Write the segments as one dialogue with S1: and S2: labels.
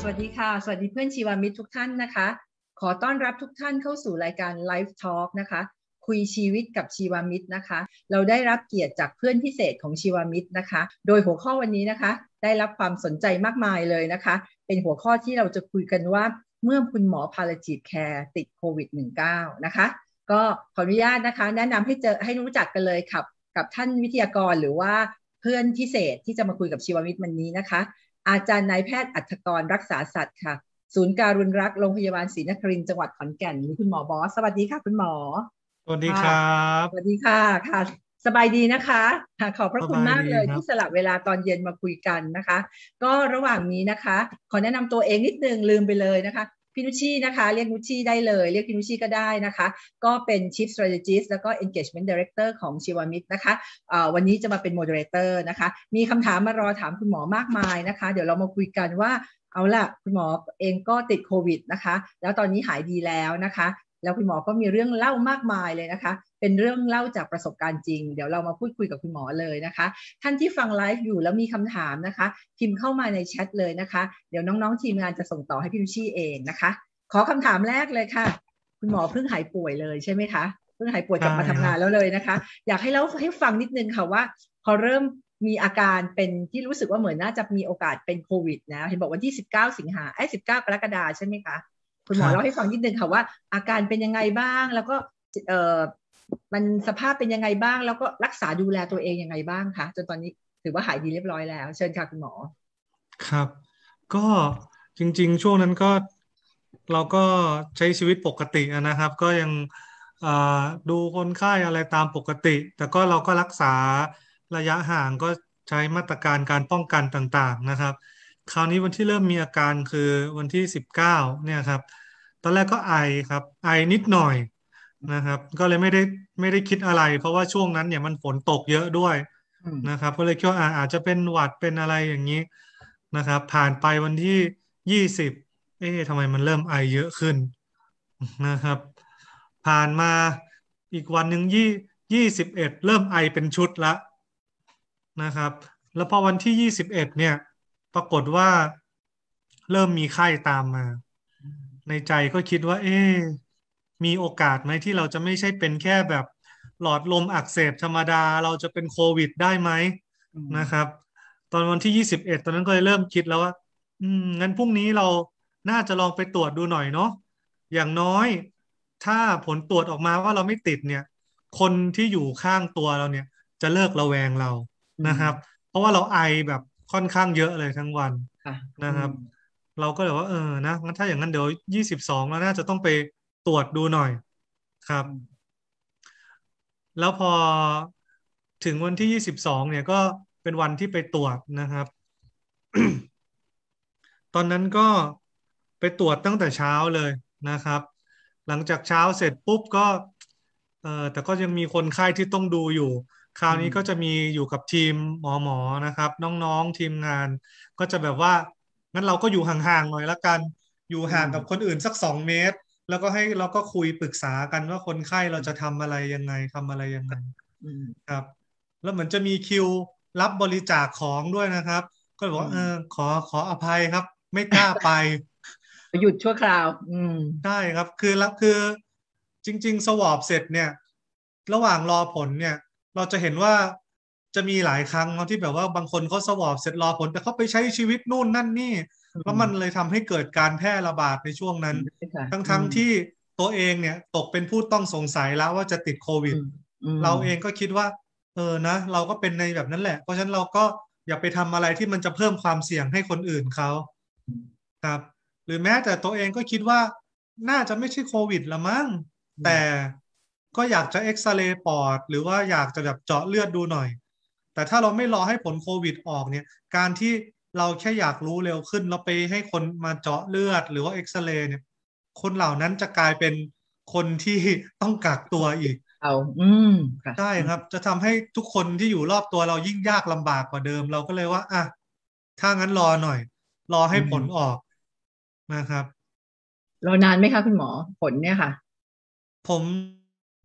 S1: สวัสดีค่ะ สวัสดีเพื่อนชีวามิตรทุกท่านนะคะ ขอต้อนรับทุกท่านเข้าสู่รายการ Live Talk นะคะ คุยชีวิตกับชีวามิตรนะคะ เราได้รับเกียรติจากเพื่อนพิเศษของชีวามิตรนะคะ โดยหัวข้อวันนี้นะคะ ได้รับความสนใจมากมายเลยนะคะ เป็นหัวข้อที่เราจะคุยกันว่าเมื่อคุณหมอพาลจีบแคร์ติดโควิด -19 นะคะก็ขออนุญาตนะคะ แนะนำให้เจอให้รู้จักกันเลยครับกับท่านวิทยากรหรือว่าเพื่อนพิเศษที่จะมาคุยกับชีวามิตรวันนี้นะคะอาจารย์นายแพทย์อัธกรรักษาสัตว์ค่ะ ศูนย์การุณรักโรงพยาบาลศรีนครินทร์จังหวัดขอนแก่น คุณหมอบอสสวัสดีค่ะคุณหมอสวัสดีครับสวัสดีค่ะค่ะ สบายดีนะคะขอบพระคุณมากเลยที่สลับเวลาตอนเย็นมาคุยกันนะคะ ก็ระหว่างนี้นะคะขอแนะนำตัวเองนิดนึงลืมไปเลยนะคะพี่นุชี่นะคะ เรียกนุชี่ได้เลยเรียกพี่นุชี่ก็ได้นะคะ ก็เป็น Chief Strategist แล้วก็ Engagement Director ของชีวมิตรนะคะวันนี้จะมาเป็น Moderator นะคะ มีคำถามมารอถามคุณหมอมากมายนะคะ เดี๋ยวเรามาคุยกันว่าเอาล่ะ คุณหมอเองก็ติดโควิดนะคะ แล้วตอนนี้หายดีแล้วนะคะ แล้วคุณหมอก็มีเรื่องเล่ามากมายเลยนะคะเป็นเรื่องเล่าจากประสบการณ์จริง เดี๋ยวเรามาพูดคุยกับคุณหมอเลยนะคะ ท่านที่ฟังไลฟ์อยู่แล้วมีคำถามนะคะ พิมพ์เข้ามาในแชทเลยนะคะ เดี๋ยวน้องๆทีมงานจะส่งต่อให้พิมพชี่เองนะคะ ขอคำถามแรกเลยค่ะ คุณหมอเพิ่งหายป่วยเลยใช่ไหมคะ เพิ่งหายป่วยกลับมาทำงานแล้วเลยนะคะ อยากให้เล่าให้ฟังนิดนึงค่ะว่าพอเริ่มมีอาการเป็นที่รู้สึกว่าเหมือนน่าจะมีโอกาสเป็นโควิดนะ เห็นบอกวันที่ 19 สิงหาไอ้19กรกฎาใช่ไหมคะ คุณหมอเล่าให้ฟังนิดนึงค่ะว่าอาการเป็นยังไงบ้าง แล้วก็มันสภาพเป็นยังไงบ้าง แล้วก็รักษาดูแลตัวเองยังไงบ้างคะจนตอนนี้ถือว่าหายดีเรียบร้อยแล้ว เชิญค่ะคุณหมอ
S2: ครับก็จริงๆ ช่วงนั้นก็เราก็ใช้ชีวิตปกตินะครับ ก็ยังดูคนไข้อะไรตามปกติแต่ก็เราก็รักษาระยะห่างก็ใช้มาตรการการป้องกันต่างๆนะครับ คราวนี้วันที่เริ่มมีอาการคือวันที่ 19เนี่ยครับตอนแรกก็ไอครับ ไอนิดหน่อยนะครับก็เลยไม่ได้ไม่ได้คิดอะไร เพราะว่าช่วงนั้นเนี่ยมันฝนตกเยอะด้วยนะครับก็เลยคิดว่าอาจจะเป็นหวัดเป็นอะไรอย่างนี้นะครับผ่านไปวันที่ยี่สิบเอ๊ะทำไมมันเริ่มไอเยอะขึ้นนะครับผ่านมาอีกวันหนึ่งยี่ยี่สิบเอ็ดเริ่มไอเป็นชุดละนะครับแล้วพอวันที่ยี่สิบเอ็ดเนี่ยปรากฏว่า เริ่มมีไข้ตามมา ในใจก็คิดว่าเอ๊ะมีโอกาสไหมที่เราจะไม่ใช่เป็นแค่แบบหลอดลมอักเสบธรรมดาเราจะเป็นโควิด ได้ไหมนะครับ ตอนวันที่ยี่สิบเอ็ดตอนนั้นก็เลยเริ่มคิดแล้วว่าอืมงั้นพรุ่งนี้เรา น่าจะลองไปตรวจดูหน่อยเนาะอย่างน้อยถ้าผลตรวจออกมาว่าเราไม่ติดเนี่ย คนที่อยู่ข้างตัวเราเนี่ยจะเลิกระแวงเรานะครับ เพราะว่าเราไอแบบค่อนข้างเยอะเลยทั้งวันนะครับ เราก็เลยว่าเออนะงั้นถ้าอย่างนั้นเดี๋ยวยี่สิบสองเราน่าจะต้องไปตรวจดูหน่อยครับ แล้วพอถึงวันที่ยี่สิบสองเนี่ยก็เป็นวันที่ไปตรวจนะครับ ตอนนั้นก็ไปตรวจตั้งแต่เช้าเลยนะครับ หลังจากเช้าเสร็จปุ๊บก็เออแต่ก็ยังมีคนไข้ที่ต้องดูอยู่คราวนี้ก็จะมีอยู่กับทีมหมอหมอนะครับน้องๆทีมงาน ก็จะแบบว่างั้นเราก็อยู่ห่าง ๆ หน่อยละกัน อยู่ห่างกับคนอื่นสักสองเมตรแล้วก็ให้เราก็คุยปรึกษากันว่าคนไข้เราจะทำอะไรยังไง ทำอะไรยังไงครับ แล้วเหมือนจะมีคิวรับบริจาคของด้วยนะครับ ก็บอกเออขอขออภัยครับ ไม่กล้าไปหยุดชั่วคราว อืม ได้ครับคือรับคือจริงๆ สวอปเสร็จเนี่ย ระหว่างรอผลเนี่ย เราจะเห็นว่าจะมีหลายครั้งที่แบบว่าบางคนเขาสวอปเสร็จรอผล แต่เขาไปใช้ชีวิตนู่นนั่นนี่แล้วมันเลยทำให้เกิดการแพร่ระบาดในช่วงนั้น ทั้งทที่ตัวเองเนี่ยตกเป็นผู้ต้องสงสัยแล้วว่าจะติดโควิด เราเองก็คิดว่า เออ นะ เราก็เป็นในแบบนั้นแหละ เพราะฉะนั้นเราก็อย่าไปทำอะไรที่มันจะเพิ่มความเสี่ยงให้คนอื่นเขาครับ หรือแม้แต่ตัวเองก็คิดว่า น่าจะไม่ใช่โควิดละมั้ง แต่ก็อยากจะเอ็กซเรย์ปอด หรือว่าอยากจะแบบเจาะเลือดดูหน่อย แต่ถ้าเราไม่รอให้ผลโควิด ออกเนี่ย การที่เราแค่อยากรู้เร็วขึ้นเราไปให้คนมาเจาะเลือด หรือว่าเอ็กซเรย์เนี่ย คนเหล่านั้นจะกลายเป็นคนที่ต้องกักตัวอีก เอาอืมใช่ครับ จะทำให้ทุกคนที่อยู่รอบตัวเรายิ่งยากลำบากกว่าเดิม เราก็เลยว่า อ่ะถ้างั้นรอหน่อย รอให้ผลออกนะครับร
S1: อนานไหมคะคุณหมอ ผลเนี่ยค่ะ
S2: ผม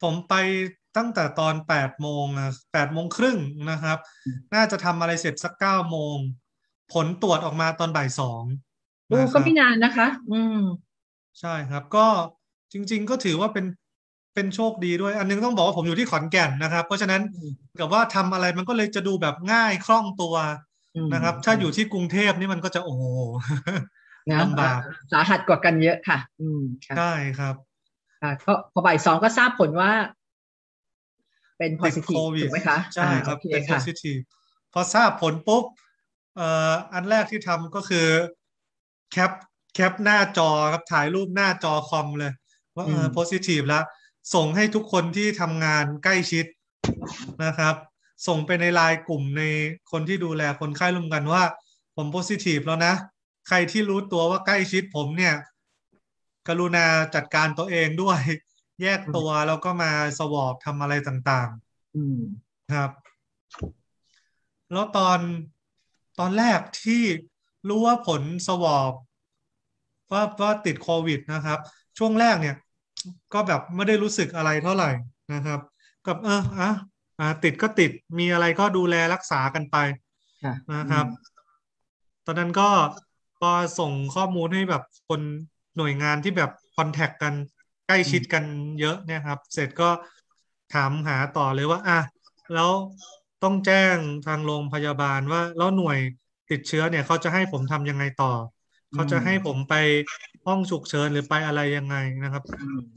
S2: ผมไปตั้งแต่ตอนแปดโมงแปดโมงครึ่งนะครับ น่าจะทำอะไรเสร็จสักเก้าโมงผลตรวจออกมาตอนบ่ายสอง
S1: ดูก็ไม่นานนะคะ อืม
S2: ใช่ครับ ก็จริง ๆ ก็ถือว่าเป็น เป็นโชคดีด้วย อันนึงต้องบอกว่าผมอยู่ที่ขอนแก่นนะครับ เพราะฉะนั้นกับว่าทำอะไรมันก็เลยจะดูแบบง่ายคล่องตัวนะครับ ถ้าอย
S1: ู่ที่กรุงเทพนี่มันก็จะโอ้ลำบาก สาหัสกว่ากันเยอะค่ะ อืม ใช่ครับก็พอบ่ายสองก็ทราบผลว่า
S2: เป็น positive ถูกไหมคะใช่ครับ เป็น positive พอทราบผลปุ๊บอันแรกที่ทำก็คือ แคป แคปหน้าจอครับถ่ายรูปหน้าจอคอมเลย ว่าเออโพสิทีฟแล้ว ส่งให้ทุกคนที่ทำงานใกล้ชิดนะครับ ส่งไป ในไลน์กลุ่มในคนที่ดูแลคนไข้ร่วมกันว่า ผมโพสิทีฟแล้วนะ ใครที่รู้ตัวว่าใกล้ชิด ผมเนี่ย กรุณา จัดการตัวเองด้วย แยกตัว แล้วก็มาสวอปทำอะไรต่าง
S1: ๆ
S2: ครับ แล้วตอนตอนแรกที่รู้ว่าผลสวอปว่าว่าติดโควิด นะครับ ช่วงแรกเนี่ย ก็แบบไม่ได้รู้สึกอะไรเท่าไหร่นะครับ กับเอออ่ะอ่าติดก็ติดมีอะไรก็ดูแลรักษากันไปนะครับ ตอนนั้นก็พอส่งข้อมูลให้แบบคนหน่วยงานที่แบบ คอนแทคกันใกล้ชิดกันเยอะเนี่ยครับ เสร็จก็ถามหาต่อเลยว่าอ่ะแล้วต้องแจ้งทางโรงพยาบาลว่า แล้วหน่วยติดเชื้อเนี่ยเขาจะให้ผมทำยังไงต่อ เขาจะให้ผมไปห้องฉุกเฉินหรือไปอะไรยังไงนะครับ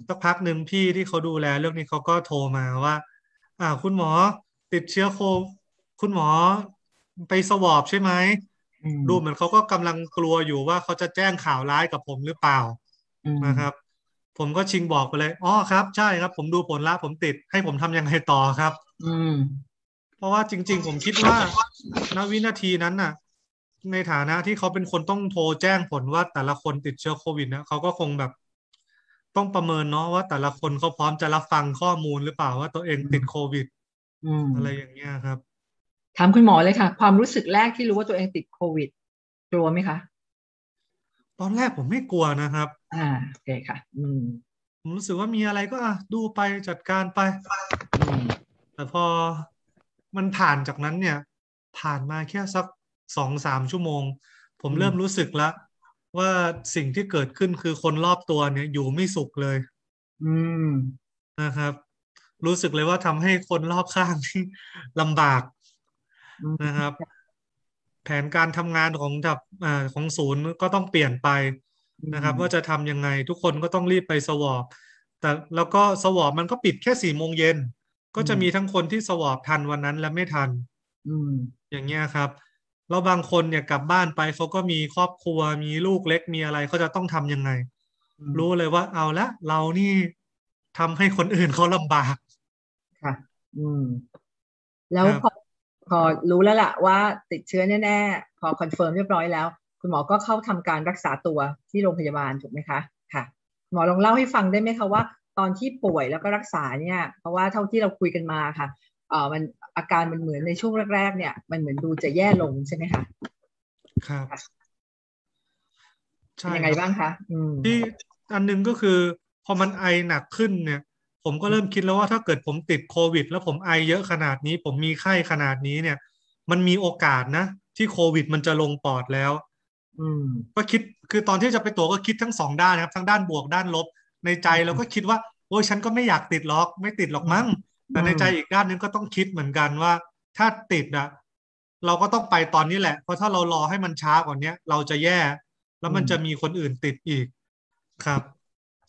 S2: สักพักหนึ่งพี่ที่เขาดูแลเรื่องนี้เขาก็โทรมาว่า อ่าคุณหมอติดเชื้อโคคุณหมอไปสวอบใช่ไหมดูเหมือนเขาก็กำลังกลัวอยู่ว่าเขาจะแจ้งข่าวร้ายกับผมหรือเปล่านะครับ ผมก็ชิงบอกไปเลยอ๋อครับ ใช่ครับ ผมดูผลละผมติดให้ผมทำยังไงต่อครับ อืมเพราะว่าจริงๆผมคิดว่าณวินาทีนั้นน่ะ ในฐานะที่เขาเป็นคนต้องโทรแจ้งผลว่าแต่ละคนติดเชื้อโควิด นะ เขาก็คงแบบ ต้องประเมินเนาะว่าแต่ละคนเขาพร้อมจะรับฟังข้อมูลหรือเปล่าว่าตัวเองติดโค
S1: วิดอะไรอย่างเงี้ยครับถามคุณหมอเลยค่ะ ความรู้สึกแรกที่รู้ว่าตัวเองติดโควิดกลัวไหมคะตอนแรกผมไม่กลัวนะครับ อ่าโอ
S2: เคค่ะอืมผมรู้สึกว่ามีอะไรก็ อ่ะ ดูไปจัดการไปแต่พอมันผ่านจากนั้นเนี่ย ผ่านมาแค่สักสองสามชั่วโมง ผมเริ่มรู้สึกละว่าสิ่งที่เกิดขึ้นคือคนรอบตัวเนี่ย อยู่ไม่สุขเลย อืมนะครับ รู้สึกเลยว่าทำให้คนรอบข้างที่ลำบากนะครับ แผนการทำงานของแับอของศูนย์ก็ต้องเปลี่ยนไปนะครับว่าจะทำยังไงทุกคนก็ต้องรีบไปสวอปแต่แล้วก็สวอปมันก็ปิดแค่สี่โมงเย็นก็จะมีทั้งคนที่สวอปทันวันนั้นและไม่ทัน อืม อย่างเงี้ยครับ แล้วบางคนเนี่ยกลับบ้านไปเขาก็มีครอบครัวมีลูกเล็กมีอะไรเขาจะต้องทํำยังไง รู้เลยว่าเอาละเรานี่ทำให้คนอื่นเขาลำบาก ค่ะ อืม แล้วพ
S1: อพอรู้แล้วล่ะ ว่าติดเชื้อแน่ๆ พอคอนเฟิร์มเรียบร้อยแล้ว คุณหมอก็เข้าทำการรักษาตัวที่โรงพยาบาลถูกไหมคะ ค่ะ หมอลองเล่าให้ฟังได้ไหมคะว่าตอนที่ป่วยแล้วก็รักษาเนี่ยเพราะว่าเท่าที่เราคุยกันมาค่ะเออมันอาการมันเหมือนในช่วงแรก ๆเนี่ยมันเหมือนดูจะแย่ลงใช่ไหมคะครับใช่ยังไงบ้างคะ
S2: ที่อันนึงก็คือ พอมันไอหนักขึ้นเนี่ย ผมก็เริ่มคิดแล้วว่าถ้าเกิดผมติดโควิด แล้วผมไอเยอะขนาดนี้ ผมมีไข้ขนาดนี้ เนี่ย มันมีโอกาสนะที่โควิดมันจะลงปอดแล้ว อืมก็คิดคือตอนที่จะไปตัวก็คิดทั้งสองด้านนะครับทั้งด้านบวกด้านลบในใจเราก็คิดว่าโอ้ยฉันก็ไม่อยากติดล็อก ไม่ติดหรอกมั้งแต่ในใจอีกด้านนึงก็ต้องคิดเหมือนกันว่าถ้าติดนะเราก็ต้องไปตอนนี้แหละ เพราะถ้าเรารอให้มันช้ากว่านี้ เราจะแย่ แล้วมันจะมีคนอื่นติดอีกครับ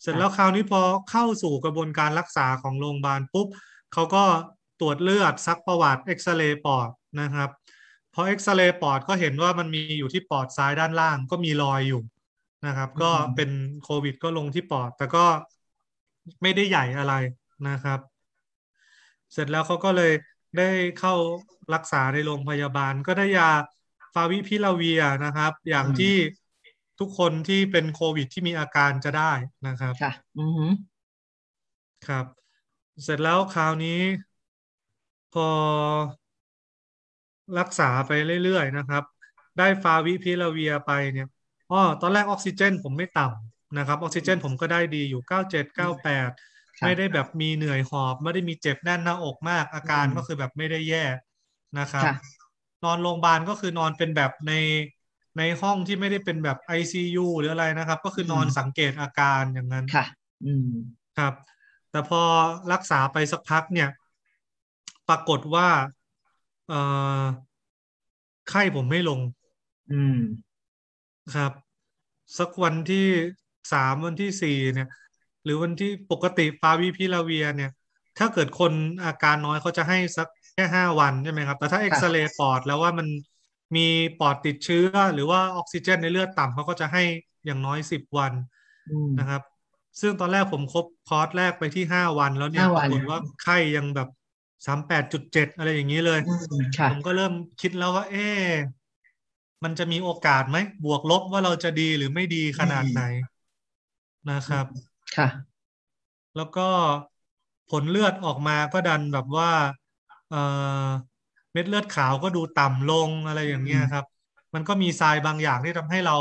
S2: เสร็จแล้วคราวนี้พอเข้าสู่กระบวนการรักษาของโรงพยาบาลปุ๊บเขาก็ตรวจเลือดซักประวัติเอ็กซเรย์ปอดนะครับพอเอ็กซเรย์ปอดก็เห็นว่ามันมีอยู่ที่ปอดซ้ายด้านล่างก็มี รอยอยู่นะครับก็เป็นโควิดก็ลงที่ปอด แต่ก็ไม่ได้ใหญ่อะไรนะครับ เสร็จแล้วเขาก็เลยได้เข้ารักษาในโรงพยาบาล ก็ได้ยาฟาวิพิลาเวียนะครับ อย่างที่ทุกคนที่เป็นโควิดที่มีอาการจะได้
S1: นะครับค่ะอ
S2: ือครับ เสร็จแล้วคราวนี้ พอ รักษาไปเรื่อยๆนะครับ ได้ฟาวิพิลาเวียไปเนี่ยอ๋อตอนแรกออกซิเจนผมไม่ต่ำนะครับ ออกซิเจนผมก็ได้ดีอยู่เก้าเจ็ดเก้าแปดไม่ได้แบบมีเหนื่อยหอบ ไม่ได้มีเจ็บแน่นหน้าอกมาก อาการก็คือแบบไม่ได้แย่นะครับนอนโรงพยาบาลก็คือนอนเป็นแบบในในห้องที่ไม่ได้เป็นแบบียูหรืออะไรนะครับ ก็คือนอนสังเกตอาการอย่างนั้นค่ะ อืมครับ แต่พอรักษาไปสักพักเนี่ย ปรากฏว่าเอ่อไข้ผมไม่ลง อืมครับ สักวันที่สามวันที่สี่เนี่ย หรือวันที่ปกติฟาวิพิลาเวียเนี่ย ถ้าเกิดคนอาการน้อยเขาจะให้สักแค่ห้าวันใช่ไหมครับ แต่ถ้าเอ็กซเรย์ปอดแล้วว่ามันมีปอดติดเชื้อหรือว่าออกซิเจนในเลือดต่ำเขาก็จะให้อย่างน้อยสิบวันนะครับ ซึ่งตอนแรกผมครบคอร์สแรกไปที่ห้าวันแล้วเนี่ยปรากฏว่าไข้ยังแบบสามแปดจุดเจ็ดอะไรอย่างนี้เลยผมก็เริ่มคิดแล้วว่า เอ๊มันจะมีโอกาสไหมบวกลบว่าเราจะดีหรือไม่ดีขนาดไหนนะครับ ค่ะ แล้วก็ผลเลือดออกมาก็ดันแบบว่าเเม็ดเลือดขาวก็ดูต่ำลงอะไรอย่างเงี้ยครับ มันก็มีทรายบางอย่างที่ทำให้เรา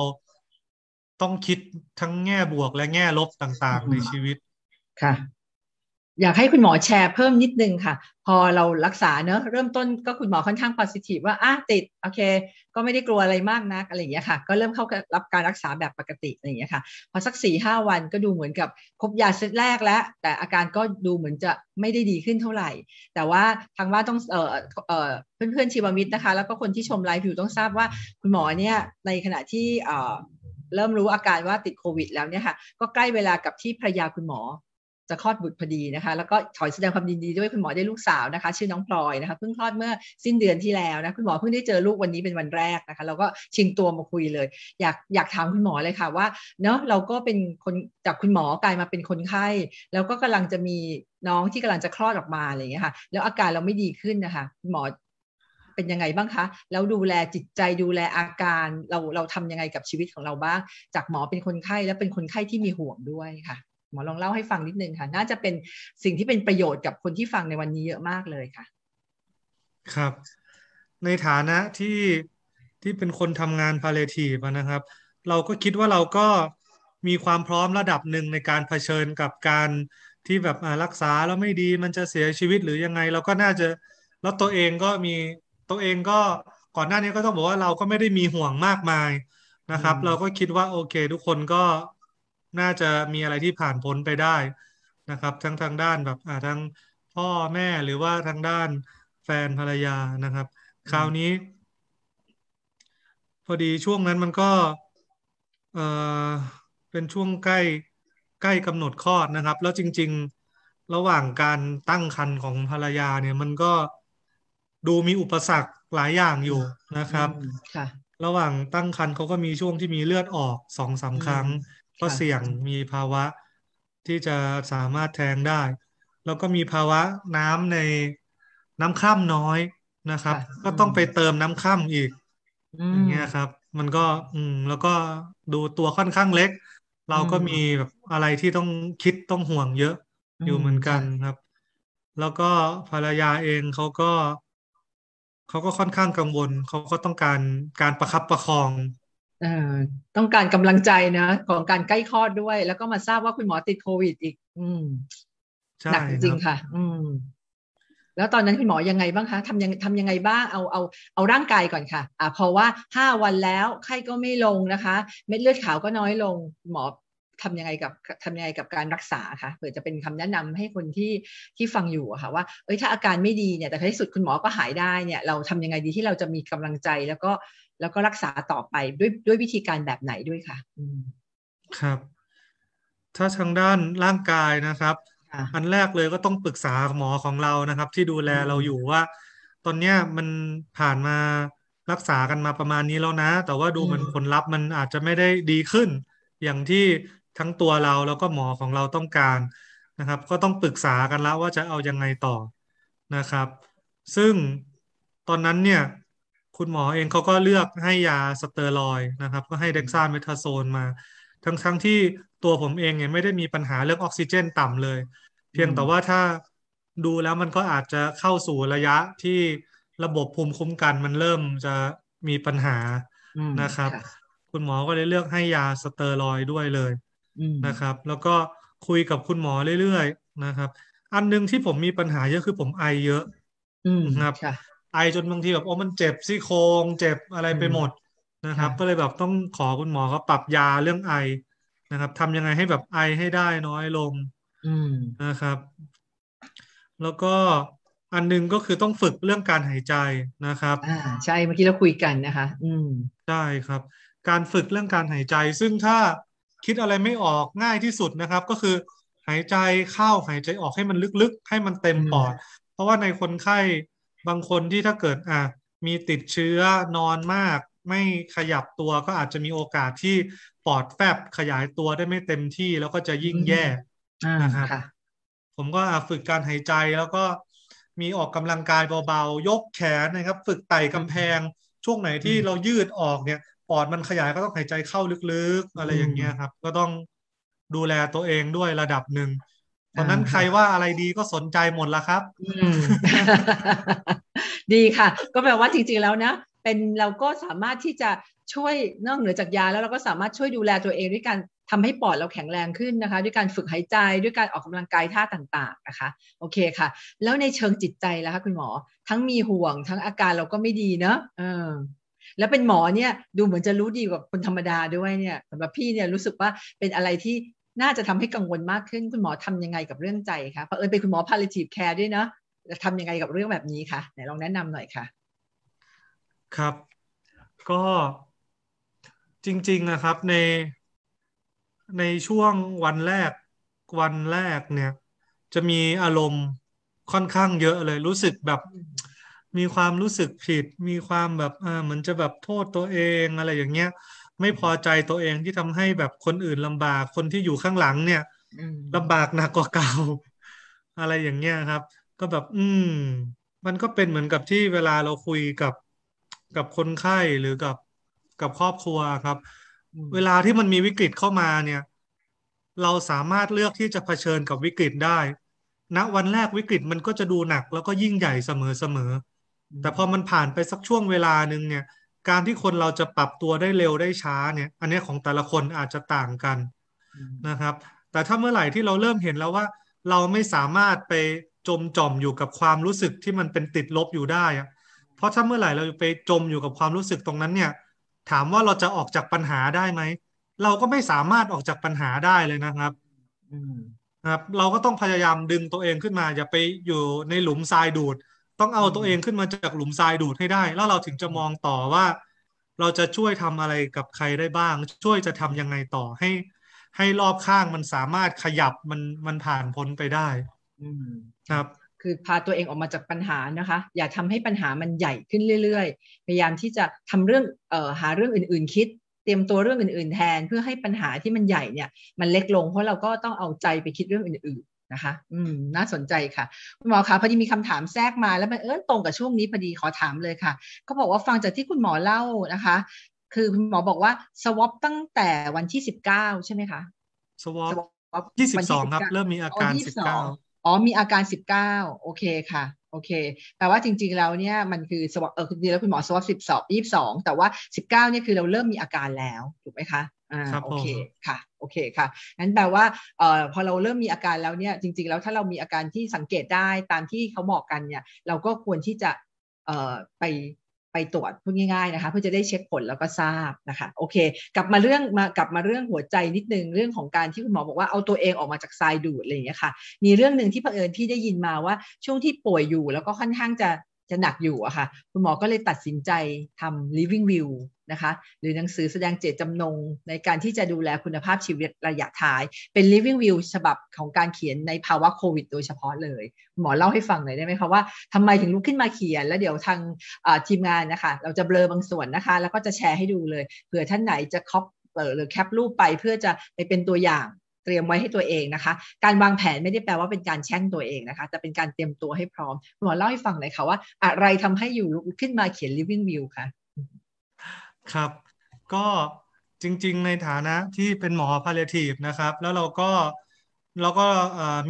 S2: ต้องคิดทั้งแง่บวกและแง่ลบต่างๆในชีวิต ค่ะ
S1: อยากให้คุณหมอแชร์เพิ่มนิดนึงค่ะ พอเรารักษาเนอะเริ่มต้นก็คุณหมอค่อนข้างโพสิทีฟว่าอ่ะติด โอเค ก็ไม่ได้กลัวอะไรมากนักอะไรอย่างเงี้ยค่ะ ก็เริ่มเข้ารับการรักษาแบบปกติอะไรอย่างเงี้ยค่ะพอสักสี่ห้าวันก็ดูเหมือนกับครบยาเซตแรกแล้ว แต่อาการก็ดูเหมือนจะไม่ได้ดีขึ้นเท่าไหร่ แต่ว่าทางว่าต้องเออเออเพื่อนๆชีวมิตรนะคะ แล้วก็คนที่ชมไลฟ์อยู่ต้องทราบว่าคุณหมอเนี่ยในขณะที่เออเริ่มรู้อาการว่าติดโควิดแล้วเนี่ยค่ะก็ใกล้เวลากับที่ภรรยาคุณหมอจะคลอดบุตรพอดีนะคะ แล้วก็ขอแสดงความยินดีด้วยคุณหมอได้ลูกสาวนะคะ ชื่อน้องพลอยนะคะเพิ่งคลอดเมื่อสิ้นเดือนที่แล้วนะคุณหมอเพิ่งได้เจอลูกวันนี้เป็นวันแรกนะคะแล้วก็ชิงตัวมาคุยเลย อยากอยากถามคุณหมอเลยค่ะว่าเนาะเราก็เป็นคนจากคุณหมอกลายมาเป็นคนไข้ แล้วก็กำลังจะมีน้องที่กำลังจะคลอดออกมาอะไรอย่างนี้ค่ะ แล้วอาการเราไม่ดีขึ้นนะคะคุณหมอ เป็นยังไงบ้างคะแล้วดูแลจิตใจดูแลอาการ เราเราทำยังไงกับชีวิตของเราบ้าง จากหมอเป็นคนไข้และเป็นคนไข้ที่มีห่วงด้วยค่ะหมอลองเล่าให้ฟังนิดนึงค่ะน่าจะเป็นสิ่งที่เป็นประโยชน์กับคนที่ฟังในวันนี้เยอะมากเลยค่ะ
S2: ครับ ในฐานะที่ที่เป็นคนทำงานพาเลทีฟนะครับ เราก็คิดว่าเราก็มีความพร้อมระดับหนึ่งในการเผชิญกับการที่แบบรักษาแล้วไม่ดีมันจะเสียชีวิตหรือยังไง เราก็น่าจะแล้วตัวเองก็มีตัวเองก็ก่อนหน้านี้ก็ต้องบอกว่าเราก็ไม่ได้มีห่วงมากมายนะครับ เราก็คิดว่าโอเค ทุกคนก็น่าจะมีอะไรที่ผ่านพ้นไปได้นะครับทั้งทางด้านแบบอ่าทั้งพ่อแม่หรือว่าทางด้านแฟนภรรยานะครับ คราวนี้ พอดีช่วงนั้นมันก็เออเป็นช่วงใกล้ใกล้กำหนดคลอดนะครับ แล้วจริง ๆ ระหว่างการตั้งครรภ์ของภรรยาเนี่ยมันก็ดูมีอุปสรรคหลายอย่างอยู่นะครับระหว่างตั้งครรภ์เขาก็มีช่วงที่มีเลือดออกสองสาครั้งก็เสี่ยงมีภาวะที่จะสามารถแทงได้ แล้วก็มีภาวะน้ำในน้ำข้ามน้อยนะครับ ก็ต้องไปเติมน้ำข้ามอีกอย่างเงี้ยครับ มันก็อืมแล้วก็ดูตัวค่อนข้างเล็ก เราก็มีแบบอะไรที่ต้องคิดต้องห่วงเยอะ อยู่เหมือนกันครับ แล้วก็ภรรยาเองเขาก็เขาก็ค่อนข้างกังวลเขาก็ต้องการการประคับประคอง
S1: ต้องการกำลังใจนะของการใกล้คลอดด้วย แล้วก็มาทราบว่าคุณหมอติดโควิดอีกอ
S2: หนักจริงค่ะ
S1: อืแล้วตอนนั้นคุณหมอยังไงบ้างคะทำยังทำยังไงบ้างเอาเอาเอาร่างกายก่อนค่ะ อ่าพะว่าห้าวันแล้วไข้ก็ไม่ลงนะคะ เม็ดเลือดขาวก็น้อยลงหมอทำยังไงกับทำยังไงกับการรักษาคะเผื่อจะเป็นคำแนะนำให้คนที่ที่ฟังอยู่อะค่ะว่า เอ้ยถ้าอาการไม่ดีเนี่ย แต่ท้ายสุดคุณหมอก็หายได้เนี่ย เราทำยังไงดีที่เราจะมีกำลังใจแล้วก็แล้วก็รักษาต่อไปด้วยด้วยวิธีการแบบไหนด้วยค่ะ
S2: ครับ ถ้าทางด้านร่างกายนะครับ อันแรกเลยก็ต้องปรึกษาหมอของเรานะครับ ที่ดูแลเราอยู่ว่า ตอนเนี้ยมันผ่านมารักษากันมาประมาณนี้แล้วนะ แต่ว่าดูมันผลลัพธ์มันอาจจะไม่ได้ดีขึ้น อย่างที่ทั้งตัวเราแล้วก็หมอของเราต้องการ นะครับ ก็ต้องปรึกษากันแล้วว่าจะเอายังไงต่อนะครับ ซึ่งตอนนั้นเนี่ยคุณหมอเองเขาก็เลือกให้ยาสเตอรอยนะครับ ก็ให้เด็กซานเมทาโซนมา ทั้งทั้งที่ตัวผมเองเนี่ยไม่ได้มีปัญหาเรื่องออกซิเจนต่ำเลย เพียงแต่ว่าถ้าดูแล้วมันก็อาจจะเข้าสู่ระยะที่ระบบภูมิคุ้มกันมันเริ่มจะมีปัญหานะครับ คุณหมอก็เลยเลือกให้ยาสเตอรอยด้วยเลยนะครับ แล้วก็คุยกับคุณหมอเรื่อยๆ นะครับ อันนึงที่ผมมีปัญหาเยอะคือผมไอเยอะนะครับไอจนบางทีแบบโอ้มันเจ็บซี่โครงเจ็บอะไรไปหมดนะครับ ก็เลยแบบต้องขอคุณหมอเขาปรับยาเรื่องไอนะครับ ทำยังไงให้แบบไอให้ได้น้อยลงนะครับ แล้วก็อันนึงก็คือต้องฝึกเรื่องการหายใจนะครับ
S1: อ่าใช่เมื่อกี้เราคุยกันนะคะ อืมใช
S2: ่ครับ การฝึกเรื่องการหายใจ ซึ่งถ้าคิดอะไรไม่ออกง่ายที่สุดนะครับ ก็คือหายใจเข้าหายใจออกให้มันลึกๆ ให้มันเต็มปอด เพราะว่าในคนไข้บางคนที่ถ้าเกิดอ่ะ มีติดเชื้อนอนมากไม่ขยับตัวก็อาจจะมีโอกาสที่ปอดแฟบขยายตัวได้ไม่เต็มที่แล้วก็จะยิ่งแย่นะครับผมก็ฝึกการหายใจแล้วก็มีออกกำลังกายเบา ๆ ยกแขนนะครับ ฝึกไต่กำแพง ช่วงไหนที่เรายืดออกเนี่ยปอดมันขยายก็ต้องหายใจเข้าลึกๆ อะไรอย่างเงี้ยครับ ก็ต้องดูแลตัวเองด้วยระดับหนึ่งตอนนั้นใครว่าอะไรดีก็สนใจหมดละครั
S1: บดีค่ะก็แปลว่าจริงๆแล้วนะเป็นเราก็สามารถที่จะช่วยนอกเหนือจากยาแล้วเราก็สามารถช่วยดูแลตัวเองด้วยการทำให้ปอดเราแข็งแรงขึ้นนะคะด้วยการฝึกหายใจด้วยการออกกำลังกายท่าต่างๆ นะคะโอเคค่ะ แล้วในเชิงจิตใจแล้วคะคุณหมอทั้งมีห่วงทั้งอาการเราก็ไม่ดีเนอะเออแล้วเป็นหมอเนี่ยดูเหมือนจะรู้ดีกว่าคนธรรมดาด้วยเนี่ยสำหรับพี่เนี่ยรู้สึกว่าเป็นอะไรที่น่าจะทำให้กังวลมากขึ้นคุณหมอทำยังไงกับเรื่องใจคะเพราะเอิญเป็นคุณหมอ palliative care ด้วยเนาะจะทำยังไงกับเรื่องแบบนี้คะ ไหนลองแนะนำหน่อยคะ่ะ
S2: ครับ ก็จริง ๆ นะครับ ใน ในช่วงวันแรกวันแรกเนี่ย จะมีอารมณ์ค่อนข้างเยอะเลย รู้สึกแบบ มีความรู้สึกผิด มีความแบบอ่าเหมือนจะแบบโทษตัวเองอะไรอย่างเงี้ยไม่พอใจตัวเองที่ทำให้แบบคนอื่นลำบากคนที่อยู่ข้างหลังเนี่ยลำบากหนักกว่าเก่า อะไรอย่างเงี้ยครับก็แบบ อืม มันก็เป็นเหมือนกับที่เวลาเราคุยกับกับคนไข้หรือกับกับครอบครัวครับ เวลาที่มันมีวิกฤตเข้ามาเนี่ย เราสามารถเลือกที่จะเผชิญกับวิกฤตได้ณนะวันแรกวิกฤตมันก็จะดูหนัก แล้วก็ยิ่งใหญ่เสมอเสมอ แต่พอมันผ่านไปสักช่วงเวลาหนึ่งเนี่ย การที่คนเราจะปรับตัวได้เร็วได้ช้าเนี่ย อันนี้ของแต่ละคนอาจจะต่างกันนะครับ แต่ถ้าเมื่อไหร่ที่เราเริ่มเห็นแล้วว่าเราไม่สามารถไปจมจอมอยู่กับความรู้สึกที่มันเป็นติดลบอยู่ได้เพราะถ้าเมื่อไหร่เราไปจมอยู่กับความรู้สึกตรงนั้นเนี่ย ถามว่าเราจะออกจากปัญหาได้ไหม เราก็ไม่สามารถออกจากปัญหาได้เลยนะครับ ครับ เราก็ต้องพยายามดึงตัวเองขึ้นมาอย่าไปอยู่ในหลุมทรายดูด ต้องเอาตัวเองขึ้นมาจากหลุมทรายดูดให้ได้ แล้วเราถึงจะมองต่อว่า เราจะช่วยทำอะไรกับใครได้บ้าง ช่วยจะทํำยังไงต่อให้ ให้รอบข้างมันสามารถขยับมันมันผ่านพ้นไปได้ครับ
S1: คือพาตัวเองออกมาจากปัญหานะคะ อย่าทำให้ปัญหามันใหญ่ขึ้นเรื่อยๆพยายามที่จะทำเรื่องเอ่อหาเรื่องอื่นๆ คิด เตรียมตัวเรื่องอื่นๆ แทนเพื่อให้ปัญหาที่มันใหญ่เนี่ย มันเล็กลง เพราะเราก็ต้องเอาใจไปคิดเรื่องอื่นๆนะคะ อืมน่าสนใจค่ะคุณหมอคะพอดีมีคำถามแทรกมา แล้วมันเอือญตรงกับช่วงนี้พอดีขอถามเลยค่ะก็บอกว่าฟังจากที่คุณหมอเล่านะคะ คือคุณหมอบอกว่าสวอปตั้งแต่วันที่สิบเก้าใช่ไหมคะสวอปยี่สิบสองครับ เริ่มมีอาการสิบเก้าอ๋อมีอาการ 19 โอเคค่ะ โอเคแปลว่าจริงๆ แล้วเนี่ย มันคือสวอปเออคุณดีแล้วคุณหมอสวอปสิบสองยี่สองแต่ว่า 19เเนี่ย คือเราเริ่มมีอาการแล้วถูกไหมคะ อ่าโอเคค่ะ โอเคค่ะ งั้นแปลว่า เอ่อ พอเราเริ่มมีอาการแล้วเนี่ย จริงๆ แล้วถ้าเรามีอาการที่สังเกตได้ตามที่เขาบอกกันเนี่ย เราก็ควรที่จะ เอ่อ ไปไปตรวจพูดง่ายๆนะคะเพื่อจะได้เช็คผลแล้วก็ทราบนะคะโอเค กลับมาเรื่องมากลับมาเรื่องหัวใจนิดนึง เรื่องของการที่คุณหมอบอกว่าเอาตัวเองออกมาจากทรายดูดอะไรอย่างเงี้ยค่ะมีเรื่องหนึ่งที่เผอิญที่ได้ยินมาว่าช่วงที่ป่วยอยู่แล้วก็ค่อนข้างจะจะหนักอยู่อะค่ะ คุณหมอก็เลยตัดสินใจทำ living will นะคะ หรือหนังสือแสดงเจตจำนงในการที่จะดูแลคุณภาพชีวิตระยะท้าย เป็น living will ฉบับของการเขียนในภาวะโควิดโดยเฉพาะเลย หมอเล่าให้ฟังหน่อยได้ไหมคะว่าทำไมถึงลุกขึ้นมาเขียน แล้วเดี๋ยวทางทีมงานนะคะ เราจะเบลอบางส่วนนะคะ แล้วก็จะแชร์ให้ดูเลย เผื่อท่านไหนจะคอปหรือแคปรูปไปเพื่อจะไปเป็นตัวอย่างเตรียมไว้ให้ตัวเองนะคะ การวางแผนไม่ได้แปลว่าเป็นการแช่งตัวเองนะคะแต่เป็นการเตรียมตัวให้พร้อมหมอเล่าให้ฟังหน่อยค่ะว่าอะไรทำให้อยู่ขึ้นมาเขียน living view ค่ะ
S2: ครับ ก็จริง ๆ ในฐานะที่เป็นหมอพาเลทีฟนะครับแล้วเราก็เราก็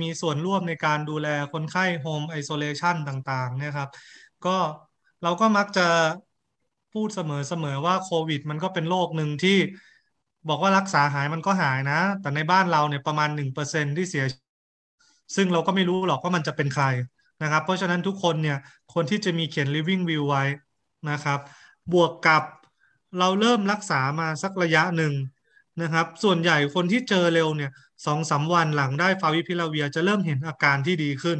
S2: มีส่วนร่วมในการดูแลคนไข้โฮมไอโซเลชันต่างๆนะครับ ก็เราก็มักจะพูดเสมอ ๆ ว่าโควิด มันก็เป็นโรคหนึ่งที่บอกว่ารักษาหายมันก็หายนะ แต่ในบ้านเราเนี่ยประมาณหนึ่งเปอร์เซ็นที่เสีย ซึ่งเราก็ไม่รู้หรอกว่ามันจะเป็นใครนะครับ เพราะฉะนั้นทุกคนเนี่ย คนที่จะมีเขียน living will ไว้นะครับ บวกกับเราเริ่มรักษามาสักระยะหนึ่งนะครับ ส่วนใหญ่คนที่เจอเร็วเนี่ยสองสาวันหลังได้ฟาวิพิลาเวียจะเริ่มเห็นอาการที่ดีขึ้น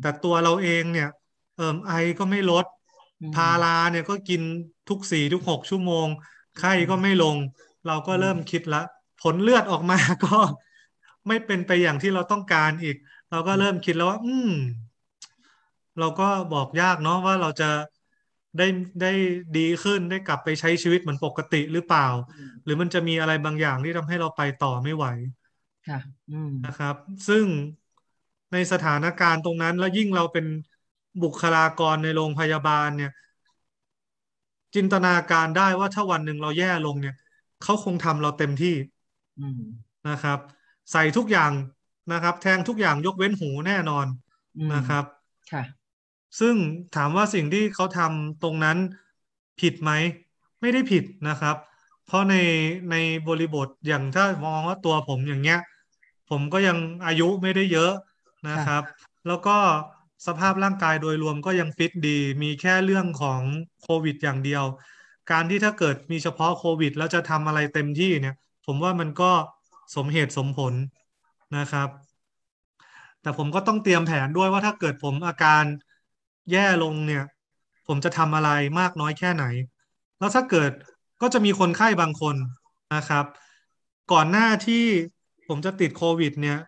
S2: แต่ตัวเราเองเนี่ยเอิมไอก็ไม่ลดพาราเนี่ยก็กินทุกสี่ทุกหกชั่วโมง ไข้ก็ไม่ลงเราก็เริ่มคิดละ ผลเลือดออกมา ก็ไม่เป็นไปอย่างที่เราต้องการอีก เราก็เริ่มคิดแล้วว่าอืมเราก็บอกยากเนาะว่าเราจะได้ได้ดีขึ้นได้กลับไปใช้ชีวิตเหมือนปกติหรือเปล่า หรือมันจะมีอะไรบางอย่าง ที่ทำให้เราไปต่อไม่ไหวค่ะนะครับ ซึ่งในสถานการณ์ตรงนั้น แล้วยิ่งเราเป็นบุคลากรในโรงพยาบาล เนี่ย จินตนาการได้ว่าถ้าวันหนึ่งเราแย่ลงเนี่ยเขาคงทำเราเต็มที่นะครับ ใส่ทุกอย่างนะครับ แทงทุกอย่างยกเว้นหูแน่นอนนะครับค่ะซึ่งถามว่าสิ่งที่เขาทำตรงนั้นผิดไหมไม่ได้ผิดนะครับ เพราะในในบริบทอย่างถ้ามองว่าตัวผมอย่างเงี้ย ผมก็ยังอายุไม่ได้เยอะนะครับ แล้วก็สภาพร่างกายโดยรวมก็ยังฟิตดีมีแค่เรื่องของโควิดอย่างเดียวการที่ถ้าเกิดมีเฉพาะโควิดแล้วจะทำอะไรเต็มที่เนี่ย ผมว่ามันก็สมเหตุสมผลนะครับ แต่ผมก็ต้องเตรียมแผนด้วยว่าถ้าเกิดผมอาการแย่ลงเนี่ย ผมจะทำอะไรมากน้อยแค่ไหน แล้วถ้าเกิดก็จะมีคนไข้บางคนนะครับ ก่อนหน้าที่ผมจะติดโควิดเนี่ย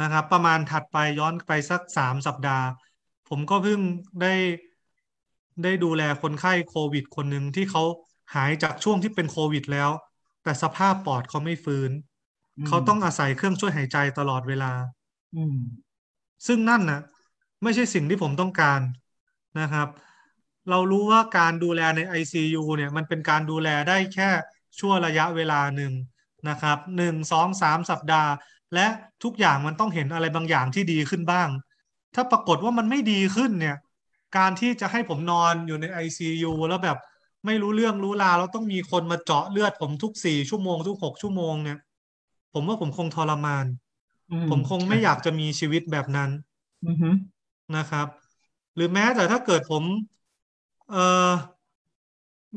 S2: นะครับ ประมาณถัดไปย้อนไปสักสามสัปดาห์ ผมก็เพิ่งได้ได้ดูแลคนไข้โควิด คนหนึ่งที่เขาหายจากช่วงที่เป็นโควิดแล้ว แต่สภาพปอดเขาไม่ฟื้นเขาต้องอาศัยเครื่องช่วยหายใจตลอดเวลาซึ่งนั่นนะไม่ใช่สิ่งที่ผมต้องการนะครับ เรารู้ว่าการดูแลใน ICU เนี่ยมันเป็นการดูแลได้แค่ชั่วระยะเวลาหนึ่งนะครับหนึ่งสองสามสัปดาห์ และทุกอย่างมันต้องเห็นอะไรบางอย่างที่ดีขึ้นบ้าง ถ้าปรากฏว่ามันไม่ดีขึ้นเนี่ยการที่จะให้ผมนอนอยู่ใน ICU แล้วแบบไม่รู้เรื่องรู้ราแล้วต้องมีคนมาเจาะ เลือด ผมทุกสี่ชั่วโมง ทุกหกชั่วโมงเนี่ย ผมว่าผมคงทรมาน ผมคงไม่อยากจะมีชีวิตแบบนั้นนะครับ หรือแม้แต่ถ้าเกิดผม เออ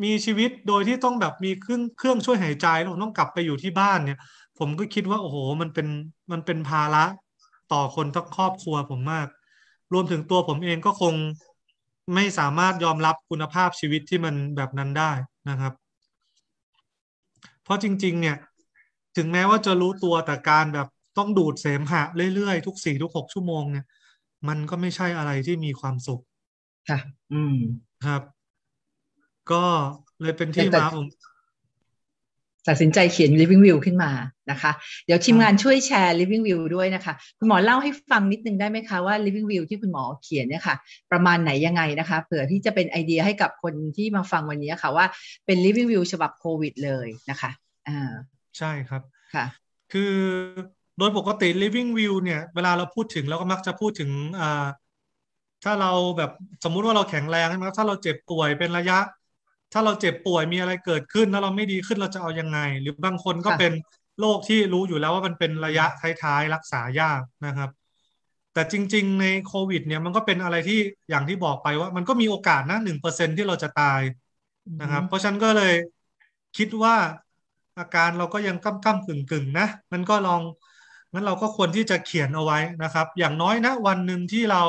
S2: มีชีวิตโดยที่ต้องแบบมีเครื่องเครื่องช่วย หายใจ แล้วผมต้องกลับไปอยู่ที่บ้านเนี่ย ผมก็คิดว่า โอ้โหมันเป็นมันเป็นภาระต่อคนทั้งครอบครัวผมมาก รวมถึงตัวผมเองก็คงไม่สามารถยอมรับคุณภาพชีวิตที่มันแบบนั้นได้นะครับ เพราะจริง ๆ เนี่ย ถึงแม้ว่าจะรู้ตัวแต่การแบบต้องดูดเสมหะเรื่อย ๆ ทุกสี่ทุกหกชั่วโมงเนี่ย มันก็ไม่ใช่อะไรที่มีความสุข ค่ะ อืม ครับ ก็เลยเป็นที่ มาผม
S1: ตัดสินใจเขียน Living Will ขึ้นมานะคะเดี๋ยวทีมงานช่วยแชร์ Living Will ด้วยนะคะ คุณหมอเล่าให้ฟังนิดนึงได้ไหมคะว่า Living Will ที่คุณหมอเขียนเนี่ยค่ะประมาณไหนยังไงนะคะเผื่อที่จะเป็นไอเดียให้กับคนที่มาฟังวันนี้ค่ะว่าเป็น Living Will ฉบับโควิด เลยนะคะอ่าใช่ครับค่ะ
S2: คือโดยปกติ Living Will เนี่ยเวลาเราพูดถึงเราก็มักจะพูดถึงอ่าถ้าเราแบบสมมุติว่าเราแข็งแรงใช่ไหมครับถ้าเราเจ็บป่วยเป็นระยะถ้าเราเจ็บป่วยมีอะไรเกิดขึ้นแล้วเราไม่ดีขึ้นเราจะเอายังไง หรือบางคนก็เป็นโรคที่รู้อยู่แล้วว่ามันเป็นระยะท้ายๆรักษายากนะครับ แต่จริงๆในโควิดเนี่ยมันก็เป็นอะไรที่อย่างที่บอกไปว่ามันก็มีโอกาสนะหนึ่งเปอร์เซ็นที่เราจะตายนะครับเพราะฉันก็เลยคิดว่าอาการเราก็ยังก้ำก้มกึ่งกึ่งนะมันก็ลองงั้นเราก็ควรที่จะเขียนเอาไว้นะครับ อย่างน้อยนะวันหนึ่งที่เรา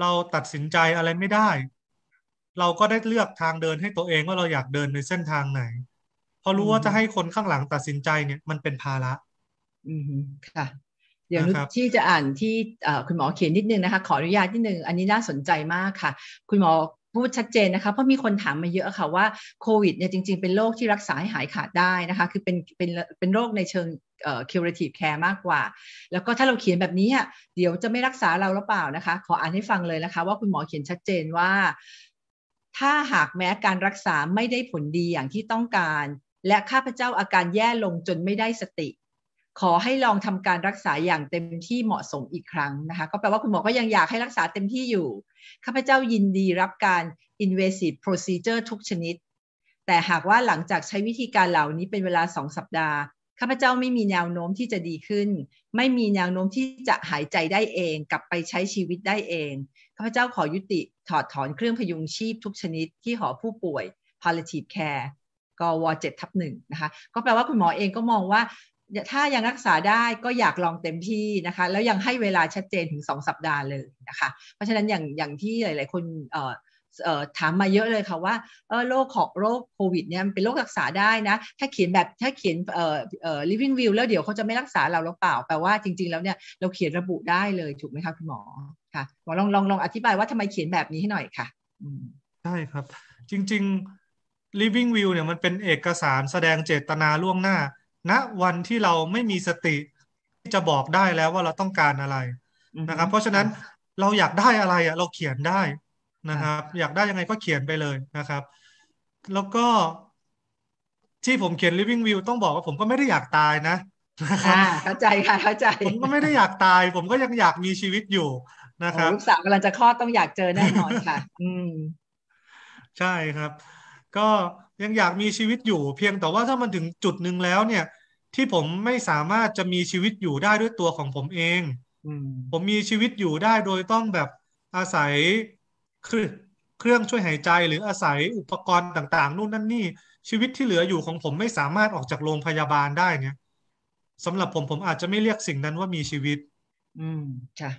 S2: เราตัดสินใจอะไรไม่ได้เราก็ได้เลือกทางเดินให้ตัวเองว่าเราอยากเดินในเส้นทางไหนพอรู้ว่าจะให้คนข้างหลังตัดสินใจเนี่ยมันเป็นภาระ
S1: อืมค่ะเดี๋ยวนุชที่จะอ่านที่คุณหมอเขียนนิดนึงนะคะ ขออนุญาตนิดนึงอันนี้น่าสนใจมากค่ะ คุณหมอพูดชัดเจนนะคะเพราะมีคนถามมาเยอะค่ะว่าโควิดเนี่ยจริงๆเป็นโรคที่รักษาให้หายขาดได้นะคะ คือเป็นเป็นเป็นโรคในเชิงเอ่อ curative care มากกว่า แล้วก็ถ้าเราเขียนแบบนี้เดี๋ยวจะไม่รักษาเราหรือเปล่านะคะ ขออ่านให้ฟังเลยนะคะ ว่าคุณหมอเขียนชัดเจนว่าถ้าหากแม้การรักษาไม่ได้ผลดีอย่างที่ต้องการ และข้าพเจ้าอาการแย่ลงจนไม่ได้สติ ขอให้ลองทำการรักษาอย่างเต็มที่เหมาะสมอีกครั้งนะคะก็แปลว่าคุณหมอก็ยังอยากให้รักษาเต็มที่อยู่ ข้าพเจ้ายินดีรับการ invasive procedure ทุกชนิด แต่หากว่าหลังจากใช้วิธีการเหล่านี้เป็นเวลา 2 สัปดาห์ข้าพเจ้าไม่มีแนวโน้มที่จะดีขึ้น ไม่มีแนวโน้มที่จะหายใจได้เองกลับไปใช้ชีวิตได้เอง ข้าพเจ้าขอยุติถอดถอนเครื่องพยุงชีพทุกชนิดที่หอผู้ป่วย palliative care กว7ทับหนึ่งนะคะ ก็แปลว่าคุณหมอเองก็มองว่าถ้ายังรักษาได้ก็อยากลองเต็มที่นะคะ แล้วยังให้เวลาชัดเจนถึง 2 สัปดาห์เลยนะคะ เพราะฉะนั้นอย่างอย่างที่หลายๆคนถามมาเยอะเลยค่ะว่าโรคของโรคโควิดเนี่ยเป็นโรครักษาได้นะ ถ้าเขียนแบบถ้าเขียนเออเออ living will แล้วเดี๋ยวเขาจะไม่รักษาเราหรือเปล่าแปลว่าจริง ๆแล้วเนี่ยเราเขียนระบุได้เลยถูกไหมคะคุณหมอ ค่ะหมอลองลองลองอธิบายว่าทำไมเขียนแบบนี้ให้หน่อยค่ะ
S2: ใช่ครับจริง ๆ living will เนี่ยมันเป็นเอกสารแสดงเจตนาล่วงหน้าณนะวันที่เราไม่มีสติ ที่จะบอกได้แล้วว่าเราต้องการอะไรนะครับเพราะฉะนั้นเราอยากได้อะไรอะเราเขียนได้นะครับ อยากได้ยังไงก็เขียนไปเลยนะครับ แล้วก็ ที่ผมเขียน living view ต้องบอกว่าผมก็ไม่ได้อยากตายนะเข้าใจค่ะเข้าใจ ผมก็ไม่ได้อยากตายผมก็ยังอยากมีชีวิตอยู่นะครับลูก
S1: สาวกำลังจะคลอดต้องอยากเจอแน่นอนค่ะ อืม
S2: ใช่ครับ ก็ยังอยากมีชีวิตอยู่ เพียงแต่ว่าถ้ามันถึงจุดหนึ่งแล้วเนี่ย ที่ผมไม่สามารถจะมีชีวิตอยู่ได้ด้วยตัวของผมเองผมมีชีวิตอยู่ได้โดยต้องแบบอาศัยเครื่องช่วยหายใจหรืออาศัยอุปกรณ์ต่าง ๆนู่นนั่นนี่ชีวิตที่เหลืออยู่ของผมไม่สามารถออกจากโรงพยาบาลได้เนี่ยสำหรับผมผมอาจจะไม่เรียกสิ่งนั้นว่ามีชีวิต อืมค่ะ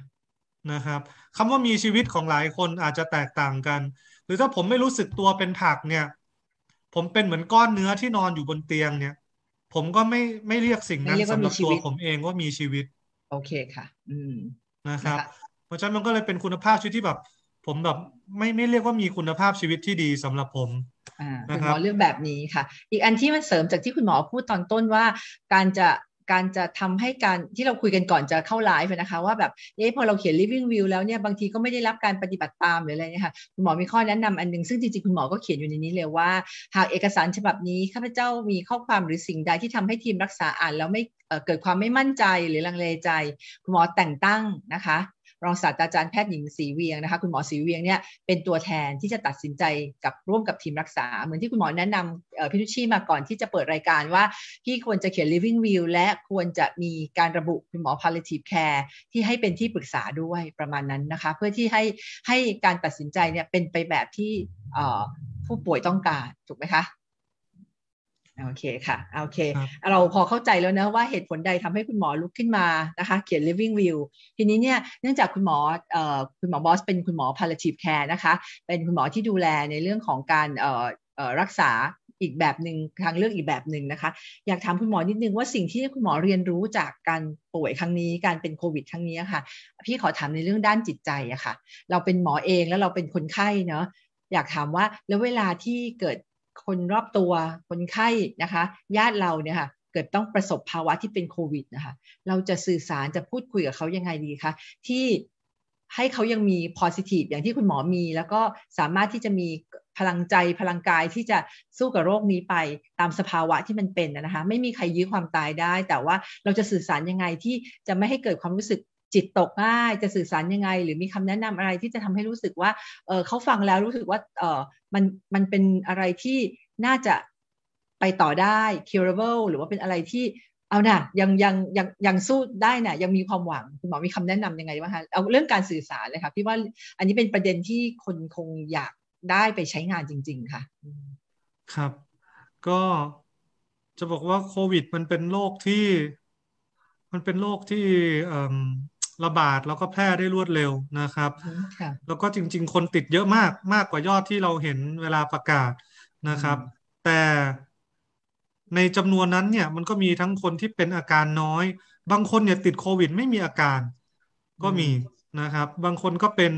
S2: นะครับคำว่ามีชีวิตของหลายคนอาจจะแตกต่างกัน หรือถ้าผมไม่รู้สึกตัวเป็นผักเนี่ย ผมเป็นเหมือนก้อนเนื้อที่นอนอยู่บนเตียงเนี่ย ผมก็ไม่ไม่เรียกสิ่งนั้นสำหรับตัวผมเองว่ามีชีวิ
S1: ต โอเคค่ะ อืม
S2: นะครับเพราะฉะนั้นมันก็เลยเป็นคุณภาพชีวิตที่แบบผมแบบไม่ไม่เรียกว่ามีคุณภาพชีวิตที่ดีสำหรับผม
S1: คุณหมอเรื่องแบบนี้ค่ะ อีกอันที่มันเสริมจากที่คุณหมอพูดตอนต้นว่า การจะการจะทำให้การที่เราคุยกันก่อนจะเข้าไลฟ์นะคะว่าแบบเอ๊ะพอเราเขียน living will แล้วเนี่ยบางทีก็ไม่ได้รับการปฏิบัติตามหรืออะไรเนี่ยค่ะคุณหมอมีข้อแนะนำอันนึงซึ่งจริงๆ คุณหมอก็เขียนอยู่ในนี้เลยว่าหากเอกสารฉบับนี้ข้าพเจ้ามีข้อความหรือสิ่งใดที่ทำให้ทีมรักษาอ่านแล้วไม่เกิดความไม่มั่นใจหรือลังเลใจคุณหมอแต่งตั้งนะคะรองศาสตราจารย์แพทย์หญิงสีเวียงนะคะคุณหมอสีเวียงเนี่ยเป็นตัวแทนที่จะตัดสินใจกับร่วมกับทีมรักษาเหมือนที่คุณหมอแนะนำพี่ทุชีมาก่อนที่จะเปิดรายการว่าพี่ควรจะเขียน living will และควรจะมีการระบุคุณหมอ palliative care ที่ให้เป็นที่ปรึกษาด้วยประมาณนั้นนะคะ เพื่อที่ให้ให้การตัดสินใจเนี่ยเป็นไปแบบที่ผู้ป่วยต้องการถูกไหมคะโอเคค่ะ โอเคเราพอเข้าใจแล้วนะว่าเหตุผลใดทำให้คุณหมอลุกขึ้นมา นะคะ เขียน living will ทีนี้เนี่ยเนื่องจากคุณหมออคุณหมอบอสเป็นคุณหมอ palliative care นะคะ เป็นคุณหมอที่ดูแลในเรื่องของการรักษาอีกแบบหนึ่งทางเลือกอีกแบบหนึ่งนะคะ อยากถามคุณหมอนิดนึงว่าสิ่งที่คุณหมอเรียนรู้จากการป่วยครั้งนี้การเป็นโควิดครั้งนี้ค่ะ พี่ขอถามในเรื่องด้านจิตใจอะค่ะ เราเป็นหมอเองแล้วเราเป็นคนไข้เนาะ อยากถามว่าแล้วเวลาที่เกิดคนรอบตัวคนไข้นะคะญาติเราเนี่ยค่ะเกิดต้องประสบภาวะที่เป็นโควิดนะคะเราจะสื่อสารจะพูดคุยกับเขายังไงดีคะที่ให้เขายังมี positive อย่างที่คุณหมอมี แล้วก็สามารถที่จะมีพลังใจพลังกายที่จะสู้กับโรคนี้ไปตามสภาวะที่มันเป็นนะคะไม่มีใครยื้อความตายได้ แต่ว่าเราจะสื่อสารยังไงที่จะไม่ให้เกิดความรู้สึกจิตตกง่ายจะสื่อสารยังไง หรือมีคำแนะนำอะไรที่จะทำให้รู้สึกว่าเออเขาฟังแล้วรู้สึกว่าเออมันมันเป็นอะไรที่น่าจะไปต่อได้ curable หรือว่าเป็นอะไรที่เอานะยังยังยังยังสู้ได้นะยังมีความหวังคุณหมอมีคำแนะนํำยังไงบ้างคะเอาเรื่องการสื่อสารเลยค่ะพี่ว่าอันนี้เป็นประเด็นที่คนคงอยากได้ไปใช้งานจริง ๆค่ะ
S2: ครับ ก็จะบอกว่าโควิด มันเป็นโรคที่ มันเป็นโรคที่ระบาดแล้วก็แพร่ได้รวดเร็วนะครับแล้วก็จริง ๆ คนติดเยอะมากมากกว่ายอดที่เราเห็นเวลาประกาศนะครับ แต่ในจำนวนนั้นเนี่ยมันก็มีทั้งคนที่เป็นอาการน้อย บางคนเนี่ยติดโควิด ไม่มีอาการก็มีนะครับบางคนก็เป็น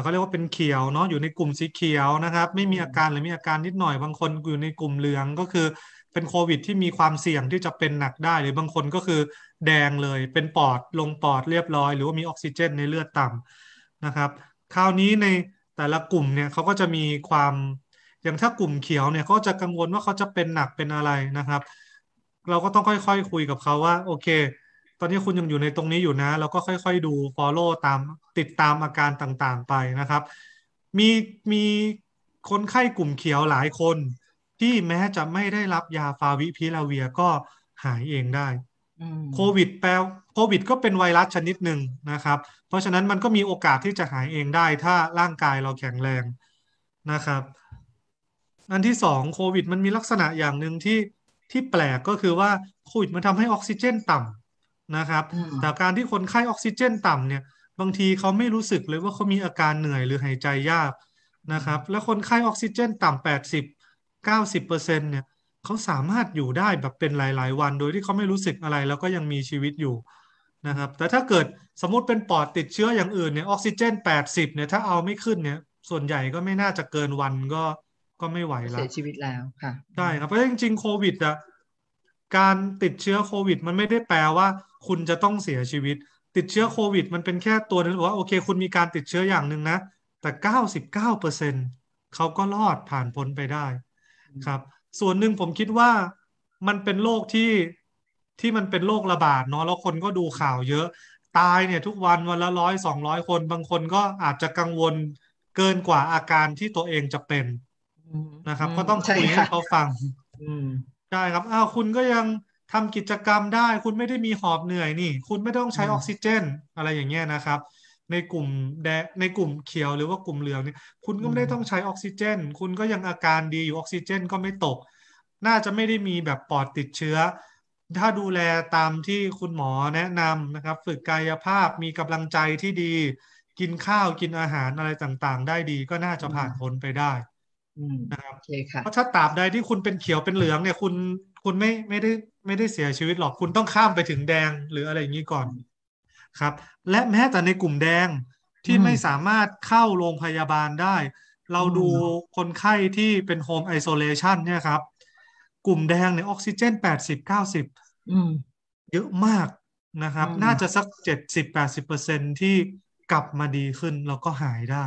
S2: เขาเรียกว่าเป็นเขียวเนาะอยู่ในกลุ่มสีเขียวนะครับ ไม่มีอาการหรือมีอาการนิดหน่อยบางคนอยู่ในกลุ่มเหลืองก็คือเป็นโควิดที่มีความเสี่ยงที่จะเป็นหนักได้หรือบางคนก็คือแดงเลยเป็นปอดลงปอดเรียบร้อย หรือว่ามีออกซิเจนในเลือดต่ำนะครับ คราวนี้ในแต่ละกลุ่มเนี่ยเขาก็จะมีความอย่างถ้ากลุ่มเขียวเนี่ยเขาจะกังวลว่าเขาจะเป็นหนักเป็นอะไรนะครับ เราก็ต้องค่อยๆคคุยกับเขาว่าโอเค ตอนนี้คุณยังอยู่ในตรงนี้อยู่นะเราก็ค่อย ๆ ดู follow ตามติดตามอาการต่างๆไปนะครับ มีมีคนไข้กลุ่มเขียวหลายคนที่แม้จะไม่ได้รับยาฟาวิพิลาเวียก็หายเองได้โควิด แปลโควิด ก็เป็นไวรัสชนิดหนึ่งนะครับ เพราะฉะนั้นมันก็มีโอกาสที่จะหายเองได้ ถ้าร่างกายเราแข็งแรงนะครับอันที่สองโควิด มันมีลักษณะอย่างหนึ่งที่ที่แปลกก็คือว่าโควิดมันทำให้ออกซิเจนต่ำนะครับ แต่การที่คนไข้ออกซิเจนต่ำเนี่ย บางทีเขาไม่รู้สึกเลยว่าเขามีอาการเหนื่อยหรือหายใจยากนะครับ แล้วคนไข้ออกซิเจนต่ำแปดสิบ90%เนี่ยเขาสามารถอยู่ได้แบบเป็นหลาย ๆ วันโดยที่เขาไม่รู้สึกอะไรแล้วก็ยังมีชีวิตอยู่นะครับแต่ถ้าเกิดสมมติเป็นปอดติดเชื้ออย่างอื่นเนี่ยออกซิเจน 80เนี่ยถ้าเอาไม่ขึ้นเนี่ยส่วนใหญ่ก็ไม่น่าจะเกินวันก็ก็ไม่ไหวแล้วเสีย
S1: ชีวิตแล้วค่ะ
S2: ใช่ครับเพราะจริงๆโควิดอะการติดเชื้อโควิด มันไม่ได้แปลว่าคุณจะต้องเสียชีวิต ติดเชื้อโควิดมันเป็นแค่ตัวนึงว่าโอเค คุณมีการติดเชื้ออย่างหนึ่งนะ แต่ 99%เขาก็รอดผ่านพ้นไปได้ครับส่วนหนึ่งผมคิดว่ามันเป็นโรคที่ที่มันเป็นโรคระบาด เนาะแล้วคนก็ดูข่าวเยอะ ตายเนี่ยทุกวันวันละร้อยสองร้อยคนบางคนก็อาจจะกังวลเกินกว่าอาการที่ตัวเองจะเป็น นะครับ ก็ต้องคุยให้เขาฟังใช่ครับอ้าวคุณก็ยังทำกิจกรรมได้คุณไม่ได้มีหอบเหนื่อยนี่ คุณไม่ต้องใช้ออกซิเจน อะไรอย่างเงี้ยนะครับในกลุ่มแดในกลุ่มเขียวหรือว่ากลุ่มเหลืองเนี่ยคุณก็ไม่ได้ต้องใช้ออกซิเจน คุณก็ยังอาการดีอยู่ออกซิเจนก็ไม่ตก น่าจะไม่ได้มีแบบปอดติดเชื้อ ถ้าดูแลตามที่คุณหมอแนะนำนะครับ ฝึกกายภาพมีกำลังใจที่ดี กินข้าวกินอาหารอะไรต่างๆได้ดีก็น่าจะผ่านพ้นไปได้นะครับเพราะถ้าตราบใดที่คุณเป็นเขียวเป็นเหลืองเนี่ยคุณคุณไม่ไม่ได้ไม่ได้เสียชีวิตหรอก คุณต้องข้ามไปถึงแดงหรืออะไรอย่างนี้ก่อนครับและแม้แต่ในกลุ่มแดงที่ไม่สามารถเข้าโรงพยาบาลได้ เราดูคนไข้ที่เป็นโฮมไอโซเลชันเนี่ยครับ กลุ่มแดงเนี่ยออกซิเจนแปดสิบเก้าสิบเยอะมากนะครับ น่าจะสักเจ็ดสิบแปดสิบเปอร์เซ็นที่กลับมาดีขึ้น แล้วก็หายได้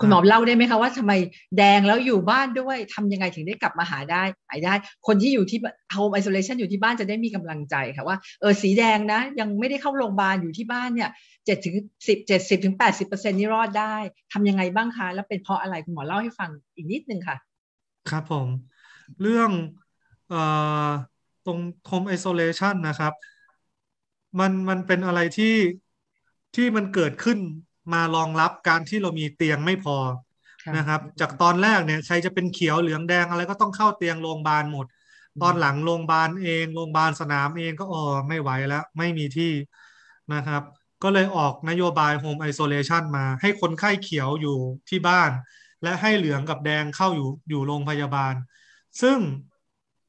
S1: คุณหมอเล่าได้ไหมคะว่าทำไมแดงแล้วอยู่บ้านด้วย ทำยังไงถึงได้กลับมาหาได้หายได้ คนที่อยู่ที่ home isolation อยู่ที่บ้านจะได้มีกำลังใจค่ะว่าเออสีแดงนะ ยังไม่ได้เข้าโรงพยาบาล อยู่ที่บ้านเนี่ยเจ็ดถึงสิบเจ็ดสิบถึงแปดสิบเปอร์เซ็นนี่รอดได้ ทำยังไงบ้างคะแล้วเป็นเพราะอะไรคุณหมอเล่าให้ฟังอีกนิด นึงค่ะ
S2: ครับผมเรื่องเอ่อตรง home isolation นะครับมันมันเป็นอะไรที่ที่มันเกิดขึ้นมารองรับการที่เรามีเตียงไม่พอนะครับจากตอนแรกเนี่ยใครจะเป็นเขียวเหลืองแดงอะไรก็ต้องเข้าเตียงโรงพยาบาลหมด ตอนหลังโรงพยาบาลเองโรงพยาบาลสนามเองก็อ๋อไม่ไหวแล้วไม่มีที่นะครับ ก็เลยออกนโยบายโฮมไอโซเลชันมาให้คนไข้เขียวอยู่ที่บ้าน และให้เหลืองกับแดงเข้าอยู่อยู่โรงพยาบาล ซึ่ง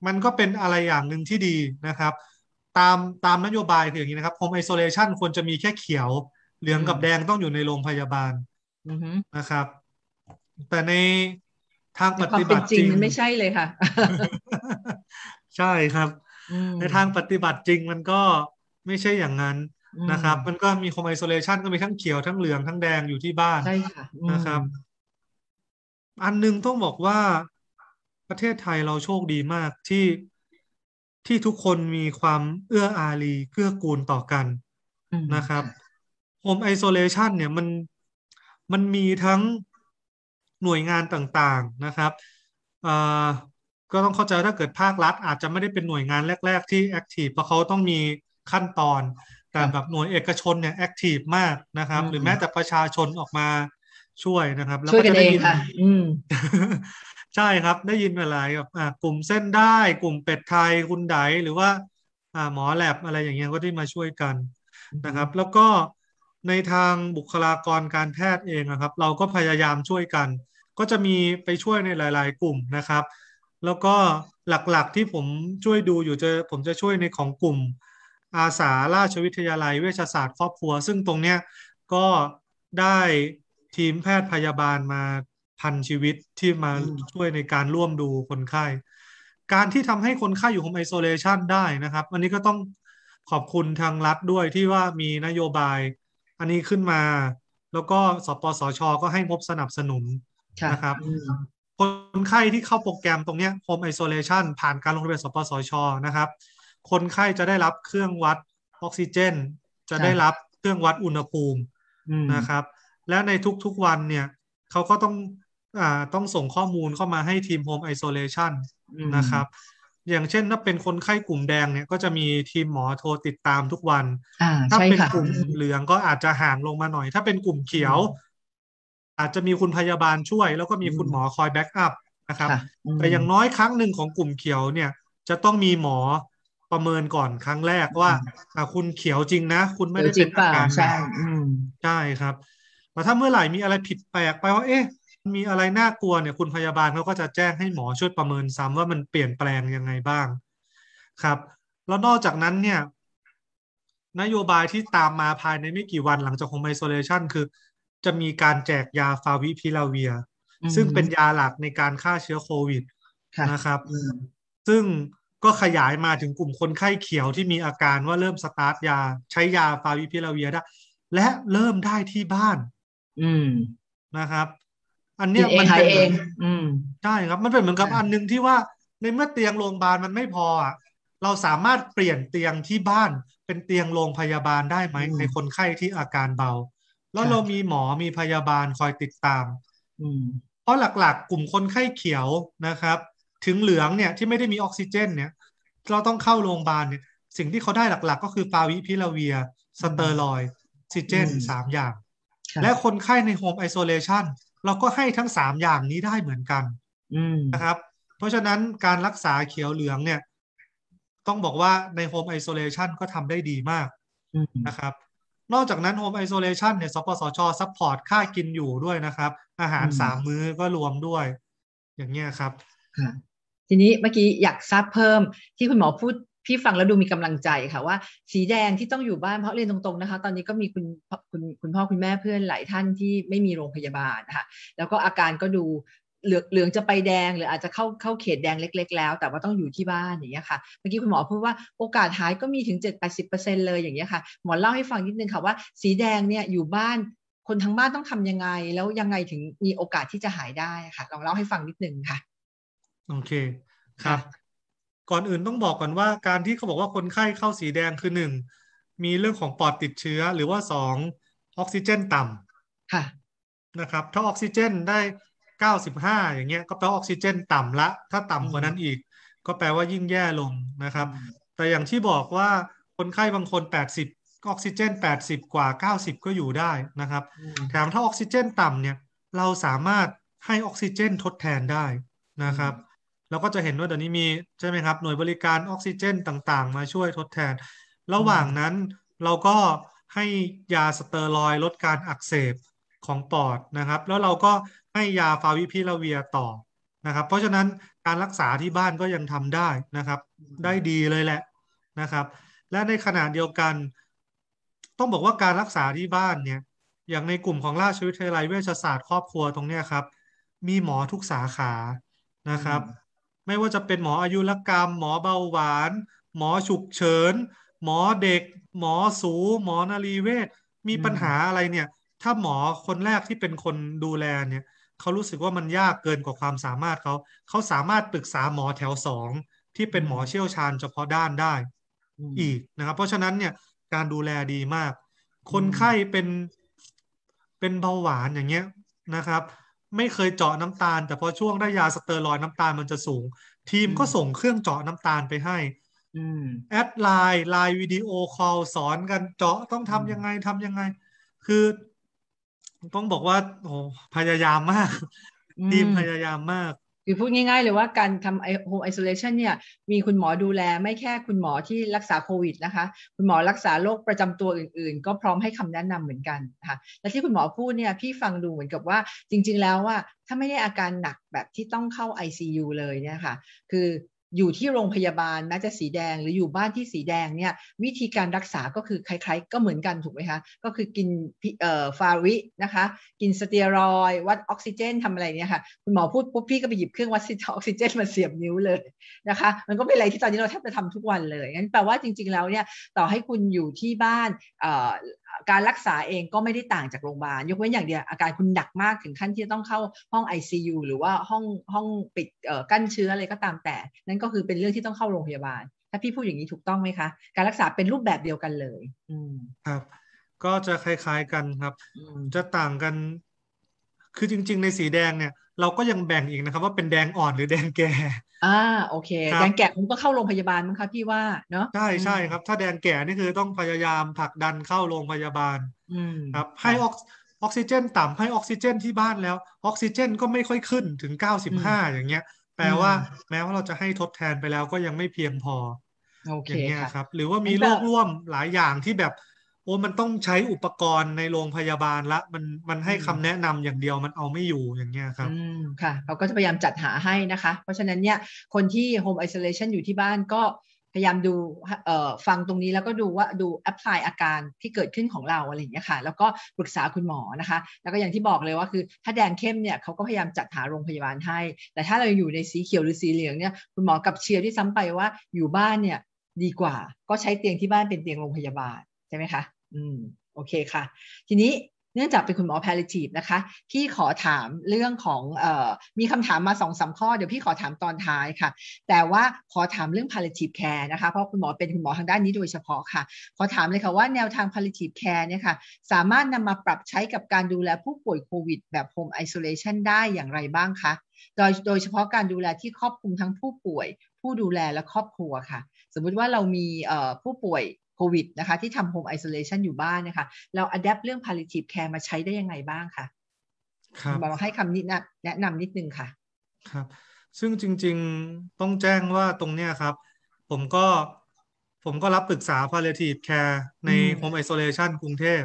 S2: มันก็เป็นอะไรอย่างหนึ่งที่ดีนะครับ ตามตามนโยบายคืออย่างนี้นะครับโฮมไอโซเลชันควรจะมีแค่เขียวเหลืองกับแดงต้องอยู่ในโรงพยาบาลนะครับ แต่ในทางปฏิบัติจริงมันไม่ใช่เลยค่ะ ใช่ครับ ในทางปฏิบัติจริงมันก็ไม่ใช่อย่างนั้นนะครับ มันก็มีโฮมไอโซเลชันก็มีทั้งเขียวทั้งเหลืองทั้งแดงอยู่ที่บ้านใช่ค่ะนะครับ อันนึงต้องบอกว่าประเทศไทยเราโชคดีมาก ที่ที่ทุกคนมีความเอื้ออารีเกื้อกูลต่อกันนะครับโฮมไอโซเลชันเนี่ยมันมันมีทั้งหน่วยงานต่างๆนะครับก็ต้องเข้าใจถ้า เกิดภาครัฐ อาจจะไม่ได้ เป็น หน่วยงานแรก ๆ ที่แอคทีฟเพราะเขาต้องมีขั้นตอนแต่แบบหน่วยเอกชนเนี่ยแอคทีฟมากนะครับ หรือแม้แต่ประชาชนออกมาช่วยนะครับ แล้วก็จะได้ยินใช่ ครับ ได้ยินอะไรแบบกลุ่มเส้นได้ กลุ่มเป็ดไทยคุณไดหรือว่าหมอแลบอะไรอย่างเงี้ยก็ได้มาช่วยกัน นะครับ แล้วก็ในทางบุคลากรการแพทย์เองนะครับ เราก็พยายามช่วยกัน ก็จะมีไปช่วยในหลายๆ กลุ่มนะครับ แล้วก็หลักๆที่ผมช่วยดูอยู่จะผมจะช่วยในของกลุ่ม อาสาราชวิทยาลัยเวชศาสตร์ครอบครัว ซึ่งตรงเนี้ยก็ได้ทีมแพทย์พยาบาลมาพันชีวิตที่มาช่วยในการร่วมดูคนไข้การที่ทำให้คนไข้อยู่โฮมไอโซเลชันได้นะครับ อันนี้ก็ต้องขอบคุณทางรัฐด้วยที่ว่ามีนโยบายอันนี้ขึ้นมาแล้วก็สปสช ก็ให้งบสนับสนุนนะครับ คนไข้ที่เข้าโปรแกรมตรงนี้ Home Isolation ผ่านการลงทะเบียนสปสชนะครับ คนไข้จะได้รับเครื่องวัดออกซิเจน จะได้รับเครื่องวัดอุณหภูมินะครับ และในทุกๆวันเนี่ยเขาก็ต้องอต้องส่งข้อมูลเข้ามาให้ทีม Home Isolation นะครับอย่างเช่นถ้าเป็นคนไข้กลุ่มแดงเนี่ยก็จะมีทีมหมอโทรติดตามทุกวันถ้าเป็นกลุ่มเหลืองก็อาจจะห่างลงมาหน่อย ถ้าเป็นกลุ่มเขียว อาจจะมีคุณพยาบาลช่วยแล้วก็มีคุณหมอคอยแบ็กอัพนะครับ แต่อย่างน้อยครั้งหนึ่งของกลุ่มเขียวเนี่ยจะต้องมีหมอประเมินก่อนครั้งแรกว่าคุณเขียวจริงนะคุณไม่ได้เป็นอาการใช่ใช่ครับแต่ถ้าเมื่อไหร่มีอะไรผิดแปลกไปว่า เอ๊ะมีอะไรน่ากลัวเนี่ยคุณพยาบาลเขาก็จะแจ้งให้หมอช่วยประเมินซ้ำว่ามันเปลี่ยนแปลงยังไงบ้าง ครับ แล้วนอกจากนั้นเนี่ย นโยบายที่ตามมาภายในไม่กี่วันหลังจากโฮมไอโซเลชันคือ จะมีการแจกยาฟาวิพิลาเวีย ซึ่งเป็นยาหลักในการฆ่าเชื้อโควิด นะครับซึ่งก็ขยายมาถึงกลุ่มคนไข้เขียวที่มีอาการว่าเริ่มสตาร์ทยาใช้ยาฟาวิพิลาเวียได้และเริ่มได้ที่บ้าน อืนะครับอันเนี้ยมันเป็นเองอใช่ครับ มันเป็นเหมือนกับอันนึงที่ว่าในเมื่อเตียงโรงพยาบาลมันไม่พอ เราสามารถเปลี่ยนเตียงที่บ้านเป็นเตียงโรงพยาบาลได้ไหมในคนไข้ที่อาการเบา แล้วเรามีหมอมีพยาบาลคอยติดตาม เพราะหลักๆ กลุ่มคนไข้เขียวนะครับ ถึงเหลืองเนี่ยที่ไม่ได้มีออกซิเจนเนี่ย เราต้องเข้าโรงพยาบาลเนี่ยสิ่งที่เขาได้หลักๆ ก็คือฟาวิพิลาเวียสเตอรอยซิเจนสามอย่างและคนไข้ในโฮมไอโซเลชันเราก็ให้ทั้งสามอย่างนี้ได้เหมือนกันนะครับ เพราะฉะนั้นการรักษาเขียวเหลืองเนี่ย ต้องบอกว่าในโฮมไอโซเลชันก็ทำได้ดีมากนะครับ นอกจากนั้นโฮมไอโซเลชันเนี่ยสปสช ซัพพอร์ตค่ากินอยู่ด้วยนะครับ อาหารสามมื้อก็รวมด้วยอย่างเงี้ยครับ
S1: ทีนี้เมื่อกี้อยากทราบเพิ่มที่คุณหมอพูดพี่ฟังแล้วดูมีกำลังใจค่ะว่า สีแดงที่ต้องอยู่บ้านเพราะเรียนตรงๆนะคะ ตอนนี้ก็มีคุณคุณคุณพ่อคุณแม่เพื่อนหลายท่านที่ไม่มีโรงพยาบาลค่ะแล้วก็อาการก็ดูเหลืองเหลืองจะไปแดงหรืออาจจะเข้าเข้าเขตแดงเล็กๆแล้ว แต่ว่าต้องอยู่ที่บ้าน อย่างเงี้ยค่ะ เมื่อกี้คุณหมอพูดว่าโอกาสหายก็มีถึง7-80%เลยอย่างเงี้ยค่ะหมอเล่าให้ฟังนิดนึงค่ะว่า สีแดงเนี่ยอยู่บ้านคนทั้งบ้านต้องทํำยังไง แล้วยังไงถึงมีโอกาสที่จะหายได้ค่ะลองเล่าให้ฟังนิดนึงค่ะ
S2: โอเคครับก่อนอื่นต้องบอกก่อนว่าการที่เขาบอกว่าคนไข้เข้าสีแดงคือหนึ่งมีเรื่องของปอดติดเชื้อหรือว่าสองออกซิเจนต่ำค่ะนะครับถ้าออกซิเจนได้เก้าสิบห้าอย่างเงี้ยก็แปลว่าออกซิเจนต่ำละถ้าต่ำกว่านั้นอีก ก็แปลว่ายิ่งแย่ลงนะครับ แต่อย่างที่บอกว่าคนไข้บางคนแปดสิบออกซิเจนแปดสิบกว่าเก้าสิบก็อยู่ได้นะครับ แถมถ้าออกซิเจนต่ำเนี่ยเราสามารถให้ออกซิเจนทดแทนได้นะครับเราก็จะเห็นว่าเดี๋ยวนี้มีใช่ไหมครับหน่วยบริการออกซิเจนต่างๆ มาช่วยทดแทน ระหว่างนั้นเราก็ให้ยาสเตอรอยลดการอักเสบของปอดนะครับ แล้วเราก็ให้ยา ฟาวิพิลาเวียต่อนะครับ เพราะฉะนั้นการรักษาที่บ้านก็ยังทำได้นะครับ ได้ดีเลยแหละนะครับ และในขณะเดียวกัน ต้องบอกว่าการรักษาที่บ้านเนี่ยอย่างในกลุ่มของราชวิทยาลัยเวชศาสตร์ครอบครัวตรงเนี้ยครับมีหมอทุกสาขานะครับไม่ว่าจะเป็นหมออายุรกรรม หมอเบาหวาน หมอฉุกเฉิน หมอเด็ก หมอสูหมอนารีเวชมีปัญหาอะไรเนี่ย ถ้าหมอคนแรกที่เป็นคนดูแลเนี่ย เขารู้สึกว่ามันยากเกินกว่าความสามารถเขา เขาสามารถปรึกษาหมอแถวสองที่เป็นหมอเชี่ยวชาญเฉพาะด้านได้ อีกนะครับ เพราะฉะนั้นเนี่ยการดูแลดีมาก คนไข้เป็นเป็นเบาหวานอย่างเงี้ยนะครับไม่เคยเจาะน้ำตาล แต่พอช่วงได้ยาสเตอรอยน้ำตาลมันจะสูง ทีมก็ส่งเครื่องเจาะน้ำตาลไปให้แอดไลน์ไลน์วิดีโอคอลสอนกันเจาะต้องทำยังไงทำยังไง คือ ต้องบอกว่า โอ้พยายามมาก ทีมพยายาม
S1: มากคือพูดง่ายๆเลยว่าการทำโฮมไอโซเลชันเนี่ยมีคุณหมอดูแล ไม่แค่คุณหมอที่รักษาโควิดนะคะ คุณหมอรักษาโรคประจำตัวอื่นๆ ก็พร้อมให้คำแนะนำเหมือนกันค่ะและที่คุณหมอพูดเนี่ยพี่ฟังดูเหมือนกับว่าจริงๆ แล้วว่า ถ้าไม่ได้อาการหนักแบบที่ต้องเข้า ICU เลยเนี่ยค่ะคืออยู่ที่โรงพยาบาลแม้จะสีแดงหรืออยู่บ้านที่สีแดงเนี่ยวิธีการรักษาก็คือคล้ายๆ ก็เหมือนกันถูกไหมคะก็คือกินเอ่อฟาวินะคะ กินสเตียรอยวัดออกซิเจนทำอะไรเนี่ยค่ะคุณหมอพูดปุ๊บพี่ก็ไปหยิบเครื่องวัดออกซิเจน มาเสียบนิ้วเลยนะคะมันก็เป็นอะไรที่ตอนนี้เราแทบจะทำทุกวันเลยงั้นแปลว่าจริงๆ แล้วเนี่ยต่อให้คุณอยู่ที่บ้านเอ่อการรักษาเองก็ไม่ได้ต่างจากโรงพยาบาลยกเว้นอย่างเดียวอาการคุณหนักมากถึงขั้นที่ต้องเข้าห้อง ICU หรือว่าห้องห้องปิดกั้นเชื้ออะไรก็ตามแต่ นั่นก็คือเป็นเรื่องที่ต้องเข้าโรงพยาบาล ถ้าพี่พูดอย่างนี้ถูกต้องไหมคะการรักษาเป็นรูปแบบเดียวกันเลย
S2: ครับ ก็จะคล้ายๆกันครับ จะต่างกัน คือจริง ๆ ในสีแดงเนี่ยเราก็ยังแบ่งอีกนะครับ ว่าเป็นแดงอ่อนหรือแดงแก่
S1: อ่าโอเค แดงแก่คงต้องเข้าโรงพยาบาลมั้งคะพี่ว่าเนาะใช่ใช่ครับ ถ้าแดงแก่นี่คือต้อง
S2: พยายามผลักดันเข้าโรงพยาบาลครับให้ออกออกซิเจน ต่ำให้ออกซิเจนที่บ้านแล้ว ออกซิเจน ก็ไม่ค่อยขึ้นถึงเก้าสิบห้าอย่างเงี้ย แปลว่าแม้ว่าเราจะให้ทดแทนไปแล้วก็ยังไม่เพียงพออย่างเงี้ยครับ หรือว่ามีโรคร่วมหลายอย่างที่แบบโอ้มันต้องใช้อุปกรณ์ในโรงพยาบาลละมันมันให้คำแนะนำอย่างเดียวมันเอาไม่อยู่อย่างเงี้ยครับอื
S1: มค่ะเราก็จะพยายามจัดหาให้นะคะ เพราะฉะนั้นเนี่ยคนที่โฮมไอโซเลชันอยู่ที่บ้านก็พยายามดูเอ่อฟังตรงนี้แล้วก็ดูว่าดูแอปพลายอาการที่เกิดขึ้นของเราอะไรอย่างเงี้ยค่ะแล้วก็ปรึกษาคุณหมอนะคะ แล้วก็อย่างที่บอกเลยว่าคือถ้าแดงเข้มเนี่ยเขาก็พยายามจัดหาโรงพยาบาลให้แต่ถ้าเราอยู่ในสีเขียวหรือสีเหลืองเนี่ยคุณหมอกับเชียร์ที่ซ้ำไปว่าอยู่บ้านเนี่ยดีกว่าก็ใช้เตียงที่บ้านเป็นเตียงโรงพยาบาลช่ไหมคะ อืม โอเคค่ะ ทีนี้เนื่องจากเป็นคุณหมอ palliative นะคะ พี่ขอถามเรื่องของออมีคำถามมาสองสาข้อ เดี๋ยวพี่ขอถามตอนท้ายค่ะ แต่ว่าขอถามเรื่อง palliative care นะคะ เพราะคุณหมอเป็นคุณหมอทางด้านนี้โดยเฉพาะค่ะ ขอถามเลยค่ะว่าแนวทาง palliative care เนี่ยค่ะสามารถนำมาปรับใช้กับการดูแลผู้ป่วยโควิดแบบ home isolation ได้อย่างไรบ้างคะ โดยโดยเฉพาะการดูแลที่ครอบคลุมทั้งผู้ป่วย ผู้ดูแลและครอบครัวค่ะ สมมุติว่าเรามีผู้ป่วยโควิดนะคะ ที่ทำโฮมไอโซเลชันอยู่บ้านนะคะเราอัดแอปเรื่อง palliative care มาใช้ได้ยังไงบ้างคะครับอกให้คำนิดแนะนำนิดนึงค่ะ
S2: ครับ ซึ่งจริง ๆต้องแจ้งว่าตรงเนี้ยครับ ผมก็ผมก็รับปรึกษา palliative care ใน home isolation กรุงเทพ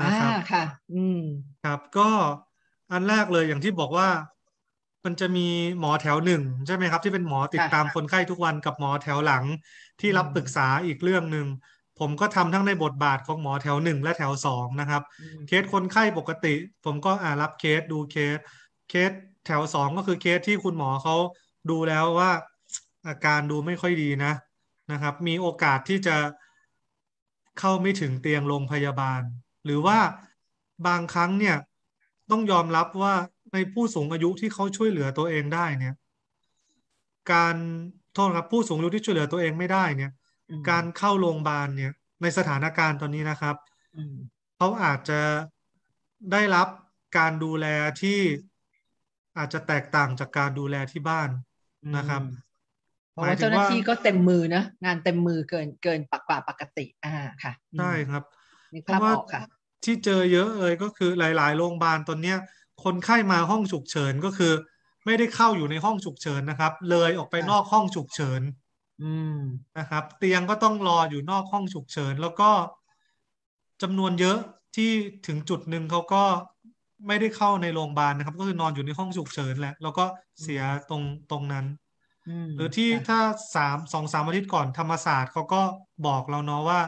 S2: นะครับ
S1: ค่ะ อืม
S2: ครับก็อันแรกเลยอย่างที่บอกว่ามันจะมีหมอแถวหนึ่งใช่ไหมครับที่เป็นหมอติดตามคนไข้ทุกวันกับหมอแถวหลัง ที่รับปรึกษาอีกเรื่องหนึ่งผมก็ทำทั้งในบทบาทของหมอแถวหนึ่งและแถวสองนะครับเคสคนไข้ปกติ ผมก็อ่ารับเคสดูเคสเคสแถวสองก็คือเคสที่คุณหมอเขาดูแล้วว่าอาการดูไม่ค่อยดีนะนะครับมีโอกาสที่จะเข้าไม่ถึงเตียงโรงพยาบาล หรือว่าบางครั้งเนี่ยต้องยอมรับว่าในผู้สูงอายุที่เขาช่วยเหลือตัวเองได้เนี่ย การโทษครับผู้สูงอายุที่ช่วยเหลือตัวเองไม่ได้เนี่ย การเข้าโรงพยาบาลเนี่ยในสถานการณ์ตอนนี้นะครับเขาอาจจะได้รับการดูแลที่อาจจะแตกต่างจากการดูแลที่บ้านนะครับเพราะว่าเจ้าหน้าที่ก็
S1: เต็มมือนะงานเต็มมือเกินเกินปกว่าปกติ อ่าค่ะใช่
S2: ครับเพราะว่าที่เจอเยอะเลยก็คือหลาย ๆ โรงพยาบาลตอนเนี้ยคนไข้มาห้องฉุกเฉินก็คือ ไม่ได้เข้าอยู่ในห้องฉุกเฉินนะครับ เลยออกไปนอกห้องฉุกเฉินอืมนะครับ เตียงก็ต้องรออยู่นอกห้องฉุกเฉิน แล้วก็จำนวนเยอะที่ถึงจุดหนึ่งเขาก็ไม่ได้เข้าในโรงพยาบาลนะครับ ก็คือนอนอยู่ในห้องฉุกเฉินแหละแล้วก็เสียตรงตรงนั้นหรือที่ถ้าสามสองสามอาทิตย์ก่อนธรรมศาสตร์เขาก็บอกเราเนาะว่า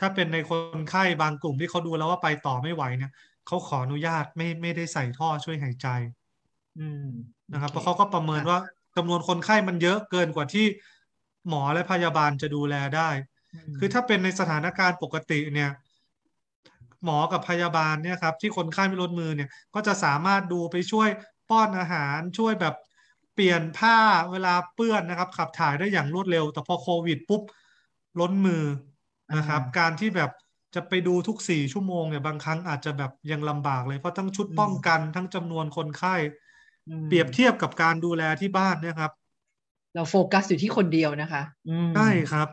S2: ถ้าเป็นในคนไข้บางกลุ่มที่เขาดูแล้วว่าไปต่อไม่ไหวเนี่ยเขาขออนุญาตไม่ไม่ได้ใส่ท่อช่วยหายใจ อืมนะครับเพราะเขาก็ประเมินว่าจำนวนคนไข้มันเยอะเกินกว่าที่หมอและพยาบาลจะดูแลได้ คือถ้าเป็นในสถานการณ์ปกติเนี่ย หมอกับพยาบาลเนี่ยครับที่คนไข้ไม่ลดมือเนี่ยก็จะสามารถดูไปช่วยป้อนอาหารช่วยแบบเปลี่ยนผ้าเวลาเปื้อนนะครับขับถ่ายได้อย่างรวดเร็ว แต่พอโควิดปุ๊บล้นมือนะครับการที่แบบจะไปดูทุกสี่ชั่วโมงเนี่ยบางครั้งอาจจะแบบยังลำบากเลย เพราะทั้งชุดป้องกันทั้งจำนวนคนไข้ เปรียบเทียบกับการดูแลที่บ้านเนี่ยครับ เราโ
S1: ฟกัสอยู่ที่คนเดียวนะคะ
S2: ใช่ครับ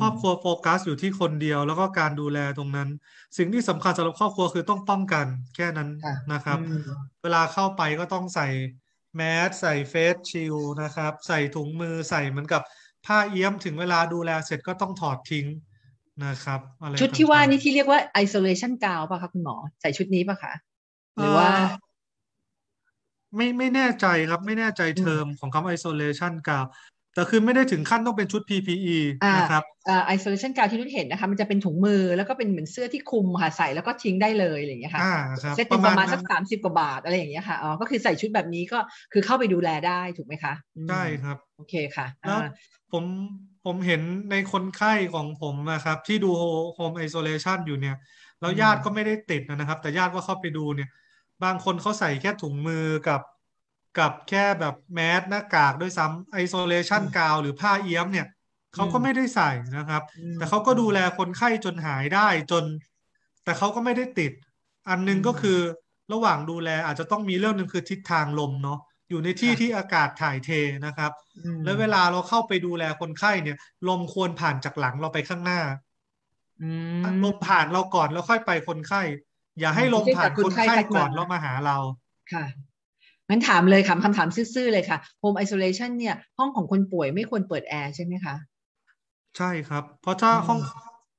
S2: ครอบครัวโฟกัสอยู่ที่คนเดียว แล้วก็การดูแลตรงนั้น สิ่งที่สำคัญสำหรับครอบครัวคือต้องป้องกัน แค่นั้นนะครับ เวลาเข้าไปก็ต้องใส่แมสใส่เฟสชิลนะครับ ใส่ถุงมือใส่เหมือนกับ ผ้าเอี้ยม ถึงเวลาดูแลเสร็จก็ต้องถอดทิ้งนะครับชุดที่ว่า
S1: นี่ที่เรียกว่า isolation gown ป่ะคะคุณหมอ ใส่ชุดนี้ป่ะคะหรือว่า
S2: ไม่ไม่แน่ใจครับไม่แน่ใจเทอมของคำ isolation gown แต่คือไม่ได้ถึงขั้นต้องเป็นชุด PPE นะครับ
S1: อ่า isolation gown ที่นุชเห็นนะคะ มันจะเป็นถุงมือแล้วก็เป็นเหมือนเสื้อที่คลุมค่ะ ใส่แล้วก็ทิ้งได้เลยอะไรอย่างเงี้ยค่ะเซ็ตประมาณสักสามสิบกว่าบาทอะไรอย่างเงี้ยค่ะอ๋อก็คือใส่ชุดแบบนี้ก็คือเข้าไปดูแลได้ถูกไหมคะใช่ครับ โอเคค่ะแล้ว
S2: ผมผมเห็นในคนไข้ของผมนะครับ ที่ดูโฮมไอโซเลชันอยู่เนี่ย แล้วญาติก็ไม่ได้ติดนะครับ แต่ญาติก็เข้าไปดูเนี่ยบางคนเขาใส่แค่ถุงมือกับกับแค่แบบแมสหน้ากากด้วยซ้ำไอโซเลชันกาวหรือผ้าเอี้ยมเนี่ยเขาก็ไม่ได้ใส่นะครับ แต่เขาก็ดูแลคนไข้จนหายได้จน แต่เขาก็ไม่ได้ติด อันนึงก็คือระหว่างดูแลอาจจะต้องมีเรื่องหนึ่งคือทิศทางลมเนาะอยู่ในที่ที่อากาศถ่ายเทนะครับ แล้วเวลาเราเข้าไปดูแลคนไข้เนี่ยลมควรผ่านจากหลังเราไปข้างหน้าลมผ่านเราก่อนแล้วค่อยไปคนไข้ อย่าให้ลมผ่านคนไข้ก่อนแล้วมาหาเรา
S1: ค่ะงั้นถามเลยค่ะคำถามซื่อๆเลยค่ะโฮมไอโซเลชันเนี่ย ห้องของคนป่วยไม่ควรเปิดแอร์ใช่ไหมคะ
S2: ใช่ครับ เพราะ
S1: ถ้าห้อง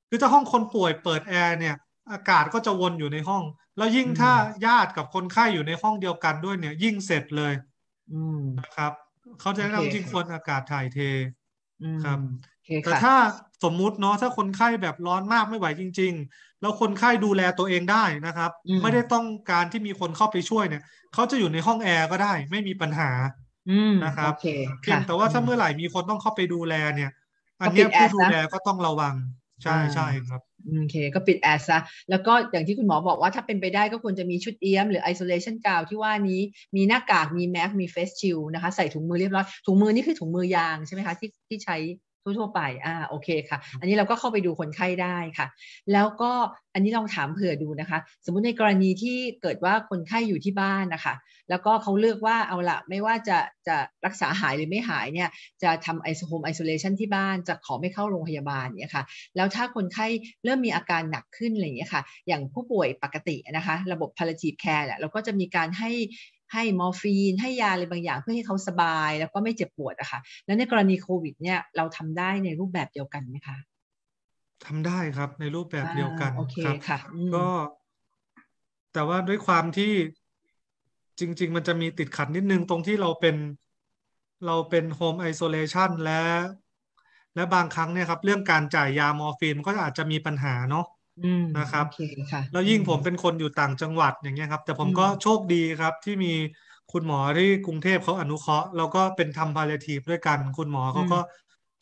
S1: คือถ้าห้อง
S2: คนป่วยเปิดแอร์เนี่ยอากาศก็จะวนอยู่ในห้องแล้วยิ่งถ้าญาติกับคนไข้อยู่ในห้องเดียวกันด้วยเนี่ย ยิ่งเสร็จเลยนะครับ เขาจชแคำจริงควรอากาศถ่ายเทครับแต่ถ้าสมมุติเนาะถ้าคนไข้แบบร้อนมากไม่ไหวจริง ๆ แล้วคนไข้ดูแลตัวเองได้นะครับ ไม่ได้ต้องการที่มีคนเข้าไปช่วยเนี่ยเขาจะอยู่ในห้องแอร์ก็ได้ไม่มีปัญหานะครับเพียงแต่ว่าถ้าเมื่อไหร่มีคนต้องเข้าไปดูแลเนี่ย
S1: อันนี้ผู้ดูแลก็
S2: ต้องระวัง ใช่ใช่ครับ
S1: โอเค ก็ปิดแอร์ซะ แล้วก็อย่างที่คุณหมอบอกว่าถ้าเป็นไปได้ก็ควรจะมีชุดเอี้ยมหรือไอโซเลชันกาวที่ว่านี้ มีหน้ากาก มีแมสมีเฟสชิลนะคะ ใส่ถุงมือเรียบร้อย ถุงมือนี่คือถุงมือยางใช่ไหมคะที่ที่ใช้ทั่วไป อ่า โอเค ค่ะ อันนี้เราก็เข้าไปดูคนไข้ได้ค่ะ แล้วก็อันนี้ลองถามเผื่อดูนะคะ สมมุติในกรณีที่เกิดว่าคนไข้อยู่ที่บ้านนะคะ แล้วก็เขาเลือกว่าเอาละไม่ว่าจะจะรักษาหายหรือไม่หายเนี่ย จะทำไอโซโฮมไอโซเลชันที่บ้านจะขอไม่เข้าโรงพยาบาลเนี่ยค่ะ แล้วถ้าคนไข้เริ่มมีอาการหนักขึ้นอะไรอย่างเงี้ยค่ะ อย่างผู้ป่วยปกตินะคะ ระบบพาราจีบแคร์แนี่เราก็จะมีการให้ให้มอร์ฟีนให้ยาอะไรบางอย่างเพื่อให้เขาสบายแล้วก็ไม่เจ็บปวดอะคะ่ะ แล้วในกรณีโควิดเนี่ยเราทำได้ในรูปแบบเดียวกันไหมคะ
S2: ทำได้ครับในรูปแบบเดียวกันครับค่ะ ก็ แต่ว่าด้วยความที่จริง ๆ มันจะมีติดขัดนิดนึงตรงที่เราเป็นเราเป็นโฮมไอโซเลชันและและบางครั้งเนี่ยครับเรื่องการจ่ายยามอร์ฟีนก็อาจจะมีปัญหาเนาะนะครับแล้วยิ่งผมเป็นคนอยู่ต่างจังหวัดอย่างเงี้ยครับ แต่ผมก็โชคดีครับ ที่มีคุณหมอที่กรุงเทพเขาอนุเคราะห์แล้วก็เป็นทำพาเลทีฟด้วยกัน คุณหมอเขาก็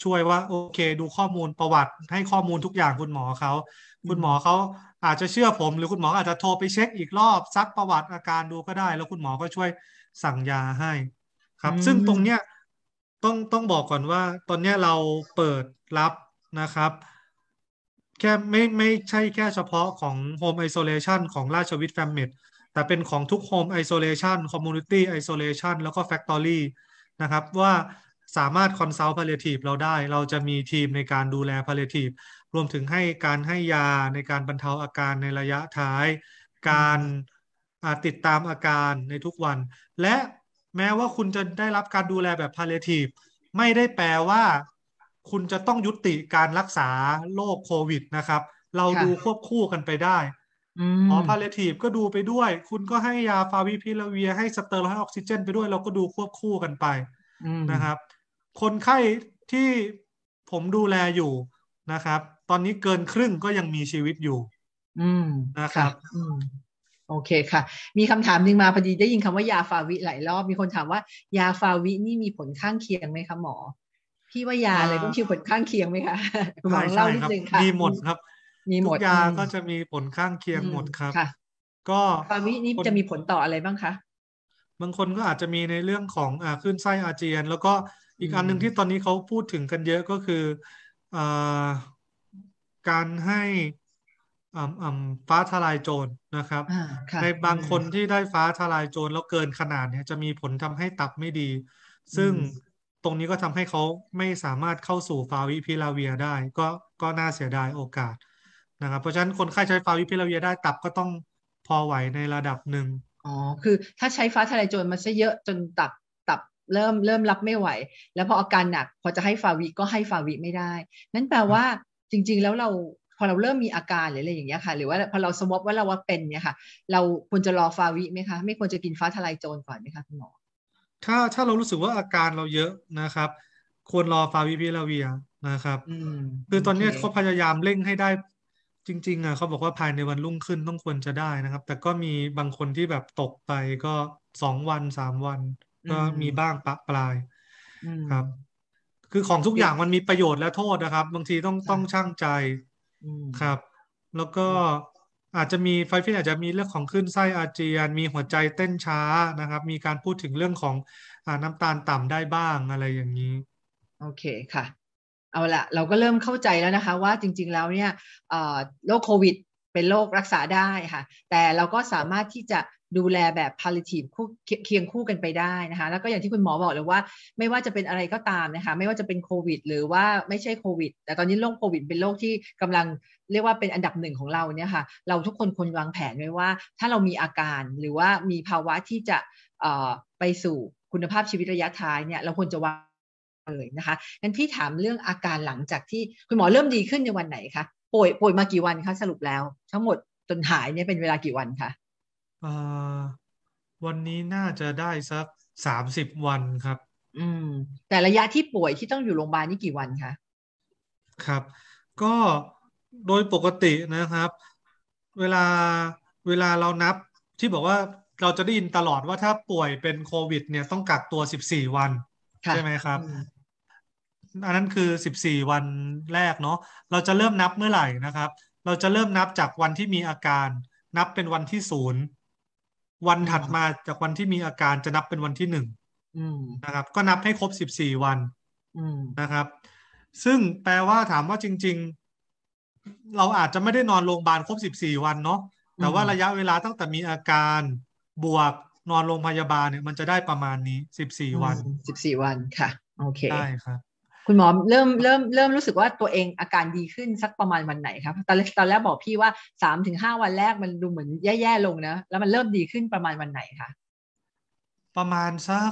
S2: ช่วยว่าโอเค ดูข้อมูลประวัติ ให้ข้อมูลทุกอย่างคุณหมอเขาคุณหมอเขาอาจจะเชื่อผม หรือคุณหมออาจจะโทรไปเช็คอีกรอบ ซักประวัติอาการดูก็ได้ แล้วคุณหมอก็ช่วยสั่งยาให้ ครับ ซึ่งตรงเนี้ยต้องต้องบอกก่อนว่า ตอนเนี้ยเราเปิดรับนะครับแค่ ไม่ ไม่ใช่แค่เฉพาะของ Home Isolation ของราชวิทย์แฟมเมดแต่เป็นของทุก Home Isolation Community Isolation แล้วก็ Factory นะครับ ว่าสามารถคอนซัลท์พาเลทีฟเราได้เราจะมีทีมในการดูแลพาเลทีฟรวมถึงให้การให้ยาในการบรรเทาอาการในระยะท้าย การติดตามอาการในทุกวัน และแม้ว่าคุณจะได้รับการดูแลแบบพาเลทีฟไม่ได้แปลว่าคุณจะต้องยุติการรักษาโรคโควิดนะครับ เราดูควบคู่กันไปได้หมอพาเลทีฟก็ดูไปด้วย คุณก็ให้ยาฟาวิพิลาเวียให้สเตอร์ลด์ออกซิเจน ไปด้วย เราก็ดูควบคู่กันไปนะครับ คนไข้ที่ผมดูแลอยู่นะครับ ตอนนี้เกินครึ่งก็ยังมีชีวิตอยู่นะครับ
S1: โอเคค่ะ มีคำถามหนึ่งมาพอดี ได้ยินคำว่ายาฟาวิหลายรอบ มีคนถามว่ายาฟาวินี่มีผลข้างเคียงไหมคะหมอพี่ว่ายาอะไรต้องคิวผลข้างเคียงไหมคะของเล่านิดนึงค่ะมีหมด
S2: ครับ มีหมดยาก็จะมีผลข้างเคียงหมดครับก็
S1: ฟาวินี้จะมีผลต่ออะไรบ้างคะ
S2: บางคนก็อาจจะมีในเรื่องของอ่าขึ้นไส้อาเจียน แล้วก็อีกอันหนึ่งที่ตอนนี้เขาพูดถึงกันเยอะก็คืออ่าการให้อ่าฟ้าทลายโจรนะครับในบางคนที่ได้ฟ้าทลายโจรแล้วเกินขนาดเนี่ยจะมีผลทำให้ตับไม่ดี ซึ่งตรงนี้ก็ทำให้เขาไม่สามารถเข้าสู่ฟาวิพิลาเวียได้ก็ก็น่าเสียดายโอกาสนะครับเพราะฉะนั้นคนไข้ใช้ฟาวิพิลาเวียได้ตับก็ต้องพอไหวในระดับหนึ่งอ๋อ
S1: คือถ้าใช้ฟ้าทะลายโจรมันซะเยอะจนตับตับเริ่มเริ่มรับไม่ไหว แล้วพออาการหนักพอจะให้ฟาวิ ก็ให้ฟาวิไม่ได้นั่นแปลว่าจริงๆแล้วเราพอเราเริ่มมีอาการหรืออะไรอย่างเงี้ยค่ะ หรือว่าพอเราสมมติว่าเราว่าเป็นเนี่ยค่ะเราควรจะรอฟาวิไหมคะไม่ควรจะกินฟ้าทะลายโจรก่อนไหมคะคุณหมอ
S2: ถ้าถ้าเรารู้สึกว่าอาการเราเยอะนะครับ ควรรอฟาวิพิลาเวียนะครับคือตอนนี้เขาพยายามเร่งให้ได้จริง ๆอ่ะเขาบอกว่าภายในวันรุ่งขึ้นต้องควรจะได้นะครับ แต่ก็มีบางคนที่แบบตกไปก็สองวันสามวันก็มีบ้างปะปลายครับ คือของทุกอย่างมันมีประโยชน์และโทษนะครับ บางทีต้องต้องช่างใจครับ แล้วก็อาจจะมีไฟฟิตอาจจะมีเรื่องของขึ้นไส้อาเจียน มีหัวใจเต้นช้านะครับ มีการพูดถึงเรื่องของอน้ำตาลต่ำได้บ้างอะไรอย่างนี้
S1: โอเคค่ะ เอาละเราก็เริ่มเข้าใจแล้วนะคะว่าจริงๆแล้วเนี่ยโรคโควิด เป็นโรครักษาได้ค่ะ แต่เราก็สามารถที่จะดูแลแบบ palliative คู่เคียงคู่กันไปได้นะคะแล้วก็อย่างที่คุณหมอบอกเลยว่าไม่ว่าจะเป็นอะไรก็ตามนะคะไม่ว่าจะเป็นโควิดหรือว่าไม่ใช่โควิดแต่ตอนนี้โรคโควิด เป็นโรคที่กำลังเรียกว่าเป็นอันดับหนึ่งของเราเนี่ยค่ะ เราทุกคนควรวางแผนไว้ว่าถ้าเรามีอาการหรือว่ามีภาวะที่จะไปสู่คุณภาพชีวิตระยะท้ายเนี่ยเราควรจะวางเลยนะคะงั้นพี่ถามเรื่องอาการหลังจากที่คุณหมอเริ่มดีขึ้นในวันไหนคะป่วยป่วยมากี่วันคะสรุปแล้ว ทั้งหมดจนหายเนี่ยเป็นเวลากี่วันคะ
S2: วันนี้น่าจะได้สักสามสิบวันครับ
S1: อืม แต่ระยะที่ป่วยที่ต้องอยู่โรงพยาบาลนี่กี่วันคะ
S2: ครับ ก็โดยปกตินะครับ เวลา เวลาเรานับ ที่บอกว่าเราจะได้ยินตลอดว่าถ้าป่วยเป็นโควิด เนี่ยต้องกักตัวสิบสี่วัน ใช่ไหมครับ อันนั้นคือสสิบี่วันแรกเนาะ เราจะเริ่มนับเมื่อไหร่นะครับ เราจะเริ่มนับจากวันที่มีอาการ นับเป็นวันที่ศูนย์วันถัดมาจากวันที่มีอาการจะนับเป็นวันที่หนึ่งนะครับ ก็นับให้ครบสิบสี่วันนะครับ ซึ่งแปลว่าถามว่าจริง ๆ เราอาจจะไม่ได้นอนโรงพยาบาลครบสิบสี่วันเนาะแต่ว่าระยะเวลาตั้งแต่มีอาการ บวก นอนโรงพยาบาลเนี่ยมันจะได้ประมาณนี้สิบสี่วันสิบสี่วันค่ะ โอเคได้ครับ
S1: คุณหมอเริ่มเริ่มเริ่มรู้สึกว่าตัวเองอาการดีขึ้นสักประมาณวันไหนครับตอนตอนแรกบอกพี่ว่าสามถึงห้าวันแรกมันดูเหมือนแย่ ๆ ลงนะ แล้วมันเริ่มดีขึ้นประมาณวันไหนคะ
S2: ประมาณสัก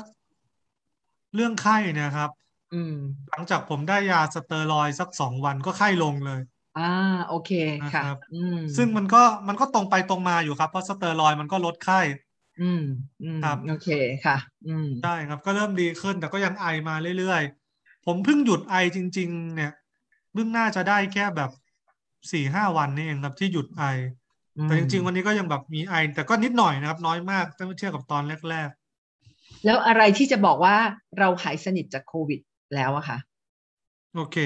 S2: เรื่องไข้นะครับ อืม หลังจากผมได้ยาสเตอรอยสักสองวันก็ไข้ลงเลย อ่า โอเคค่ะซึ่งมันก็มันก็ตรงไปตรงมาอยู่ครับเพราะสเตอรอยมันก็ลดไข้อืมครับโอเคค่ะ อืมได้ครับ ก็เริ่มดีขึ้น แต่ก็ยังไอมาเรื่อยผมเพิ่งหยุดไอจริง ๆ เนี่ยเพิ่งน่าจะได้แค่แบบสี่ห้าวันนี่เองครับที่หยุดไอแต่จริงๆวันนี้ก็ยังแบบมีไอ แต่ก็นิดหน่อยนะครับน้อยมากถ้าเทียบกับตอนแรก
S1: ๆแล้วอะไรที่จะบอกว่าเราหายสนิทจากโควิด แล้วอะคะ
S2: โอเค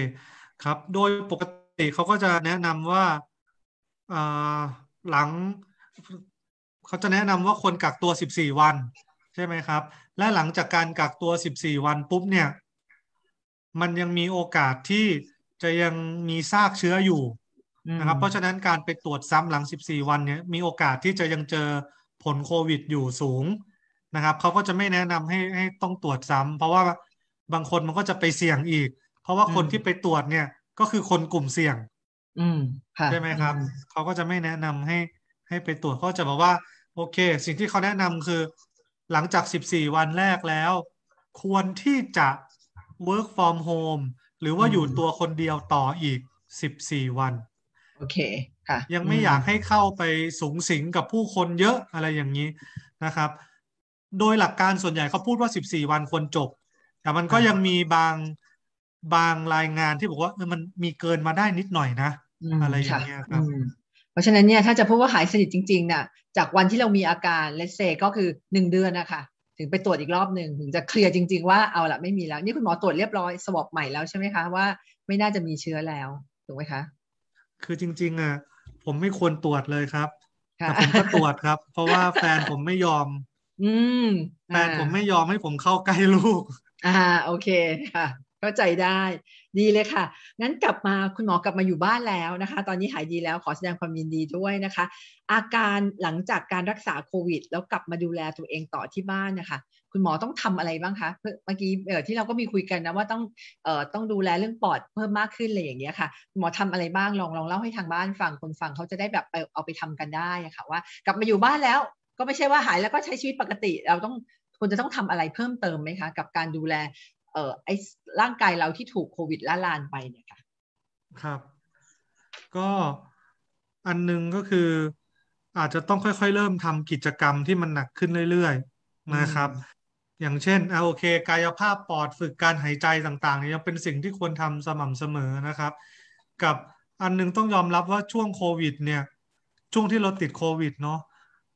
S2: ครับ โดยปกติเขาก็จะแนะนำว่าหลัง เขาจะแนะนำว่าคนกักตัว 14 วัน ใช่ไหมครับ และหลังจากการกักตัว 14 วันปุ๊บเนี่ยมันยังมีโอกาสที่จะยังมีซากเชื้ออยู่ นะครับ เพราะฉะนั้นการไปตรวจซ้ำ หลัง14วันเนี่ย มีโอกาสที่จะยังเจอผลโควิดอยู่สูง นะครับเขาก็จะไม่แนะนำให้ให้ต้องตรวจซ้ำ เพราะว่าบางคนมันก็จะไปเสี่ยงอีก เพราะว่าคนที่ไปตรวจเนี่ยก็คือคนกลุ่มเสี่ยง อืมใช่ไหมครับ เขาก็จะไม่แนะนำให้ ให้ไปตรวจเขาจะบอกว่า โอเคสิ่งที่เขาแนะนำคือหลังจาก14วันแรกแล้ว ควรที่จะ work from home หรือว่าอยู่ตัวคนเดียวต่ออีก 14 วัน โอเค ค่ะ ยังไม่อยากให้เข้าไปสูงสิงกับผู้คนเยอะอะไรอย่างนี้นะครับ โดยหลักการส่วนใหญ่เขาพูดว่า 14 วันควรจบ แต่มันก็ยังมีบาง บางรายงานที่บอกว่ามันมีเกินมาได้นิดหน่อยนะ อะไรอย่างเงี้ยครับ
S1: เพราะฉะนั้นเนี่ยถ้าจะพูดว่าหายสนิทจริงๆนะ่ะจากวันที่เรามีอาการเลสเซก็คือหนึ่งเดือนนะคะถึงไปตรวจอีกรอบหนึ่งถึงจะเคลียร์จริง ๆว่าเอาละไม่มีแล้วนี่คุณหมอตรวจเรียบร้อยสวอปใหม่แล้วใช่ไหมคะว่าไม่น่าจะมีเชื้อแล้วถูกไหมคะ
S2: คือจริงๆอ่ะผมไม่ควรตรวจเลยครับแต่ผมก็ตรวจครับ เพราะว่าแฟนผมไม่ยอม อืมแฟนผมไม่ยอมให้ผมเข้าใกล้ลูก
S1: อ่าโอเคค่ะเข้าใจได้ดีเลยค่ะงั้นกลับมาคุณหมอกลับมาอยู่บ้านแล้วนะคะ ตอนนี้หายดีแล้วขอแสดงความยินดีด้วยนะคะ อาการหลังจากการรักษาโควิด แล้วกลับมาดูแลตัวเองต่อที่บ้านนะคะ คุณหมอต้องทำอะไรบ้างคะเมื่อกี้เออที่เราก็มีคุยกันนะว่าต้องเอ่อต้องดูแลเรื่องปอดเพิ่มมากขึ้นอะไรอย่างเงี้ยค่ะหมอทำอะไรบ้างลองลองเล่าให้ทางบ้านฟังคนฟังเขาจะได้แบบไปเอาไปทำกันได้ะคะ่ะว่ากลับมาอยู่บ้านแล้ว ก็ไม่ใช่ว่าหายแล้วก็ใช้ชีวิตปกติ เราต้องควรจะต้องทำอะไรเพิ่มเติมไหมคะกับการดูแลเอ่อไอร่างกายเราที่ถูกโควิดละลานไปเนี่ยค่ะครับก็
S2: อันนึงก็คืออาจจะต้องค่อยๆเริ่มทำกิจกรรมที่มันหนักขึ้นเรื่อย
S1: ๆนะครับ
S2: อย่างเช่นอาโอเค กายภาพปอดฝึกการหายใจต่างๆเนี่ยยังเป็นสิ่งที่ควรทำสม่ำเสมอนะครับกับอันนึงต้องยอมรับว่าช่วงโควิดเนี่ยช่วงที่เราติดโควิดเนาะ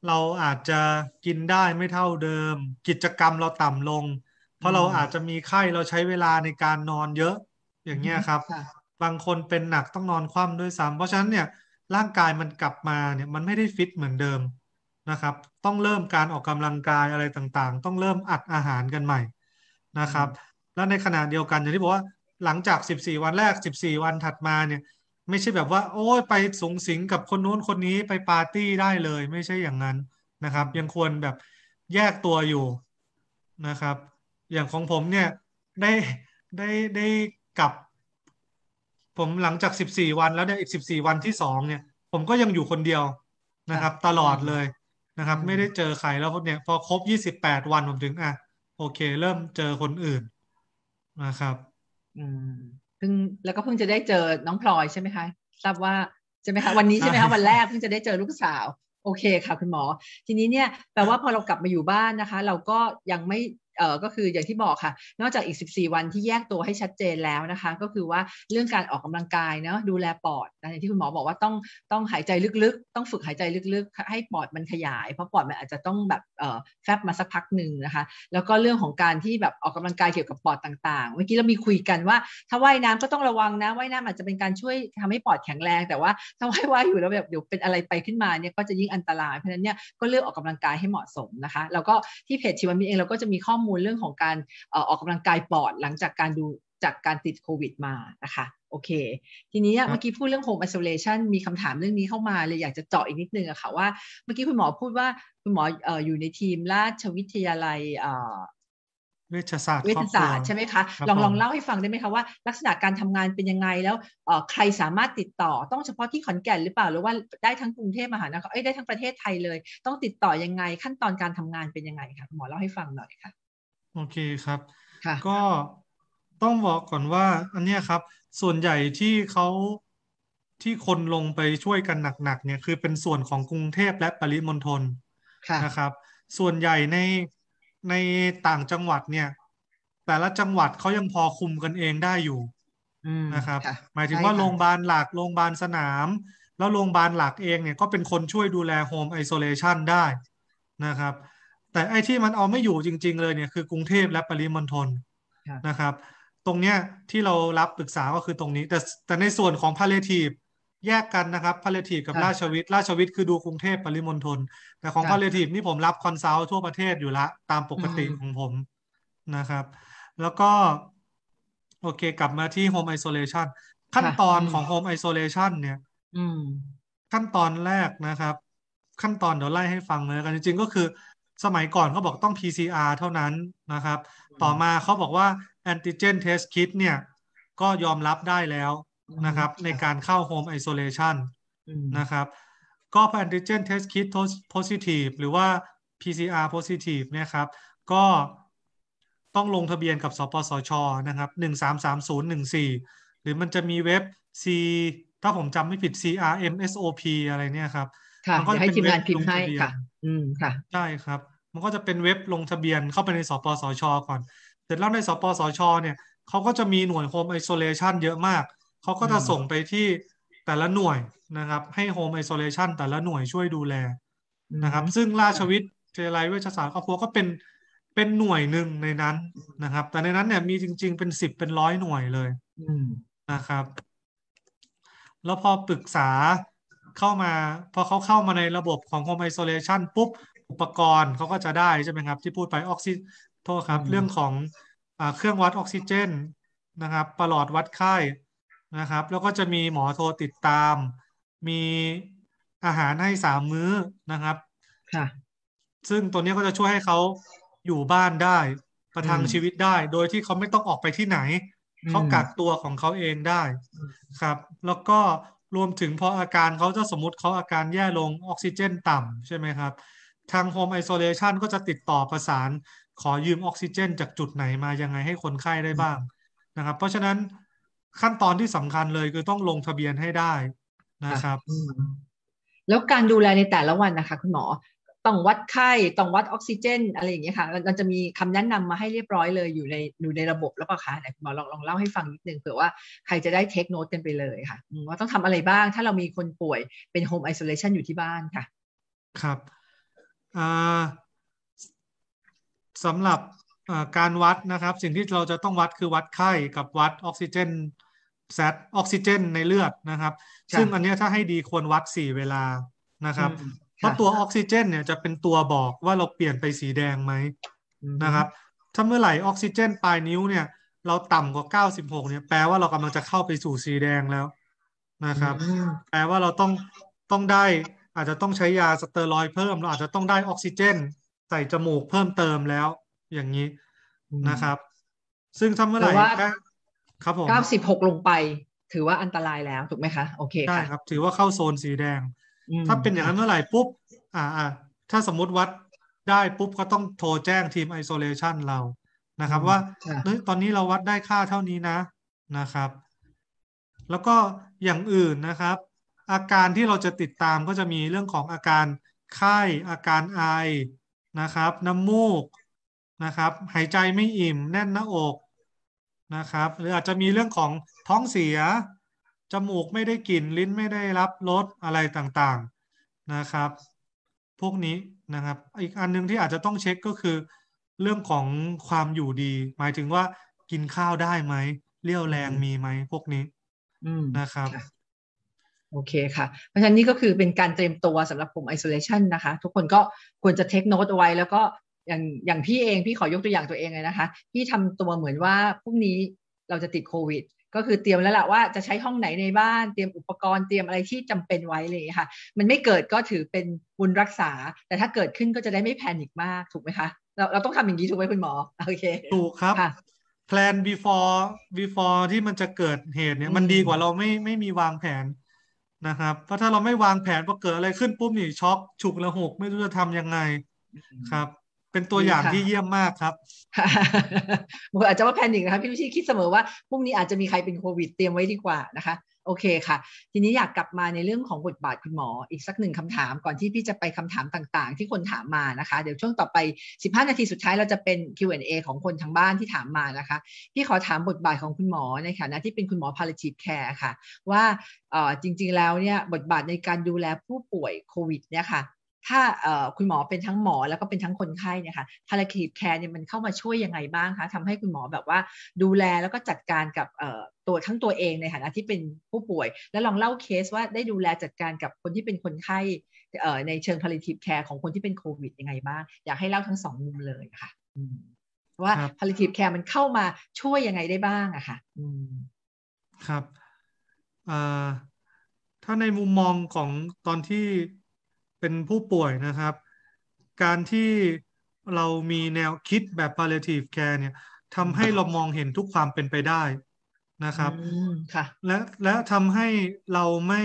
S2: เราอาจจะกินได้ไม่เท่าเดิม กิจกรรมเราต่ำลงเพราะเราอาจจะมีไข้เราใช้เวลาในการนอนเยอะอย่างเงี้ยครับ บางคนเป็นหนักต้องนอนคว่ำด้วยซ้ำเพราะฉะนั้นเนี่ยร่างกายมันกลับมาเนี่ยมันไม่ได้ฟิตเหมือนเดิมนะครับต้องเริ่มการออกกำลังกายอะไรต่างๆ ต้องเริ่มอัดอาหารกันใหม่นะครับ แล้วในขณะเดียวกันอย่างที่บอกว่าหลังจาก 14 วันแรก 14 วันถัดมาเนี่ย ไม่ใช่แบบว่า โอ้ยไปสูงสิงกับคนโน้นคนนี้ไปปาร์ตี้ได้เลย ไม่ใช่อย่างนั้นนะครับ ยังควรแบบแยกตัวอยู่นะครับอย่างของผมเนี่ยได้ได้ได้กลับ ผมหลังจากสิบสี่วัน แล้วเนี่ยอีกสิบสี่วันที่สองเนี่ย ผมก็ยังอยู่คนเดียวนะครับ ตลอดเลยนะครับ ไม่ได้เจอใครแล้วเนี่ยพอครบยี่สิบแปดวันผมถึงอ่ะโอเคเริ่มเจอคนอื่นนะครับอืม
S1: เพิ่งแล้วก็เพิ่งจะได้เจอน้องพลอยใช่ไหมคะทราบว่าใช่ไหมคะวันนี้ใช่ไหมคะวันแรกเพิ่งจะได้เจอลูกสาว โอเคค่ะคุณหมอ ทีนี้เนี่ยแปลว่าพอเรากลับมาอยู่บ้านนะคะ เราก็ยังไม่เอ่อก็คืออย่างที่บอกค่ะ นอกจากอีก 14 วันที่แยกตัวให้ชัดเจนแล้วนะคะ ก็คือว่าเรื่องการออกกำลังกายเนาะดูแลปอดอย่างที่คุณหมอบอกว่าต้องต้องหายใจลึกๆ ต้องฝึกหายใจลึกๆ ให้ปอดมันขยาย เพราะปอดมันอาจจะต้องแบบเอ่อแฟบมาสักพักหนึ่งนะคะ แล้วก็เรื่องของการที่แบบออกกำลังกายเกี่ยวกับปอดต่างๆ เมื่อกี้เรามีคุยกันว่าถ้าว่ายน้ำก็ต้องระวังนะว่ายน้ำอาจจะเป็นการช่วยทำให้ปอดแข็งแรงแต่ว่าถ้าว่ายว่ายอยู่แล้วแบบเดี๋ยวเป็นอะไรไปขึ้นมาเนี่ยก็จะยิ่งอันตราย เพราะฉะนั้นเนี่ยก็เลือกออกกำลังกายให้เหมาะสมนะคะแล้วก็ที่เพจชีวมิตรเองเราก็จะมีข้อมูมูลเรื่องของการออกกำลังกายปอดหลังจากการดูจากการติดโควิด มานะคะโอเคทีนี้เมื่อกี้พูดเรื่องโฮมไอโซเลชันมีคำถามเรื่องนี้เข้ามาเลยอยากจะเจาะอีกนิดนึงอะค่ะว่าเมื่อกี้คุณหมอพูดว่าคุณหมออยู่ในทีมราชวิทยาลัยเวชศาสตร์เวชศาสตร์ใช่ไหมคะลองลองเล่าให้ฟังได้ไหมคะว่า ลักษณะการทำงานเป็นยังไงแล้วใครสามารถติดต่อต้องเฉพาะที่ขอนแก่นหรือเปล่า หรือว่าได้ทั้งกรุงเทพมหานครเอ้ยได้ทั้งประเทศไทยเลย ต้องติดต่อยังไงขั้นตอนการทำงานเป็นยังไงคะหมอเล่าให้ฟังหน่อยค่ะ
S2: โอเคครับค่ะก็ต้องบอกก่อนว่าอันเนี้ยครับ ส่วนใหญ่ที่เขาที่คนลงไปช่วยกันหนักๆเนี่ย คือเป็นส่วนของกรุงเทพและปริมณฑลนะครับ ส่วนใหญ่ในในต่างจังหวัดเนี่ย แต่ละจังหวัดเขายังพอคุมกันเองได้อยู่นะครับ หมายถึงว่าโรงพยาบาลหลักโรงพยาบาลสนาม แล้วโรงพยาบาลหลักเองเนี่ย ก็เป็นคนช่วยดูแลโฮมไอโซเลชันได้นะครับแต่ไอ้ที่มันเอาไม่อยู่จริงๆเลยเนี่ย คือกรุงเทพและปริมณฑลนะครับ ตรงเนี้ยที่เรารับปรึกษาก็คือตรงนี้ แต่แต่ในส่วนของพาเลทีฟแยกกันนะครับพาเลทีฟกับราชวิทย์ราชวิทย์คือดูกรุงเทพ ปริมณฑลแต่ของพาเลทีฟนี่ผมรับคอนซัลท์ทั่วประเทศอยู่ละ ตามปกติของผมนะครับ แล้วก็ โอเคกลับมาที่โฮมไอโซเลชันขั้นตอนของโฮมไอโซเลชันเนี่ยขั้นตอนแรกนะครับ ขั้นตอนเดี๋ยวไล่ให้ฟังเลยกันจริง ๆ ก็คือสมัยก่อนเขาบอกต้อง PCR เท่านั้นนะครับ ต่อมาเขาบอกว่า antigen test kit เนี่ยก็ยอมรับได้แล้วนะครับในการเข้า home isolation นะครับ ก็ antigen test kit positive หรือว่า PCR positive นะครับก็ต้องลงทะเบียนกับ สปสชนะครับ 133014 หรือมันจะมีเว็บ C ถ้าผมจำไม่ผิด CRMSOP อะไรเนี่ยครับ
S1: มันก็จะให้ทีมงานพิมพ์ให้ค่ะ อืม
S2: ค่ะใช่ครับมันก็จะเป็นเว็บลงทะเบียนเข้าไปในสปสช ก่อน เสร็จแล้วในสปสช เนี่ยเขาก็จะมีหน่วยโฮมไอโซเลชันเยอะมาก เขาก็จะส่งไปที่แต่ละหน่วยนะครับ ให้โฮมไอโซเลชันแต่ละหน่วยช่วยดูแลนะครับ ซึ่งราชวิทยาลัยเวชศาสตร์ครอบครัวก็เป็นเป็นหน่วยหนึ่งในนั้นนะครับ แต่ในนั้นเนี่ยมีจริงๆเป็นสิบเป็นร้อยหน่วยเลยนะครับ แล้วพอปรึกษาเข้ามาพอเขาเข้ามาในระบบของโฮมไอโซเลชันปุ๊บอุปกรณ์เขาก็จะได้ใช่ไหมครับที่พูดไปออกซิโทษครับ เรื่องของอเครื่องวัดออกซิเจนนะครับประหลอดวัดไข้นะครับ แล้วก็จะมีหมอโทรติดตาม มีอาหารให้สามมื้อนะครับค่ะซึ่งตัวนี้ก็จะช่วยให้เขาอยู่บ้านได้ ประทังชีวิตได้โดยที่เขาไม่ต้องออกไปที่ไหนเขากักตัวของเขาเองได้ครับ แล้วก็รวมถึงพออาการเขาจะสมมติเขาอาการแย่ลงออกซิเจนต่ำใช่ไหมครับทาง Home Isolation ก็จะติดต่อประสานขอยืมออกซิเจน จากจุดไหนมายังไงให้คนไข้ได้บ้าง นะครับ เพราะฉะนั้นขั้นตอนที่สำคัญเลยคือต้องลงทะเบียนให้ได้นะครับ
S1: แล้วการดูแลในแต่ละวันนะคะคุณหมอ ต้องวัดไข้ต้องวัดออกซิเจนอะไรอย่างเงี้ยค่ะเราจะมีคำแนะนำมาให้เรียบร้อยเลยอยู่ในอยู่ในระบบแล้วปะคะคุณหมอลองลองเล่าให้ฟังนิดนึงเผื่อว่าใครจะได้เทคโนตกันไปเลย ค่ะว่าต้องทำอะไรบ้าง ถ้าเรามีคนป่วยเป็นโฮมไอโซเลชันอยู่ที่บ้านค่ะ
S2: ครับสำหรับการวัดนะครับ สิ่งที่เราจะต้องวัดคือวัดไข้กับวัดออกซิเจนแซดออกซิเจน ในเลือดนะครับ ซึ่งอันนี้ถ้าให้ดีควรวัดสี่เวลานะครับเพราะตัวออกซิเจน เนี่ยจะเป็นตัวบอกว่าเราเปลี่ยนไปสีแดงไหมนะครับ ถ้าเมื่อไหร่ออกซิเจนปลายนิ้วเนี่ย เราต่ำกว่าเก้าสิบหกเนี่ยแปลว่าเรากำลังจะเข้าไปสู่สีแดงแล้ว นะครับ แปลว่าเราต้องต้องได้อาจจะต้องใช้ยาสเตอรอยเพิ่มเราอาจจะต้องได้ออกซิเจนใส่จมูกเพิ่มเติมแล้ว อย่างนี้นะครับ ซึ่งถ้าเมื่อไหร่ครับผมเก้าสิบ
S1: หกลงไป ถือว่าอันตรายแล้วถูกไหมคะโอเคคใช่ค
S2: รับ ถือว่าเข้าโซนสีแดง ถ้าเป็นอย่างนั้นเมื่อไหร่ปุ๊บ อ่าอ่าถ้าสมมติวัดได้ปุ๊บก็ต้องโทรแจ้งทีมไอโซเลชันเรานะครับ ว่าเ้ตอนนี้เราวัดได้ค่าเท่านี้นะนะครับ แล้วก็อย่างอื่นนะครับอาการที่เราจะติดตามก็จะมีเรื่องของอาการไข้อาการไอนะครับ น้ำมูกนะครับ หายใจไม่อิ่มแน่นหน้าอกนะครับ หรืออาจจะมีเรื่องของท้องเสียจมูกไม่ได้กลิ่นลิ้นไม่ได้รับรสอะไรต่างๆนะครับ พวกนี้นะครับ อีกอันนึงที่อาจจะต้องเช็คก็คือเรื่องของความอยู่ดี หมายถึงว่ากินข้าวได้ไหมเลี้ยวแรงมีไหมพวกนี้นะครับ
S1: โอเคค่ะ เพราะฉะนั้นนี่ก็คือเป็นการเตรียมตัวสำหรับกลุ่ม isolation นะคะ ทุกคนก็ควรจะเทคโนตเอาไว้ แล้วก็อย่างอย่างพี่เอง พี่ขอยกตัวอย่างตัวเองเลยนะคะ พี่ทำตัวเหมือนว่าพรุ่งนี้เราจะติดโควิด ก็คือเตรียมแล้วแหละว่าจะใช้ห้องไหนในบ้านเตรียมอุปกรณ์เตรียมอะไรที่จำเป็นไว้เลยค่ะ มันไม่เกิดก็ถือเป็นบุญรักษา แต่ถ้าเกิดขึ้นก็จะได้ไม่แพนิกมากถูกไหมคะเราเราต้องทำอย่างนี้ถูกไหมคุณหมอโอเคถู
S2: กครับแพลน before before ที่มันจะเกิดเหตุเนี่ยมันดีกว่าเราไม่ไม่มีวางแผนนะครับ เพราะถ้าเราไม่วางแผนพอเกิดอะไรขึ้นปุ๊บนี่ช็อกฉุกละหก ไม่รู้จะทำยังไงครับ เป็นตัวอย่างที่เยี่ยมมากครับ
S1: อาจจะว่าแพนิคนะครับพี่วิชิตคิดเสมอว่าพรุ่งนี้อาจจะมีใครเป็นโควิด เตรียมไว้ดีกว่านะคะโอเคค่ะ ทีนี้อยากกลับมาในเรื่องของบทบาทคุณหมออีกสักหนึ่งคำถามก่อนที่พี่จะไปคำถามต่างๆ ที่คนถามมานะคะ เดี๋ยวช่วงต่อไป 15 นาทีสุดท้ายเราจะเป็น Q&A ของคนทางบ้านที่ถามมานะคะ พี่ขอถามบทบาทของคุณหมอในฐานะที่เป็นคุณหมอ palliative care ค่ะ ว่าจริงๆแล้วเนี่ยบทบาทในการดูแลผู้ป่วยโควิดเนี่ยค่ะถ้าคุณหมอเป็นทั้งหมอแล้วก็เป็นทั้งคนไข้เนี่ยค่ะพาราคีแคร์เนี่ยมันเข้ามาช่วยยังไงบ้างคะทำให้คุณหมอแบบว่าดูแลแล้วก็จัดการกับตัวทั้งตัวเองในฐานะที่เป็นผู้ป่วย แล้วลองเล่าเคสว่าได้ดูแลจัดการกับคนที่เป็นคนไข้ในเชิงพาราคีแคร์ของคนที่เป็นโควิดยังไงบ้าง อยากให้เล่าทั้งสองมุมเลยค่ะว่าพาราคีแคร์มันเข้ามาช่วยยังไงได้บ้างอะค่ะ
S2: ครับถ้าในมุมมองของตอนที่เป็นผู้ป่วยนะครับ การที่เรามีแนวคิดแบบ palliative care เนี่ยทำให้เรามองเห็นทุกความเป็นไปได้นะครับค่ะและและทำให้เราไม่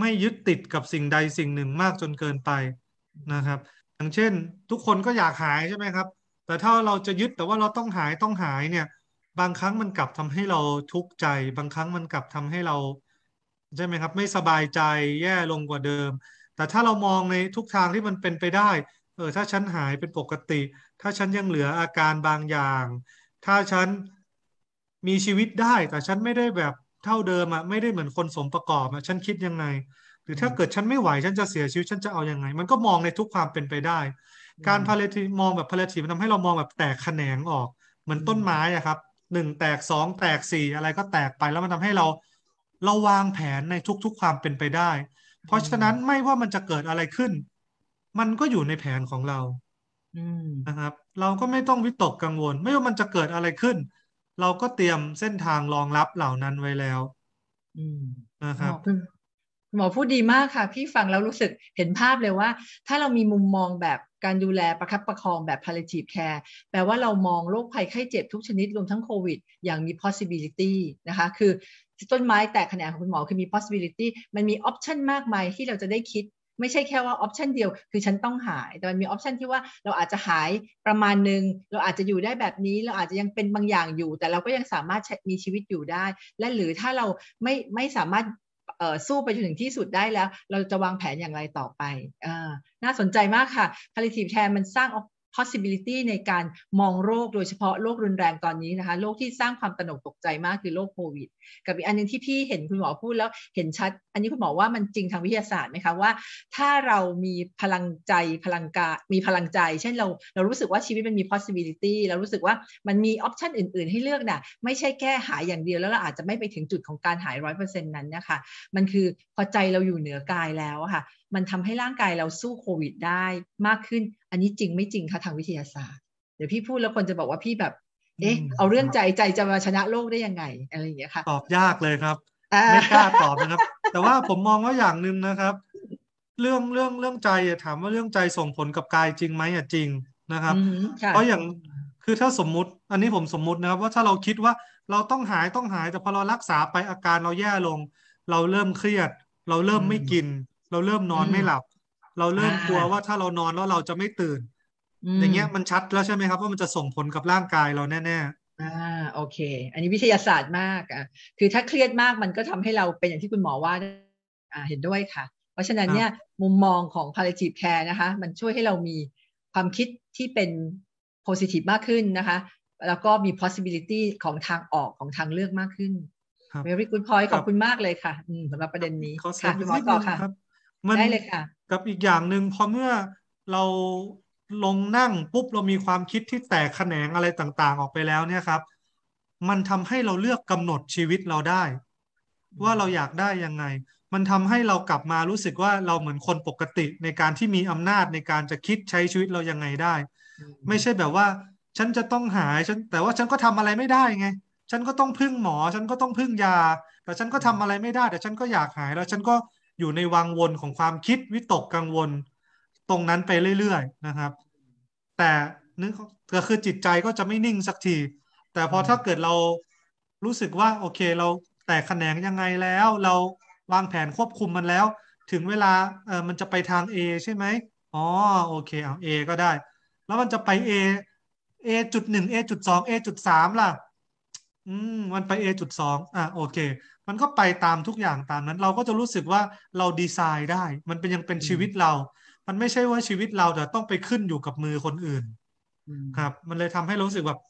S2: ไม่ยึดติดกับสิ่งใดสิ่งหนึ่งมากจนเกินไปนะครับอย่างเช่นทุกคนก็อยากหายใช่ไหมครับ แต่ถ้าเราจะยึดแต่ว่าเราต้องหายต้องหายเนี่ย บางครั้งมันกลับทำให้เราทุกข์ใจ บางครั้งมันกลับทำให้เราใช่ไหมครับ ไม่สบายใจแย่ลงกว่าเดิมแต่ถ้าเรามองในทุกทางที่มันเป็นไปได้ เออถ้าฉันหายเป็นปกติ ถ้าฉันยังเหลืออาการบางอย่าง ถ้าฉันมีชีวิตได้แต่ฉันไม่ได้แบบเท่าเดิมอะไม่ได้เหมือนคนสมประกอบอะฉันคิดยังไง หรือถ้าเกิดฉันไม่ไหว ฉันจะเสียชีวิตฉันจะเอาอยัางไง มันก็มองในทุกความเป็นไปได้ การพาเลทีมองแบบพาเลทีมันทำให้เรามองแบบแตกแขนงออก เหมือนต้นไม้อะครับหนึ่งแตกสองแตกสี่อะไรก็แตกไปแล้วมันทำให้เราเราวางแผนในทุกๆความเป็นไปได้เพราะฉะนั้นไม่ว่ามันจะเกิดอะไรขึ้น มันก็อยู่ในแผนของเรานะครับ เราก็ไม่ต้องวิตกกังวล ไม่ว่ามันจะเกิดอะไรขึ้น เราก็เตรียมเส้นทางรองรับเหล่านั้นไว้แล้วนะครับ
S1: หมอพูดดีมากค่ะพี่ฟังแล้วรู้สึกเห็นภาพเลยว่า ถ้าเรามีมุมมองแบบการดูแลประคับประคองแบบ palliative care แปลว่าเรามองโรคภัยไข้เจ็บทุกชนิด รวมทั้งโควิดอย่างมี possibility นะคะ คือต้นไม้แตกแขนงของคุณหมอคือมี possibility มันมี option มากมายที่เราจะได้คิด ไม่ใช่แค่ว่า option เดียวคือฉันต้องหายแต่มันมี option ที่ว่าเราอาจจะหายประมาณหนึ่งเราอาจจะอยู่ได้แบบนี้เราอาจจะยังเป็นบางอย่างอยู่ แต่เราก็ยังสามารถมีชีวิตอยู่ได้ และหรือถ้าเราไม่ไม่สามารถสู้ไปจนถึงที่สุดได้แล้วเราจะวางแผนอย่างไรต่อไปน่าสนใจมากค่ะค a l l i a t i v e care มันสร้าง possibility ในการมองโรคโดยเฉพาะโรครุนแรงตอนนี้นะคะโรคที่สร้างความตระหนกตกใจมากคือโรคโควิดกับอีกอันนึงที่พี่เห็นคุณหมอพูดแล้วเห็นชัด อันนี้คุณหมอว่ามันจริงทางวิทยาศาสตร์ไหมคะ ว่าถ้าเรามีพลังใจพลังกามีพลังใจ เช่นเราเรารู้สึกว่าชีวิตมันมี possibility เรารู้สึกว่ามันมี option อื่นๆ ให้เลือกนะ่ะไม่ใช่แค่หายอย่างเดียวแล้วเราอาจจะไม่ไปถึงจุดของการหายร้อยเปอร์เซ็นต์นั้นนะคะมันคือพอใจเราอยู่เหนือกายแล้วค่ะมันทำให้ร่างกายเราสู้โควิดได้ มากขึ้น อันนี้จริงไม่จริงคะทางวิทยาศาสตร์ เดี๋ยวพี่พูดแล้วคนจะบอกว่าพี่แบบ เอ๊ะ เอาเรื่องใจใจจะมาชนะโลกได้ยังไง อะไรอย่างเงี้ยค่ะ
S2: ตอบยากเลยครับ ไม่กล้าตอบนะครับ แต่ว่าผมมองว่าอย่างหนึ่งนะครับ เรื่องเรื่องเรื่องใจถามว่าเรื่องใจส่งผลกับกายจริงไหมอ่ะจริงนะครับ เพราะอย่าง คือถ้าสมมุติ อันนี้ผมสมมุตินะครับ ว่าถ้าเราคิดว่าเราต้องหายต้องหายแต่พอเรารักษาไปอาการเราแย่ลง เราเริ่มเครียด เราเริ่มไม่กินเราเริ่มนอนไม่หลับ เราเริ่มกลัวว่าถ้าเรานอนแล้วเราจะไม่ตื่น อย่างเงี้ยมันชัดแล้วใช่ไหมครับ ว่ามันจะส่งผลกับร่างกายเราแน่
S1: ๆ อ่าโอเค อันนี้วิทยาศาสตร์มากอ่ะ คือถ้าเครียดมากมันก็ทำให้เราเป็นอย่างที่คุณหมอว่า อ่าเห็นด้วยค่ะ เพราะฉะนั้นเนี่ย มุมมองของ palliative care นะคะ มันช่วยให้เรามีความคิดที่เป็น positive มากขึ้นนะคะ แล้วก็มี possibility ของทางออกของทางเลือกมากขึ้น very good point ขอบคุณมากเลยค่ะสำหรับประเด็นนี้ค่ะคุณหมอต่อค่ะมันได้เลยค่ะ
S2: กับอีกอย่างหนึ่งพอเมื่อเราลงนั่งปุ๊บเรามีความคิดที่แตกแขนงอะไรต่างๆออกไปแล้วเนี่ยครับ มันทำให้เราเลือกกำหนดชีวิตเราได้ ว่าเราอยากได้ยังไง มันทำให้เรากลับมารู้สึกว่าเราเหมือนคนปกติในการที่มีอำนาจในการจะคิดใช้ชีวิตเรายังไงได้ ไม่ใช่แบบว่าฉันจะต้องหายฉันแต่ว่าฉันก็ทำอะไรไม่ได้ไง ฉันก็ต้องพึ่งหมอ ฉันก็ต้องพึ่งยา แต่ฉันก็ทำอะไรไม่ได้แต่ฉันก็อยากหายแล้วฉันก็อยู่ในวังวนของความคิดวิตกกังวลตรงนั้นไปเรื่อยๆนะครับ แต่นึกก็คือจิตใจก็จะไม่นิ่งสักที แต่พอถ้าเกิดเรารู้สึกว่า โอเค เราแต่แขนงยังไงแล้ว เราวางแผนควบคุมมันแล้ว ถึงเวลาเออมันจะไปทาง A ใช่ไหมอ๋อโอเคเอา A ก็ได้ แล้วมันจะไป A A จุดหนึ่ง A จุดสอง A จุดสามล่ะอืมมันไป A จุดสองอ่ะโอเคมันก็ไปตามทุกอย่างตาม นั้นเราก็จะรู้สึกว่าเราดีไซน์ได้ มันเป็นยังเป็นชีวิตเรา มันไม่ใช่ว่าชีวิตเราแต่ต้องไปขึ้นอยู่กับมือคนอื่น ครับ มันเลยทำให้รู้สึกแบบ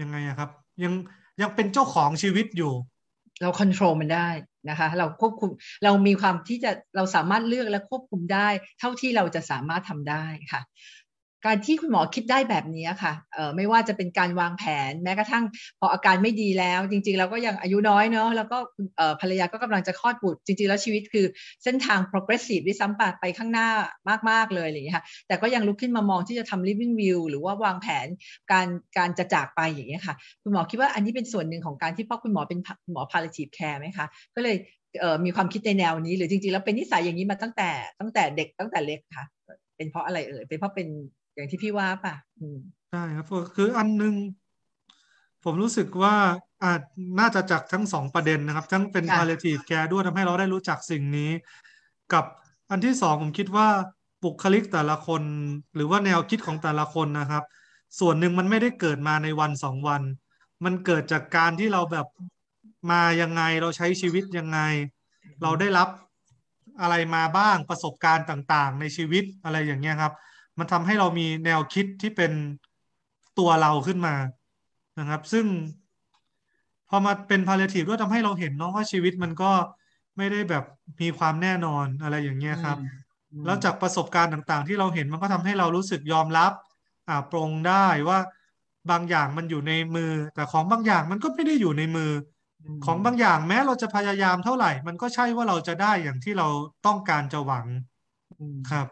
S2: ยังไงอะครับ ยังยังเป็นเจ้าของชีวิตอยู่
S1: เราควบคุมมันได้นะคะ เราควบคุมเรามีความที่จะเราสามารถเลือกและควบคุมได้ เท่าที่เราจะสามารถทำได้ค่ะการที่คุณหมอคิดได้แบบนี้ค่ะ เออไม่ว่าจะเป็นการวางแผนแม้กระทั่งพออาการไม่ดีแล้วจริงๆเราก็ยังอายุน้อยเนาะแล้วก็ภรรยาก็กำลังจะคลอดบุตรจริงๆ แล้วชีวิตคือ เส้นทาง progressive ดี่ซ้ำากไปข้างหน้ามากๆเลยอะไรอย่างนี้ค่ะแต่ก็ยังลุกขึ้นมามองที่จะทำ living view หรือว่าวางแผนการการจะจากไปอย่างนี้ค่ะ คุณหมอคิดว่าอันนี้เป็นส่วนหนึ่งของการที่พ่อคุณหมอเป็นหมอ palliative care ไหมคะก็เลยมีความคิดในแนวนี้หรือจริงๆแล้วเป็นนิสัยอย่างนี้มาตั้งแต่ตั้งแต่เด็กตั้งแต่เล็กค่ะ เป็นเพราะอะไรเอ่ยเป็นเพราะเป็นอย่างที่พี่ว่าป่ะ
S2: ใช่ครับคืออันนึง ผมรู้สึกว่าอาจน่าจะจากทั้งสองประเด็นนะครับทั้งเป็น palliative care ด้วยทำให้เราได้รู้จักสิ่งนี้ กับอันที่สองผมคิดว่าบุคลิกแต่ละคน หรือว่าแนวคิดของแต่ละคนนะครับ ส่วนหนึ่งมันไม่ได้เกิดมาในวันสองวัน มันเกิดจากการที่เราแบบมายังไง เราใช้ชีวิตยังไง เราได้รับอะไรมาบ้างประสบการณ์ต่าง ๆ ในชีวิตอะไรอย่างเงี้ยครับมันทำให้เรามีแนวคิดที่เป็นตัวเราขึ้นมา นะครับ ซึ่งพอมาเป็นพาเลทีฟก็ทำให้เราเห็นเนาะว่าชีวิตมันก็ไม่ได้แบบมีความแน่นอนอะไรอย่างเงี้ยครับ แล้วจากประสบการณ์ต่างๆที่เราเห็นมันก็ทำให้เรารู้สึกยอมรับ อ่าปรงได้ว่าบางอย่างมันอยู่ในมือ แต่ของบางอย่างมันก็ไม่ได้อยู่ในมือ ของบางอย่างแม้เราจะพยายามเท่าไหร่ มันก็ใช่ว่าเราจะได้อย่างที่เราต้องการจะหวังครับ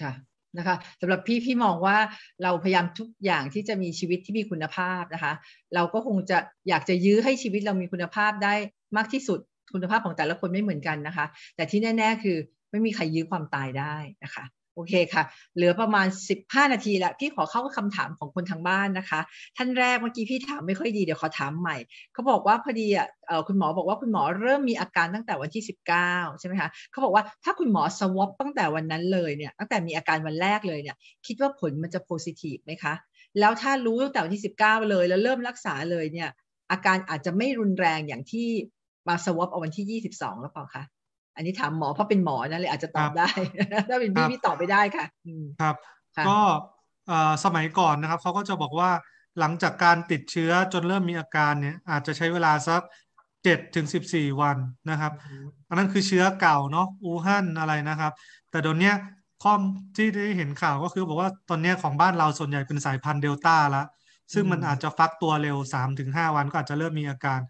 S1: ค่ะนะคะสำหรับพี่พี่มองว่าเราพยายามทุกอย่างที่จะมีชีวิตที่มีคุณภาพนะคะ เราก็คงจะอยากจะยื้อให้ชีวิตเรามีคุณภาพได้มากที่สุดคุณภาพของแต่ละคนไม่เหมือนกันนะคะ แต่ที่แน่ๆคือไม่มีใครยื้อความตายได้นะคะโอเคค่ะเหลือประมาณ 15 นาทีละพี่ขอเข้าคำถามของคนทางบ้านนะคะ ท่านแรกเมื่อกี้พี่ถามไม่ค่อยดีเดี๋ยวขอถามใหม่เขาบอกว่าพอดีอ่ะคุณหมอบอกว่าคุณหมอเริ่มมีอาการตั้งแต่วันที่ 19ใช่ไหมคะเขาบอกว่าถ้าคุณหมอสวอปตั้งแต่วันนั้นเลยเนี่ยตั้งแต่มีอาการวันแรกเลยเนี่ย คิดว่าผลมันจะโพซิทีฟไหมคะแล้วถ้ารู้ตั้งแต่วันที่19เลย แล้วเริ่มรักษาเลยเนี่ยอาการอาจจะไม่รุนแรงอย่างที่มาสวอปเอาวันที่ 22 แล้วเปล่าคะอันนี้ถามหมอ เพราะเป็นหมอนะเลยอาจจะตอบได้ถ้าเป็นพี่พี่ตอบไปได้ค่ะ
S2: ครับก็สมัยก่อนนะครับเขาก็จะบอกว่าหลังจากการติดเชื้อจนเริ่มมีอาการเนี่ยอาจจะใช้เวลาสักเจ็ดถึงสิบสี่วันนะครับอันนั้นคือเชื้อเก่าเนาะอูฮั่นอะไรนะครับ แต่เดี๋ยวนี้ข้อมที่ได้เห็นข่าวก็คือบอกว่า ตอนนี้ของบ้านเราส่วนใหญ่เป็นสายพันธุ์เดลต้าละซึ่งมันอาจจะฟักตัวเร็วสามถึงห้าวันก็อาจจะเริ่มมีอาการ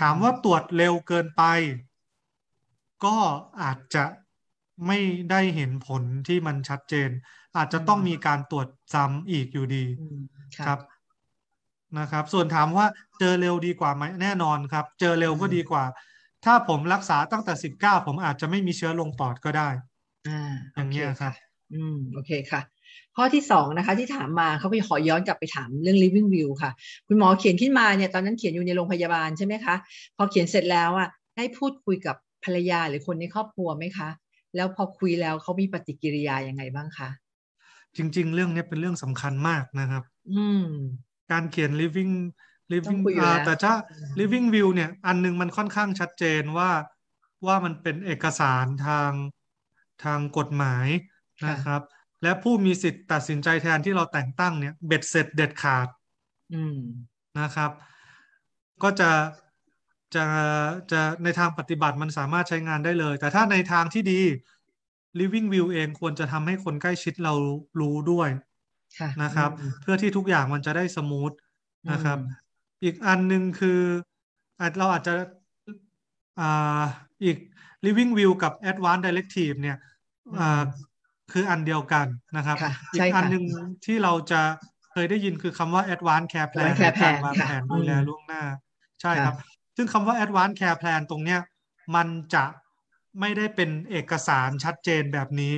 S2: ถามว่าตรวจเร็วเกินไปก็อาจจะไม่ได้เห็นผลที่มันชัดเจน อาจจะต้องมีการตรวจซ้ำอีกอยู่ดีครับนะครับ ส่วนถามว่าเจอเร็วดีกว่าไหมแน่นอนครับ เจอเร็วก็ดีกว่า ถ้าผมรักษาตั้งแต่สิบเก้าผมอาจจะไม่มีเชื้อลงปอดก็ได้อ่าอย่างเงี้ยครับ
S1: อืมโอเคค่ะ ข้อที่สองนะคะ ที่ถามมาเขาไปขอย้อนกลับไปถามเรื่อง living view ค่ะ คุณหมอเขียนขึ้นมาเนี่ยตอนนั้นเขียนอยู่ในโรงพยาบาลใช่ไหมคะพอเขียนเสร็จแล้วอ่ะได้พูดคุยกับภรรยาหรือคนในครอบครัวไหมคะ แล้วพอคุยแล้วเขามีปฏิกิริยายังไงบ้างคะ
S2: จริง ๆ เรื่องนี้เป็นเรื่องสำคัญมากนะครับ การเขียน living living แต่ถ้า living view เนี่ย อันนึงมันค่อนข้างชัดเจนว่าว่ามันเป็นเอกสารทางทางกฎหมายนะครับ และผู้มีสิทธิ์ตัดสินใจแทนที่เราแต่งตั้งเนี่ยเบ็ดเสร็จเด็ดขาดนะครับ ก็จะจะจะในทางปฏิบัติมันสามารถใช้งานได้เลย แต่ถ้าในทางที่ดี Living View เองควรจะทำให้คนใกล้ชิดเรารู้ด้วยนะครับเพื่อที่ทุกอย่างมันจะได้สมูทนะครับอีกอันหนึ่งคือ เราอาจจะอีก Living View กับ Advanced Directive เนี่ยคืออันเดียวกันนะครับ อีกอันหนึ่งที่เราจะเคยได้ยินคือคำว่า Advanced Care Plan การวางแผนดูแลล่วงหน้า ใช่ครับซึ่งคำว่า advanced care plan ตรงเนี้ยมันจะไม่ได้เป็นเอกสารชัดเจนแบบนี้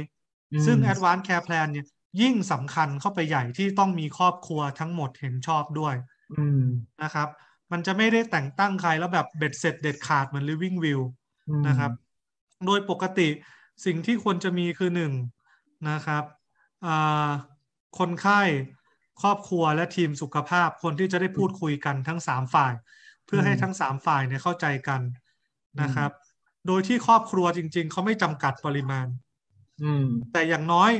S2: ซึ่ง advanced care plan เนี่ยยิ่งสำคัญเข้าไปใหญ่ที่ต้องมีครอบครัวทั้งหมดเห็นชอบด้วยนะครับมันจะไม่ได้แต่งตั้งใครแล้วแบบเบ็ดเสร็จเด็ดขาดเหมือน living will นะครับโดยปกติสิ่งที่ควรจะมีคือหนึ่งนะครับคนไข้ครอบครัวและทีมสุขภาพ คนที่จะได้พูดคุยกันทั้งสามฝ่ายเพื่อให้ทั้งสามฝ่ายเนี่ยเข้าใจกันนะครับ โดยที่ครอบครัวจริงๆ เขาไม่จำกัดปริมาณแต่อย่างน้อย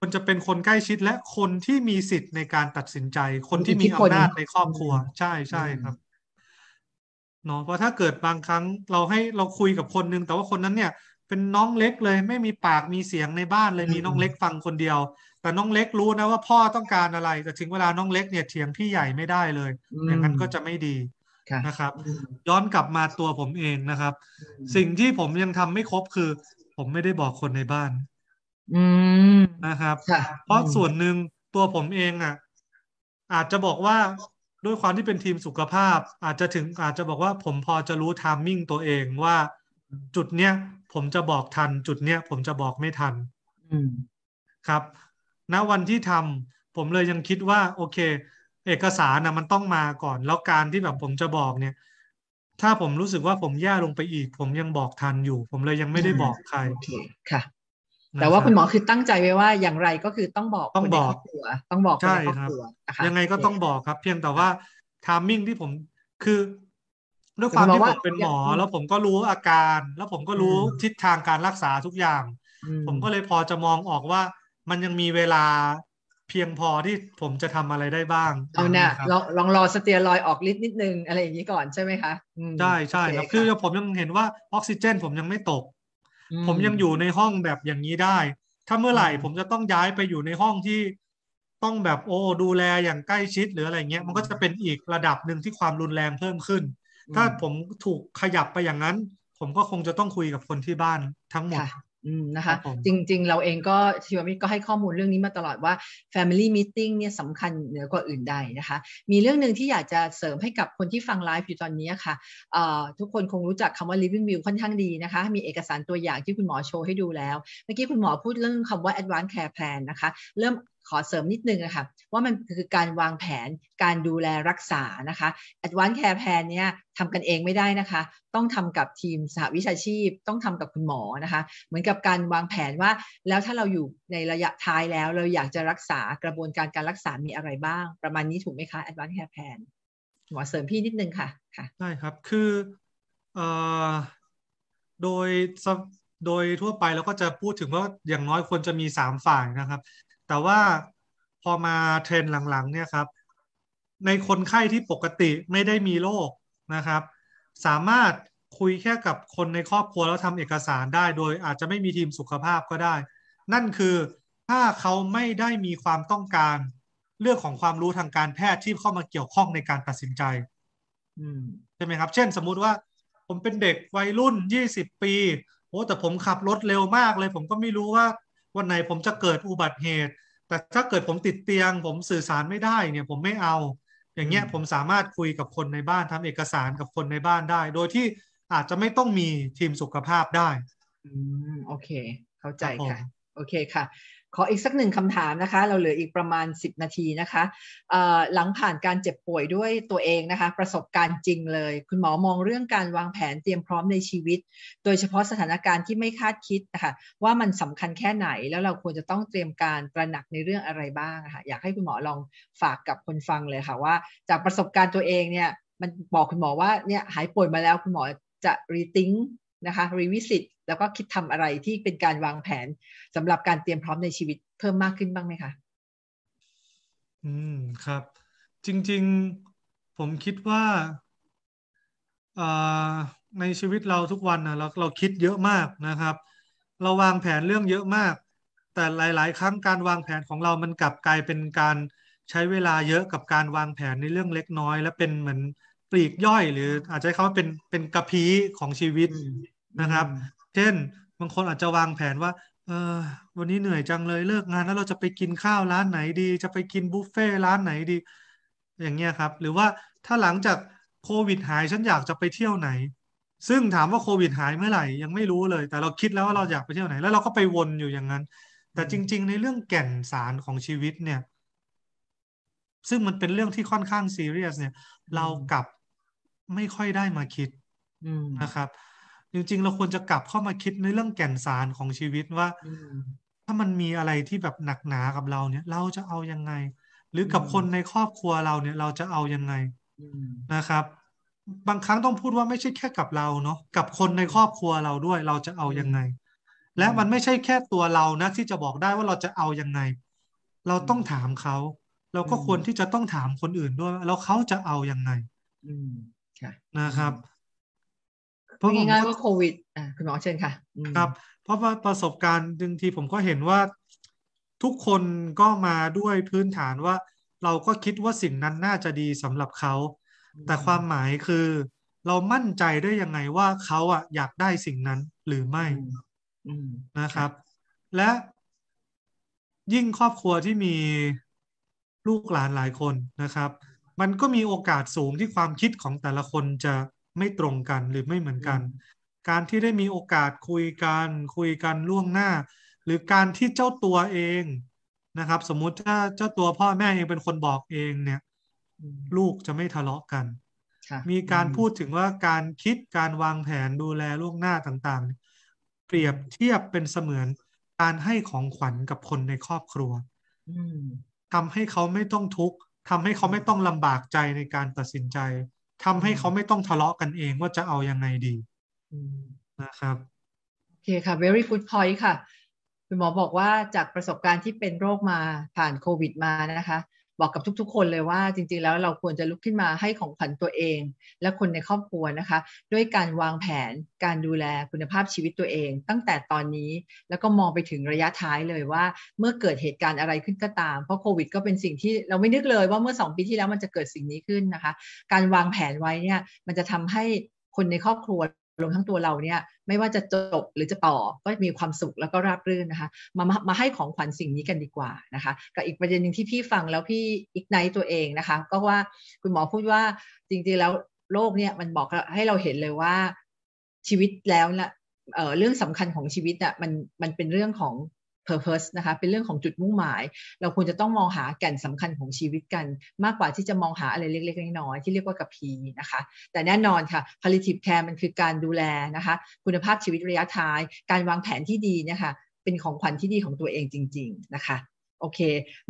S2: มันจะเป็นคนใกล้ชิดและคนที่มีสิทธิ์ในการตัดสินใจ คนที่มีอำนาจในครอบครัว ใช่ใช่ครับเนาะเพราะถ้าเกิดบางครั้งเราให้เราคุยกับคนนึงแต่ว่าคนนั้นเนี่ย เป็นน้องเล็กเลยไม่มีปากมีเสียงในบ้านเลยมีน้องเล็กฟังคนเดียว แต่น้องเล็กรู้นะว่าพ่อต้องการอะไรแต่ถึงเวลาน้องเล็กเนี่ยเถียงพี่ใหญ่ไม่ได้เลยอย่างนั้นก็จะไม่ดีนะครับ ย้อนกลับมาตัวผมเองนะครับ สิ่งที่ผมยังทำไม่ครบคือผมไม่ได้บอกคนในบ้าน อืมนะครับ เพราะส่วนหนึ่งตัวผมเองอ่ะ อาจจะบอกว่าด้วยความที่เป็นทีมสุขภาพ อาจจะถึงอาจจะบอกว่าผมพอจะรู้ทามมิ่งตัวเองว่าจุดเนี้ย ผมจะบอกทัน จุดเนี้ยผมจะบอกไม่ทันครับ ณวันที่ทำผมเลยยังคิดว่าโอเคเอกสารนะมันต้องมาก่อนแล้วการที่แบบผมจะบอกเนี่ย ถ้าผมรู้สึกว่าผมแย่ลงไปอีก ผมยังบอกทันอยู่ ผมเลยยังไม่ได้บอกใคร
S1: ค่ะ แต่ว่าคุณหมอคือตั้งใจไว้ว่า อย่างไรก็คือต้องบอกต้องบอกตัวต้องบอกใช่ครับยังไงก็ต้อ
S2: งบอกครับเพียงแต่ว่าทามมิ่งที่ผมคือ ด้วยความที่ผมเป็นหมอแล้วผมก็รู้อาการ แล้วผมก็รู้ทิศทางการรักษาทุกอย่าง ผมก็เลยพอจะมองออกว่ามันยังมีเวลาพียงพอที่ผมจะทำอะไรได้บ้างเอาเนี่ยลอง
S1: ลองรอสเตียรอยออกฤทธิ์นิดนึงอะไรอย่างนี้ก่อนใช่ไหมคะได้
S2: ใช่ครับคือผมยังเห็นว่าออกซิเจน ผมยังไม่ตก ผมยังอยู่ในห้องแบบอย่างนี้ได้ ถ้าเมื่อไหร่ผมจะต้องย้ายไปอยู่ในห้องที่ต้องแบบโอ้ดูแลอย่างใกล้ชิด หรืออะไรเงี้ยมันก็จะเป็นอีกระดับหนึ่งที่ความรุนแรงเพิ่มขึ้น ถ้าผมถูกขยับไปอย่างนั้น ผมก็คงจะต้องคุยกับคนที่บ้านทั้งหมดนะคะ
S1: จริงๆ เราเองก็ชีวมิตรก็ให้ข้อมูลเรื่องนี้มาตลอดว่า Family Meeting เนี่ยสำคัญเหนือกว่าอื่นใดนะคะ มีเรื่องหนึ่งที่อยากจะเสริมให้กับคนที่ฟังไลฟ์อยู่ตอนนี้ค่ะทุกคนคงรู้จักคำว่า Living View ค่อนข้างดีนะคะมีเอกสารตัวอย่างที่คุณหมอโชว์ให้ดูแล้ว เมื่อกี้คุณหมอพูดเรื่องคำว่า Advanced Care Plan นะคะเริ่มขอเสริมนิดนึงนะคะว่ามันคือการวางแผนการดูแลรักษานะคะ Advanced Care Plan เนี่ยทำกันเองไม่ได้นะคะต้องทำกับทีมสหวิชาชีพ ต้องทำกับคุณหมอนะคะเหมือนกับการวางแผนว่าแล้วถ้าเราอยู่ในระยะท้ายแล้วเราอยากจะรักษากระบวนการการรักษามีอะไรบ้าง ประมาณนี้ถูกไหมคะ Advanced Care Plan หมอเสริมพี่นิดนึง ค่ะค่ะได้ครับคือ
S2: โดยโดยทั่วไปเราก็จะพูดถึงว่าอย่างน้อยควรจะมี 3 ฝ่ายนะครับแต่ว่าพอมาเทรนหลังๆเนี่ยครับในคนไข้ที่ปกติไม่ได้มีโรคนะครับ สามารถคุยแค่กับคนในครอบครัวแล้วทำเอกสารได้โดยอาจจะไม่มีทีมสุขภาพก็ได้ นั่นคือถ้าเขาไม่ได้มีความต้องการเรื่องของความรู้ทางการแพทย์ที่เข้ามาเกี่ยวข้องในการตัดสินใจใช่ไหมครับเช่นสมมุติว่าผมเป็นเด็กวัยรุ่นยี่สิบปี โอ้ แต่ผมขับรถเร็วมากเลยผมก็ไม่รู้ว่าวันไหนผมจะเกิดอุบัติเหตุ แต่ถ้าเกิดผมติดเตียง ผมสื่อสารไม่ได้ เนี่ยผมไม่เอา อย่างเงี้ยผมสามารถคุยกับคนในบ้านทำเอกสารกับคนในบ้านได้ โดยท
S1: ี่อา
S2: จจะไม่ต้องมีทีมสุขภาพได้ อืมโอเค
S1: เข้าใจค่ะ โอเคค่ะขออีกสักหนึ่งคำถามนะคะเราเหลืออีกประมาณ 10 นาทีนะคะหลังผ่านการเจ็บป่วยด้วยตัวเองนะคะประสบการณ์จริงเลย คุณหมอมองเรื่องการวางแผนเตรียมพร้อมในชีวิต โดยเฉพาะสถานการณ์ที่ไม่คาดคิดนะคะว่ามันสำคัญแค่ไหนแล้วเราควรจะต้องเตรียมการตระหนักในเรื่องอะไรบ้างค่ะอยากให้คุณหมอลองฝากกับคนฟังเลยค่ะว่า จากประสบการณ์ตัวเองเนี่ยมันบอกคุณหมอว่าเนี่ยหายป่วยมาแล้วคุณหมอจะรีทิงนะคะรีวิสิตแล้วก็คิดทำอะไรที่เป็นการวางแผนสำหรับการเตรียมพร้อมในชีวิตเพิ่มมากขึ้นบ้างไหมคะ
S2: อืมครับ จริงๆผมคิดว่าในชีวิตเราทุกวันนะเราเราคิดเยอะมากนะครับ เราวางแผนเรื่องเยอะมาก แต่หลายๆ ครั้งการวางแผนของเรามันกลับกลายเป็นการใช้เวลาเยอะกับการวางแผนในเรื่องเล็กน้อย และเป็นเหมือนปลีกย่อย หรืออาจจะเขาเป็นเป็นกระพีของชีวิตนะครับ เช่น บางคนอาจจะวางแผนว่า เออวันนี้เหนื่อยจังเลยเลิกงานแล้วเราจะไปกินข้าวร้านไหนดี จะไปกินบุฟเฟ่ร้านไหนดี อย่างเงี้ยครับ หรือว่าถ้าหลังจากโควิดหายฉันอยากจะไปเที่ยวไหน ซึ่งถามว่าโควิดหายเมื่อไหร่ ยังไม่รู้เลย แต่เราคิดแล้วว่าเราอยากไปเที่ยวไหน แล้วเราก็ไปวนอยู่อย่างนั้น แต่จริง ๆ ในเรื่องแก่นสารของชีวิต เนี่ย ซึ่งมันเป็นเรื่องที่ค่อนข้างซีเรียส เนี่ย เรากลับไม่ค่อยได้มาคิดนะครับจริงๆเราควรจะกลับเข้ามาคิดในเรื่องแก่นสารของชีวิตว่าถ้ามันมีอะไรที่แบบหนักหนากับเราเนี่ย เราจะเอายังไง หรือกับคนในครอบครัวเราเนี่ยเราจะเอายังไงนะครับ บางครั้งต้องพูดว่าไม่ใช่แค่กับเราเนาะกับคนในครอบครัวเราด้วยเราจะเอายังไง และมันไม่ใช่แค่ตัวเรานะที่จะบอกได้ว่าเราจะเอายังไง เราต้องถามเขา เราก็ควรที่จะต้องถามคนอื่นด้วยแล้วเขาจะเอายังไงนะครับ
S1: เพราะง่ายๆว่าโควิด อ่าคุณหมอเชิญ ค่ะ
S2: ครับ เพราะว่าประสบการณ์ดึงทีผมก็เห็นว่า ทุกคนก็มาด้วยพื้นฐานว่า เราก็คิดว่าสิ่งนั้นน่าจะดีสำหรับเขา แต่ความหมายคือ เรามั่นใจได้ยังไงว่าเขาอะอยากได้สิ่งนั้นหรือไม่นะครับ และยิ่งครอบครัวที่มีลูกหลานหลายคนนะครับ มันก็มีโอกาสสูงที่ความคิดของแต่ละคนจะไม่ตรงกันหรือไม่เหมือนกัน การที่ได้มีโอกาสคุยกัน คุยกันล่วงหน้า หรือการที่เจ้าตัวเองนะครับ สมมุติถ้าเจ้าตัวพ่อแม่เองเป็นคนบอกเองเนี่ย ลูกจะไม่ทะเลาะกันมีการพูดถึงว่าการคิดการวางแผนดูแลล่วงหน้าต่างๆ เปรียบเทียบเป็นเสมือนการให้ของขวัญกับคนในครอบครัวทำให้เขาไม่ต้องทุกข์ทำให้เขาไม่ต้องลำบากใจในการตัดสินใจทำให้เขาไม่ต้องทะเลาะกันเองว่าจะเอายังไงดี นะครับ
S1: โอเคค่ะ very good point ค่ะคุณหมอบอกว่าจากประสบการณ์ที่เป็นโรคมา ผ่านโควิดมานะคะบอกกับทุกๆคนเลยว่าจริงๆแล้วเราควรจะลุกขึ้นมาให้ของขวัญตัวเอง และคนในครอบครัวนะคะ ด้วยการวางแผนการดูแลคุณภาพชีวิตตัวเอง ตั้งแต่ตอนนี้แล้วก็มองไปถึงระยะท้ายเลยว่าเมื่อเกิดเหตุการณ์อะไรขึ้นก็ตามเพราะโควิดก็เป็นสิ่งที่เราไม่นึกเลย ว่าเมื่อ2ปีที่แล้วมันจะเกิดสิ่งนี้ขึ้นนะคะ การวางแผนไว้เนี่ยมันจะทำให้คนในครอบครัวรวมทั้งตัวเราเนี่ย ไม่ว่าจะจบหรือจะต่อก็มีความสุขแล้วก็ราบรื่นนะคะมามาให้ของขวัญสิ่งนี้กันดีกว่านะคะ กับอีกประเด็นหนึ่งที่พี่ฟังแล้วพี่อีกไนตัวเองนะคะ ก็ว่าคุณหมอพูดว่า จริงๆแล้วโลกเนี่ยมันบอกให้เราเห็นเลยว่าชีวิตแล้วนะเเรื่องสำคัญของชีวิตอ่ะมันมันเป็นเรื่องของ purpose นะคะเป็นเรื่องของจุดมุ่งหมาย เราควรจะต้องมองหาแก่นสำคัญของชีวิตกัน มากกว่าที่จะมองหาอะไรเล็กๆน้อยๆที่เรียกว่ากับีนะคะแต่แน่นอนค่ะ palliative care มันคือการดูแลนะคะ คุณภาพชีวิตระยะท้าย การวางแผนที่ดีนะคะเป็นของขวัญที่ดีของตัวเองจริง ๆ นะคะโอเค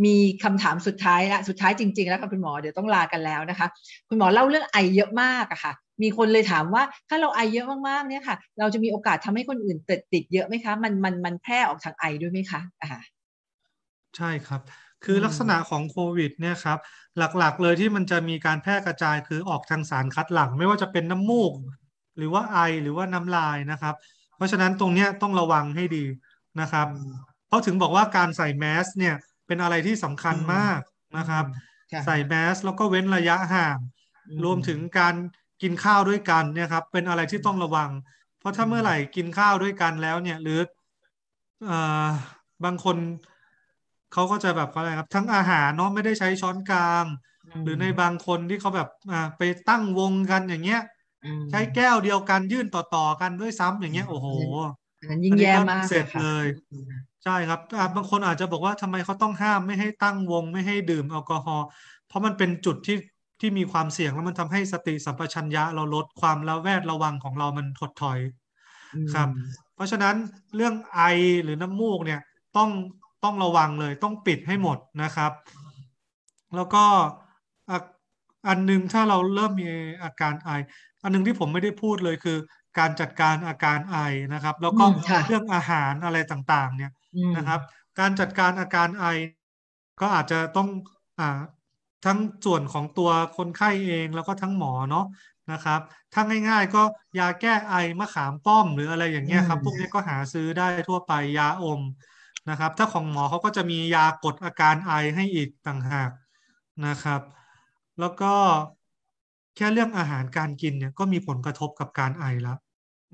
S1: มีคำถามสุดท้ายละสุดท้ายจริงๆแล้วค่ะคุณหมอ เดี๋ยวต้องลากันแล้วนะคะ คุณหมอเล่าเรื่องไอเยอะมากอะค่ะ มีคนเลยถามว่าถ้าเราไอเยอะมากๆเนี่ยค่ะ เราจะมีโอกาสทำให้คนอื่นติดติดเยอะไหมคะ มันมันมันแพร่ออกทางไอด้วยไหมคะอ่า
S2: ใช่ครับ คือลักษณะของโควิดเนี่ยครับ หลักๆเลยที่มันจะมีการแพร่กระจายคือออกทางสารคัดหลั่งไม่ว่าจะเป็นน้ำมูก หรือว่าไอหรือว่าน้ำลายนะครับ เพราะฉะนั้นตรงเนี้ยต้องระวังให้ดีนะครับเขาถึงบอกว่าการใส่ แมสเนี่ยเป็นอะไรที่สำคัญมากนะครับ ใส่แมสแล้วก็เว้นระยะห่างรวมถึงการกินข้าวด้วยกันเนี่ยครับเป็นอะไรที่ต้องระวัง เพราะถ้าเมื่อไหร่กินข้าวด้วยกันแล้วเนี่ย หรือเออบางคนเขาก็จะแบบอะไรครับ ทั้งอาหารเนาะไม่ได้ใช้ช้อนกลาง หรือในบางคนที่เขาแบบไปตั้งวงกันอย่างเงี้ยใช้แก้วเดียวกันยื่นต่อๆกันด้วยซ้ำอย่างเงี้ยโอ้โห
S1: อันนี้กยิ่งแย่มากเสร็จ
S2: เลยใช่ครับบางคนอาจจะบอกว่าทำไมเขาต้องห้ามไม่ให้ตั้งวงไม่ให้ดื่มแอลกอฮอล์เพราะมันเป็นจุดที่ที่มีความเสี่ยงแล้วมันทำให้สติสัมปชัญญะเราลดความระแวดระวังของเรามันถดถอยครับเพราะฉะนั้นเรื่องไอหรือน้ำมูกเนี่ยต้องต้องระวังเลยต้องปิดให้หมดนะครับ แล้วก็อันนึงถ้าเราเริ่มมีอาการไออันนึงที่ผมไม่ได้พูดเลยคือการจัดการอาการไอนะครับ แล้วก็เรื่องอาหารอะไรต่าง ๆ เนี่ยนะครับการจัดการอาการไอ ก็อาจจะต้องอ่าทั้งส่วนของตัวคนไข้เองแล้วก็ทั้งหมอเนาะนะครับถ้าง่าย ๆ ก็ยาแก้ไอมะขามป้อม หรืออะไรอย่างเงี้ยครับพวกนี้ก็หาซื้อได้ทั่วไปยาอมนะครับ ถ้าของหมอเขาก็จะมียากดอาการไอให้อีกต่างหากนะครับ แล้วก็แค่เรื่องอาหารการกินเนี่ยก็มีผลกระทบกับการไอแล้ว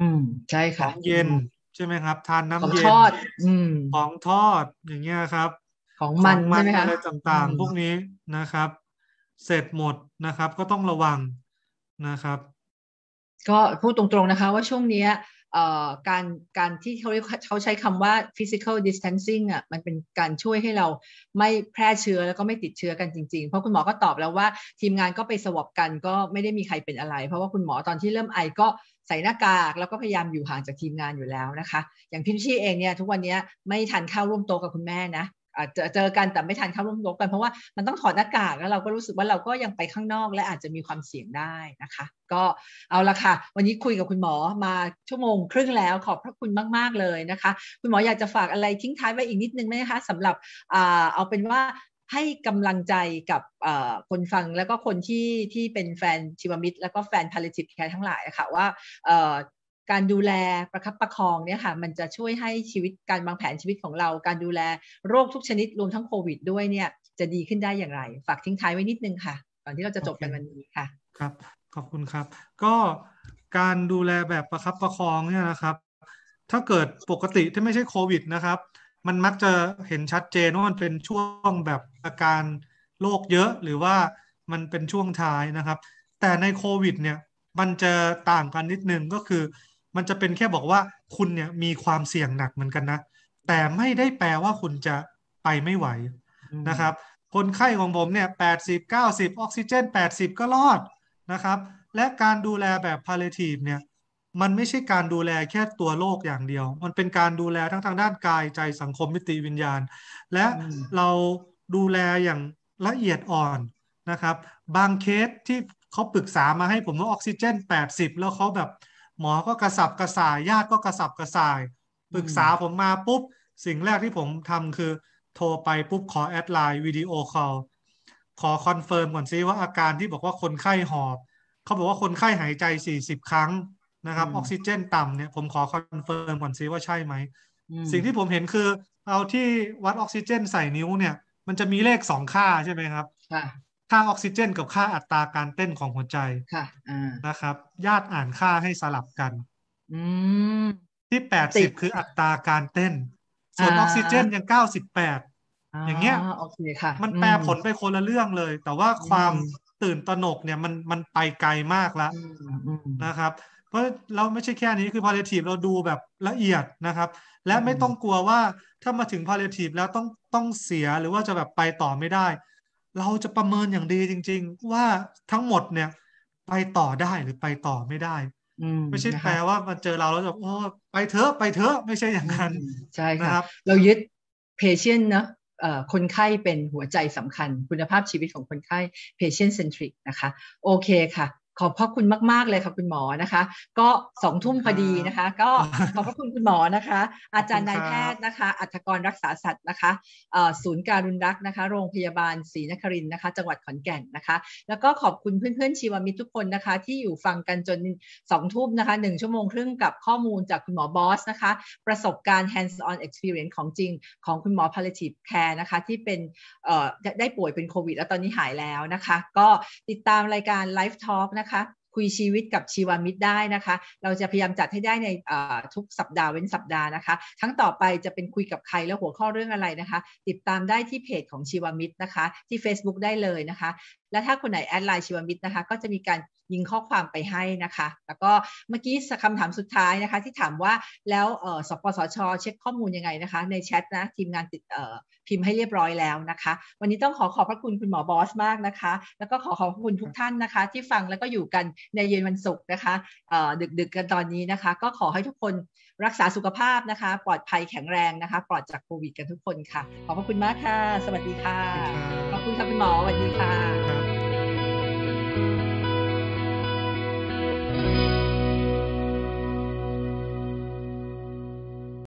S1: อืมใช่ค่ะเย็น
S2: ใช่ไหมครับทานน้ำเย็น ของทอดของทอดอย่างเงี้ยครับ ของมันใช่ไหมคะอะไรต่างๆ พวกนี้นะครับ เสร็จหมดนะครับก็ต้องระวังนะครับ
S1: ก็พูดตรง ๆ นะคะ ว่าช่วงเนี้ยการการที่เขาเขาใช้คำว่า physical distancing อ่ะมันเป็นการช่วยให้เราไม่แพร่เชื้อแล้วก็ไม่ติดเชื้อกันจริง ๆ เพราะคุณหมอก็ตอบแล้วว่าทีมงานก็ไปสวบกันก็ไม่ได้มีใครเป็นอะไรเพราะว่าคุณหมอตอนที่เริ่มไอก็ใส่หน้ากากแล้วก็พยายามอยู่ห่างจากทีมงานอยู่แล้วนะคะ อย่างพิมชี่เองเนี่ยทุกวันนี้ไม่ทันเข้าร่วมโต๊ะกับคุณแม่นะเจอเจอกันแต่ไม่ทันเข้าร่วมโต๊ะกันเพราะว่ามันต้องถอดหน้ากากแล้วเราก็รู้สึกว่าเราก็ยังไปข้างนอก และอาจจะมีความเสี่ยงได้นะคะ ก็เอาละค่ะวันนี้คุยกับคุณหมอมาชั่วโมงครึ่งแล้วขอบพระคุณมากๆเลยนะคะคุณหมออยากจะฝากอะไรทิ้งท้ายไว้อีกนิดนึงไหมคะสำหรับเอาเป็นว่าให้กำลังใจกับคนฟังแล้วก็คนที่ที่เป็นแฟนชิวมิตรแล้วก็แฟนพาลิจิตแคร์ทั้งหลายะคะว่าการดูแลประคับประคองเนี่ยค่ะ มันจะช่วยให้ชีวิตการวางแผนชีวิตของเรา การดูแลโรคทุกชนิดรวมทั้งโควิด ด้วยเนี่ยจะดีขึ้นได้อย่างไร ฝากทิ้งท้ายไว้นิดนึงค่ะก่อนที่เราจะจบกนวันนี้ค่ะ
S2: ครับ ขอบคุณครับ ก็การดูแลแบบประคับประคองเนี่ยนะครับ ถ้าเกิดปกติที่ไม่ใช่โควิด นะครับมันมักจะเห็นชัดเจนว่ามันเป็นช่วงแบบอาการโรคเยอะหรือว่ามันเป็นช่วงท้ายนะครับ แต่ในโควิดเนี่ยมันจะต่างกันนิดนึงก็คือ มันจะเป็นแค่บอกว่าคุณเนี่ยมีความเสี่ยงหนักเหมือนกันนะแต่ไม่ได้แปลว่าคุณจะไปไม่ไหวนะครับ คนไข้ของผมเนี่ยแปดสิบเก้าสิบออกซิเจนแปดสิบก็รอดนะครับ และการดูแลแบบพาเลทีฟเนี่ยมันไม่ใช่การดูแลแค่ตัวโลกอย่างเดียว มันเป็นการดูแลทั้งทางด้านกายใจสังคมมิติวิญญาณ และเราดูแลอย่างละเอียดอ่อนนะครับ บางเคสที่เขาปรึกษามาให้ผมว่าออกซิเจน80 แล้วเขาแบบหมอก็กระสับกระส่ายญาติก็กระสับกระส่าย ปรึกษาผมมาปุ๊บ สิ่งแรกที่ผมทำคือโทรไปปุ๊บขอแอดไลน์วิดีโอคอลขอคอนเฟิร์มก่อนซิว่าอาการที่บอกว่าคนไข้หอบเขาบอกว่าคนไข้หายใจ 40 ครั้งนะครับออกซิเจนต่ำเนี่ยผมขอคอนเฟิร์มก่อนซิว่าใช่ไหมสิ่งที่ผมเห็นคือ เอาที่วัดออกซิเจนใส่นิ้วเนี่ยมันจะมีเลขสองค่าใช่ไหมครับค่าออกซิเจนกับค่าอัตราการเต้นของหัวใจค่ะนะครับ ญาติอ่านค่าให้สลับกันที่แปดสิบคืออัตราการเต้น ส่วนออกซิเจนยังเก้าสิบแปดอย่างเงี้ย
S1: มันแปลผลไ
S2: ปคนละเรื่องเลย แต่ว่าความตื่นตระหนกเนี่ยมันมันไปไกลมากแล้วนะครับเพราะเราไม่ใช่แค่นี้คือ palliative เราดูแบบละเอียดนะครับ และไม่ต้องกลัวว่าถ้ามาถึง palliative แล้วต้องต้องเสียหรือว่าจะแบบไปต่อไม่ได้ เราจะประเมินอย่างดีจริง ๆ ว่าทั้งหมดเนี่ยไปต่อได้หรือไปต่อไม่ได้ไม่ใช่แปลว่ามันเจ
S1: อเราแล้วแบบโอ้ไปเถอะไปเถอะไม่ใช่อย่างนั้นใช่ครับ เรายึด patient นะคนไข้เป็นหัวใจสำคัญ คุณภาพชีวิตของคนไข้ patient centric นะคะโอเคค่ะขอบพระคุณมากๆเลยค่ะคุณหมอนะคะ ก็สองทุ่มพอดีนะคะก็ขอบพระคุณคุณหมอนะคะอาจารย์นายแพทย์นะคะอัธกรรักษาสัตว์นะคะศูนย์การุณรักนะคะ โรงพยาบาลศรีนครินนะคะจังหวัดขอนแก่นนะคะ แล้วก็ขอบคุณเพื่อนๆชีวมิตรทุกคนนะคะ ที่อยู่ฟังกันจนสองทุ่มนะคะหนึ่งชั่วโมงครึ่งกับข้อมูลจากคุณหมอบอสนะคะ ประสบการณ์ hands on experience ของจริง ของคุณหมอ palliative care นะคะที่เป็นได้ป่วยเป็นโควิดแล้วตอนนี้หายแล้วนะคะ ก็ติดตามรายการ live talk นะคะคะคุยชีวิตกับชีวามิตรได้นะคะ เราจะพยายามจัดให้ได้ในทุกสัปดาห์เว้นสัปดาห์นะคะ ทั้งต่อไปจะเป็นคุยกับใครและหัวข้อเรื่องอะไรนะคะ ติดตามได้ที่เพจของชีวามิตรนะคะ ที่ Facebook ได้เลยนะคะและถ้าคนไหนแอดไลน์ชีวมิตรนะคะ ก็จะมีการยิงข้อความไปให้นะคะ แล้วก็เมื่อกี้คำถามสุดท้ายนะคะ ที่ถามว่าแล้วสปสช เช็คข้อมูลยังไงนะคะ ในแชทนะทีมงานติดพิมพ์ให้เรียบร้อยแล้วนะคะ วันนี้ต้องขอขอบพระคุณคุณหมอบอสมากนะคะ แล้วก็ขอขอบคุณทุกท่านนะคะ ที่ฟังแล้วก็อยู่กันในเย็นวันศุกร์นะคะดึกๆกันตอนนี้นะคะ ก็ขอให้ทุกคนรักษาสุขภาพนะคะ ปลอดภัยแข็งแรงนะคะ ปลอดจากโควิดกันทุกคนค่ะขอบพระคุณมากค่ะสวัสดีค่ะขอบคุณค่ะคุณหมอสวัสดีค่
S2: ะ thank you